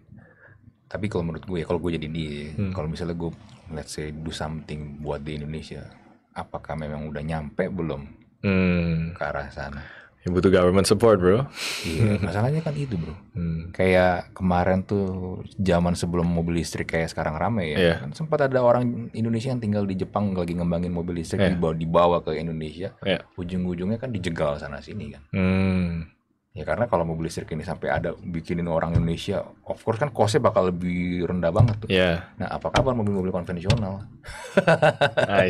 Tapi kalau menurut gue, ya kalau gue jadi dia, hmm. kalau misalnya gue let's say do something buat di Indonesia, apakah memang udah nyampe belum hmm. ke arah sana? Ya butuh government support bro. Iya, masalahnya kan itu bro. Hmm. Kayak kemarin tuh zaman sebelum mobil listrik kayak sekarang rame ya. Yeah. Kan sempat ada orang Indonesia yang tinggal di Jepang lagi ngembangin mobil listrik yeah. dibawa, dibawa ke Indonesia. Yeah. Ujung-ujungnya kan dijegal sana sini kan. Hmm. Ya karena kalau mobil listrik ini sampai ada bikinin orang Indonesia, of course kan kosnya bakal lebih rendah banget tuh. Yeah. Nah apa kabar mobil-mobil konvensional?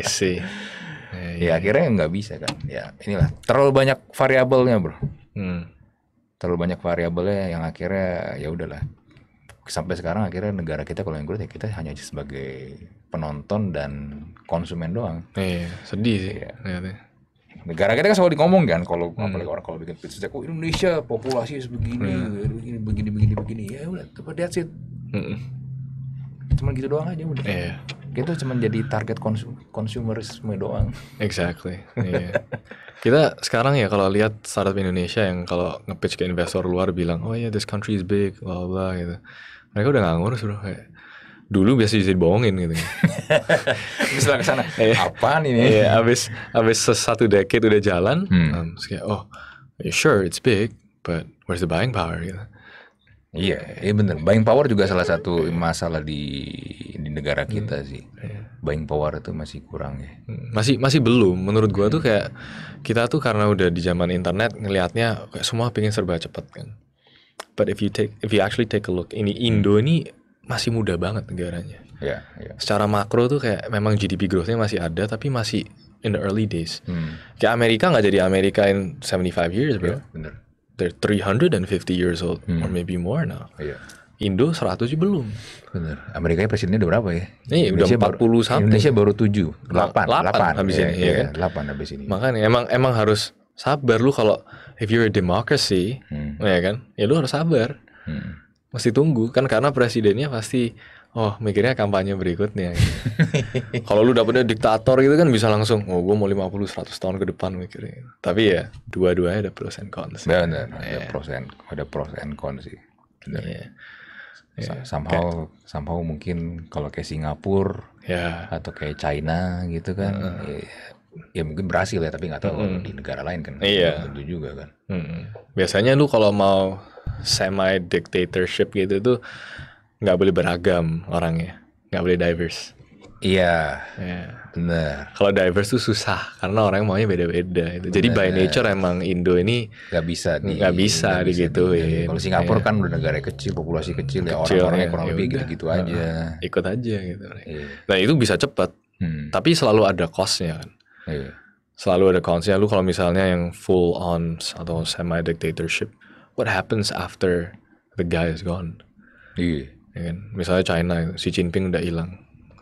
I see. Yeah, yeah. Ya iya. akhirnya nggak bisa kan. Ya inilah terlalu banyak variabelnya bro. Hmm. Terlalu banyak variabelnya yang akhirnya ya udahlah. Sampai sekarang akhirnya negara kita kalau yang gue ya kita hanya sebagai penonton dan konsumen doang. Iya, yeah, sedih sih. Ya negara kita kan selalu ngomong kan kalau hmm. apalagi orang kalau bikin pizza kok oh Indonesia populasi sebegini, hmm. begini, begini, begini, begini. Ya udah, tapi that's it. Hmm. Cuman gitu doang aja udah. Yeah. Kita cuman jadi target konsum konsumerisme doang. Exactly. Yeah. kita sekarang ya kalau lihat startup Indonesia yang kalau nge ke investor luar bilang, "Oh ya yeah, this country is big," bla bla gitu. Mereka udah nggak ngurus bro kayak dulu biasa jadi bohongin gitu. Bisa ke sana. Iya. Apaan ini? Iya, abis abis satu dekade udah jalan, hmm. um, kayak oh sure it's big, but where's the buying power gitu. Iya, iya bener. Buying power juga salah satu masalah di di negara hmm. kita hmm. sih. Iya. Buying power itu masih kurang ya. Hmm, masih masih belum. Menurut gua hmm. tuh kayak kita tuh karena udah di zaman internet ngelihatnya semua pengen serba cepat kan. But if you take if you actually take a look ini Indo hmm. ini masih muda banget negaranya. Ya, Yeah, yeah. Secara makro tuh kayak memang GDP growth-nya masih ada tapi masih in the early days. Hmm. Kayak Amerika nggak jadi Amerika in 75 years, bro. Yeah, bener. They're 350 years old hmm. or maybe more now. Yeah. Indo 100 sih belum. Bener. Amerika presidennya udah berapa ya? Eh, Indonesia udah 40 baru, something. Indonesia baru 7, 8, 8, 8 habis ya, ini, ya, kan? 8 kan? habis ini. Makanya emang emang harus sabar lu kalau if you're a democracy, hmm. ya kan? Ya lu harus sabar. Hmm mesti tunggu kan karena presidennya pasti oh mikirnya kampanye berikutnya gitu. kalau lu dapetnya diktator gitu kan bisa langsung oh gue mau 50 100 tahun ke depan mikirnya tapi ya dua-duanya ada pros and cons benar, benar. ada iya. pros and ada pros and cons sih benar yeah. Iya. somehow kayak, somehow mungkin kalau kayak Singapura yeah. atau kayak China gitu kan uh. ya, ya mungkin berhasil ya tapi nggak tahu mm -hmm. di negara lain kan iya. Yeah. tentu juga kan mm -hmm. biasanya lu kalau mau semi dictatorship gitu tuh nggak boleh beragam orangnya nggak boleh diverse Iya, yeah. benar. Kalau diverse tuh susah karena orang maunya beda-beda. Itu. Jadi by nature emang Indo ini nggak bisa, nggak bisa, bisa gitu. Kalau Singapura yeah. kan udah negara kecil, populasi kecil, ya, kecil iya. ya orang-orangnya kurang lebih gitu-gitu nah, aja. Ikut aja gitu. Yeah. Nah itu bisa cepat, hmm. tapi selalu ada costnya kan. Yeah. Selalu ada costnya. Lu kalau misalnya yang full on atau semi dictatorship what happens after the guy is gone iya ya kan misalnya China si Jinping udah hilang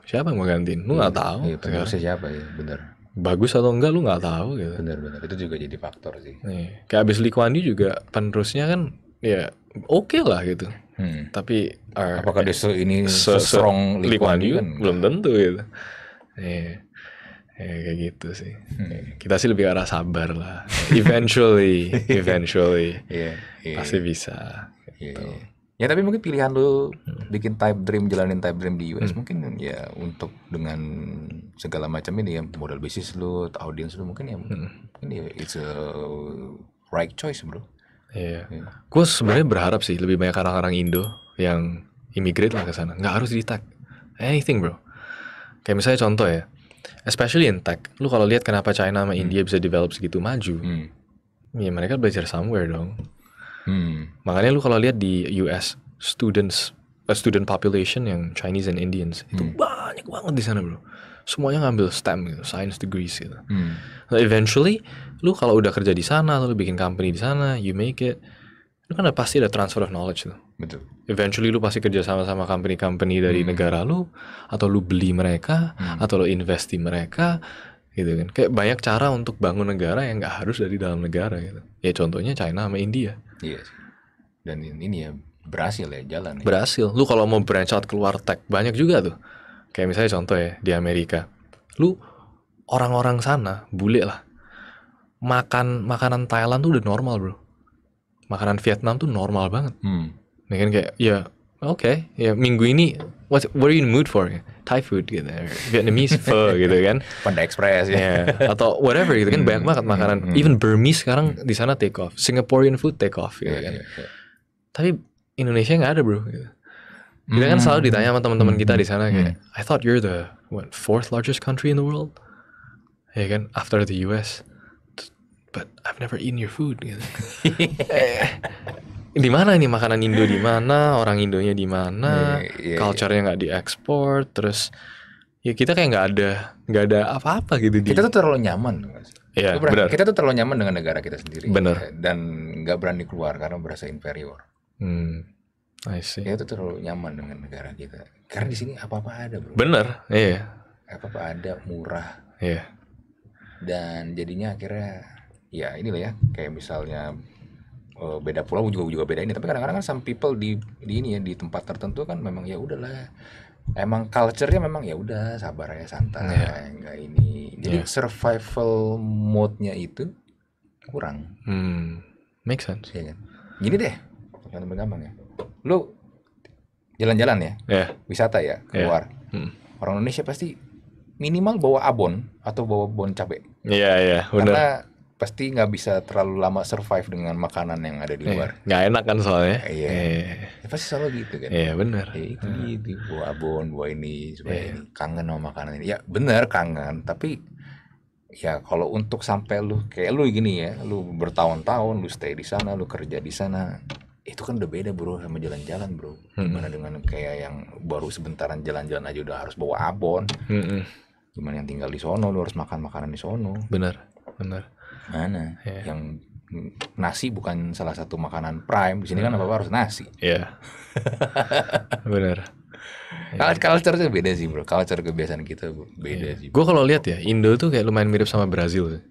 siapa yang mau gantiin lu nggak yeah. tahu iya, terus ya kan? siapa ya bener bagus atau enggak lu nggak tahu gitu bener-bener itu juga jadi faktor sih Iya. kayak abis Li Kuan Yew juga penerusnya kan ya oke okay lah gitu hmm. tapi uh, apakah dia ini se, -se strong Lee Kuan Yew kan? Kan? belum tentu gitu Nih. Iya. Ya, kayak gitu sih. Hmm. Kita sih lebih arah sabar lah. Eventually, iya. eventually, yeah, yeah. pasti iya. bisa. Iya, gitu. Yeah. Ya tapi mungkin pilihan lu hmm. bikin type dream, jalanin type dream di US hmm. mungkin ya untuk dengan segala macam ini ya modal bisnis lu, audiens lu mungkin ya hmm. mungkin ya it's a right choice bro. Iya. Yeah. Yeah. Gue sebenarnya berharap sih lebih banyak orang-orang Indo yang immigrate lah ke sana. Gak harus di tag anything bro. Kayak misalnya contoh ya especially in tech lu kalau lihat kenapa China sama hmm. India hmm. bisa develop segitu maju hmm. ya mereka belajar somewhere dong hmm. makanya lu kalau lihat di US students uh, student population yang Chinese and Indians hmm. itu banyak banget di sana bro semuanya ngambil STEM gitu, science degrees gitu. Hmm. So nah, eventually lu kalau udah kerja di sana atau lu bikin company di sana, you make it, lu kan pasti ada transfer of knowledge tuh. Betul. Eventually lu pasti kerja sama sama company-company dari hmm. negara lu atau lu beli mereka hmm. atau lu invest di mereka gitu kan. Kayak banyak cara untuk bangun negara yang nggak harus dari dalam negara gitu. Ya contohnya China sama India. Iya. Yes. Dan ini ya berhasil ya jalan. Ya. Berhasil. Lu kalau mau branch out keluar tech banyak juga tuh. Kayak misalnya contoh ya di Amerika. Lu orang-orang sana bule lah. Makan makanan Thailand tuh udah normal, Bro. Makanan Vietnam tuh normal banget. Hmm Nah kan kayak ya oke okay, ya minggu ini what what are you in the mood for? Thai food gitu, Vietnamese pho gitu kan. Panda Express ya. Yeah. Atau whatever gitu kan banyak hmm, banget makanan. Hmm, hmm. Even Burmese sekarang di sana take off. Singaporean food take off gitu kan. Tapi Indonesia nggak ada bro. Gitu. Kita kan selalu ditanya sama teman-teman kita di sana kayak, I thought you're the what fourth largest country in the world, ya kan? After the US, but I've never eaten your food. Gitu. Eh, di mana ini makanan Indo di mana orang Indonya di mana yeah, yeah, iya. culture-nya nggak yeah. diekspor terus ya kita kayak nggak ada nggak ada apa-apa gitu kita di... tuh terlalu nyaman ya, benar. kita tuh terlalu nyaman dengan negara kita sendiri bener. Ya, dan nggak berani keluar karena berasa inferior hmm. I see. kita tuh terlalu nyaman dengan negara kita karena di sini apa-apa ada bro bener iya yeah. apa-apa ada murah iya yeah. dan jadinya akhirnya ya inilah ya kayak misalnya Eh, beda pulau juga juga beda ini tapi kadang-kadang kan some people di di ini ya di tempat tertentu kan memang ya udahlah emang culture-nya memang ya udah sabar ya santai yeah. enggak ini jadi yeah. survival mode-nya itu kurang hmm. make sense ya kan gini deh yang gampang ya lu jalan-jalan ya yeah. wisata ya iya. keluar yeah. hmm. orang Indonesia pasti minimal bawa abon atau bawa bon cabe iya yeah, iya yeah, karena pasti nggak bisa terlalu lama survive dengan makanan yang ada di iya, luar. Nggak eh, enak kan soalnya. Iya. Eh, eh. Ya, pasti selalu gitu kan. Iya benar. Ya, itu hmm. gitu buah abon, buah ini, buah iya. ini. Kangen sama makanan ini. Ya benar kangen, tapi ya kalau untuk sampai lu kayak lu gini ya, lu bertahun-tahun lu stay di sana, lu kerja di sana, itu kan udah beda bro sama jalan-jalan bro gimana hmm. dengan kayak yang baru sebentaran jalan-jalan aja udah harus bawa abon hmm. gimana yang tinggal di sono lu harus makan makanan di sono benar benar Mana? Yeah. Yang nasi bukan salah satu makanan prime. Di sini kan apa-apa harus nasi. Iya. Yeah. Benar. Kalau Culture tuh beda sih bro. Kalau Culture kebiasaan kita beda yeah. sih. Gue kalau lihat ya Indo tuh kayak lumayan mirip sama Brazil.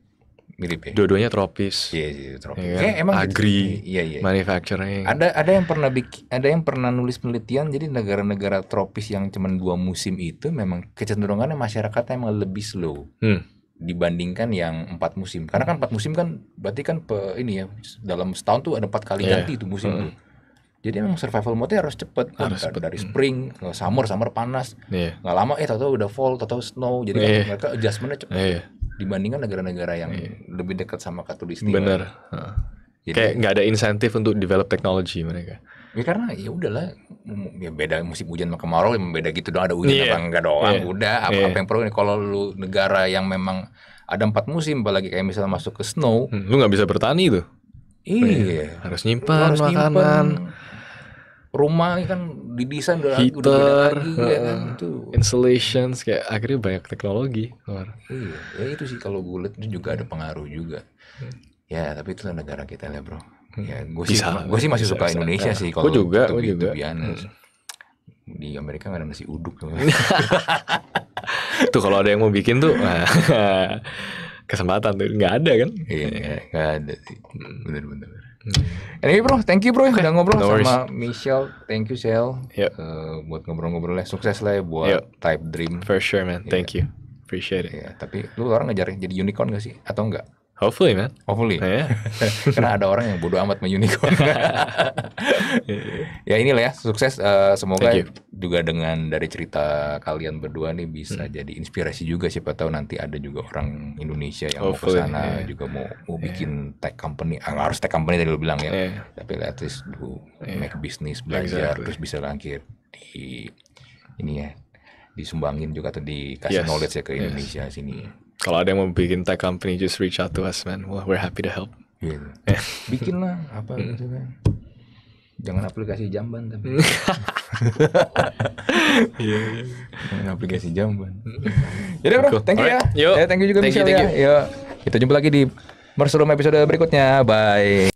Mirip ya. Dua-duanya tropis. Iya yeah, yeah, tropis. Yeah, kan? yeah, emang gitu. agri. Iya yeah, Yeah. Manufacturing. Ada ada yang pernah bikin, ada yang pernah nulis penelitian jadi negara-negara tropis yang cuma dua musim itu memang kecenderungannya masyarakatnya emang lebih slow. Hmm dibandingkan yang empat musim karena kan empat musim kan berarti kan pe, ini ya dalam setahun tuh ada empat kali yeah. ganti itu musim hmm. tuh jadi memang survival mode harus cepet kan. harus dari hmm. spring ke summer summer panas yeah. nggak lama eh tau udah fall tau snow jadi yeah. kan iya. mereka adjustmentnya cepet yeah. dibandingkan negara-negara yang yeah. lebih dekat sama katulistiwa bener uh. jadi, kayak nggak ada insentif untuk develop teknologi mereka Ya karena ya udahlah ya beda musim hujan sama kemarau ya beda gitu dong ada hujan yeah. apa enggak doang yeah. udah apa, yeah. apa yang perlu kalau lu negara yang memang ada empat musim apalagi kayak misalnya masuk ke snow hmm, lu nggak bisa bertani tuh iya, oh iya harus nyimpan harus makanan nyimpan. rumah kan didesain udah lagi, udah lagi uh, ya kan itu installations kayak akhirnya banyak teknologi keluar iya ya itu sih kalau gue lihat itu juga ada pengaruh juga hmm. ya tapi itu negara kita lah bro Ya, gue sih, gue sih masih bisa, suka bisa. Indonesia bisa. sih kalau juga, itu juga. Hmm. Di Amerika nggak ada nasi uduk. tuh kalau ada yang mau bikin tuh kesempatan tuh nggak ada kan? Iya, nggak ada sih. Bener-bener. Hmm, hmm. Anyway bro, thank you bro yang udah ngobrol no sama Michelle. Thank you Sel. Yep. Uh, buat ngobrol lah. Ya, sukses lah ya buat yep. Type Dream. For sure man, yeah. thank iya. you. Appreciate it. Yeah, tapi lu orang ngejar jadi unicorn gak sih? Atau enggak? Hopefully, man. Hopefully. Yeah. Karena ada orang yang bodoh amat sama unicorn. ya inilah ya, sukses. Uh, semoga juga dengan dari cerita kalian berdua nih bisa hmm. jadi inspirasi juga. Siapa tahu nanti ada juga orang Indonesia yang Hopefully, mau kesana yeah. juga mau mau yeah. bikin tech company. Ah, harus tech company tadi lo bilang ya. Yeah. Tapi at least do yeah. make business, belajar, exactly. terus bisa langkir di ini ya disumbangin juga atau dikasih yes. knowledge ya ke Indonesia yes. sini. Kalau ada yang mau bikin tech company, just reach out to us, man. Well, we're happy to help. Iya. Yeah. lah apa mm. gitu kan. Jangan aplikasi jamban tapi. Iya, iya. Jangan aplikasi jamban. Jadi bro, thank you right. ya. Yo. Ya, thank you juga thank Michelle you, thank ya. You. Yo. Kita jumpa lagi di Merserum episode berikutnya. Bye.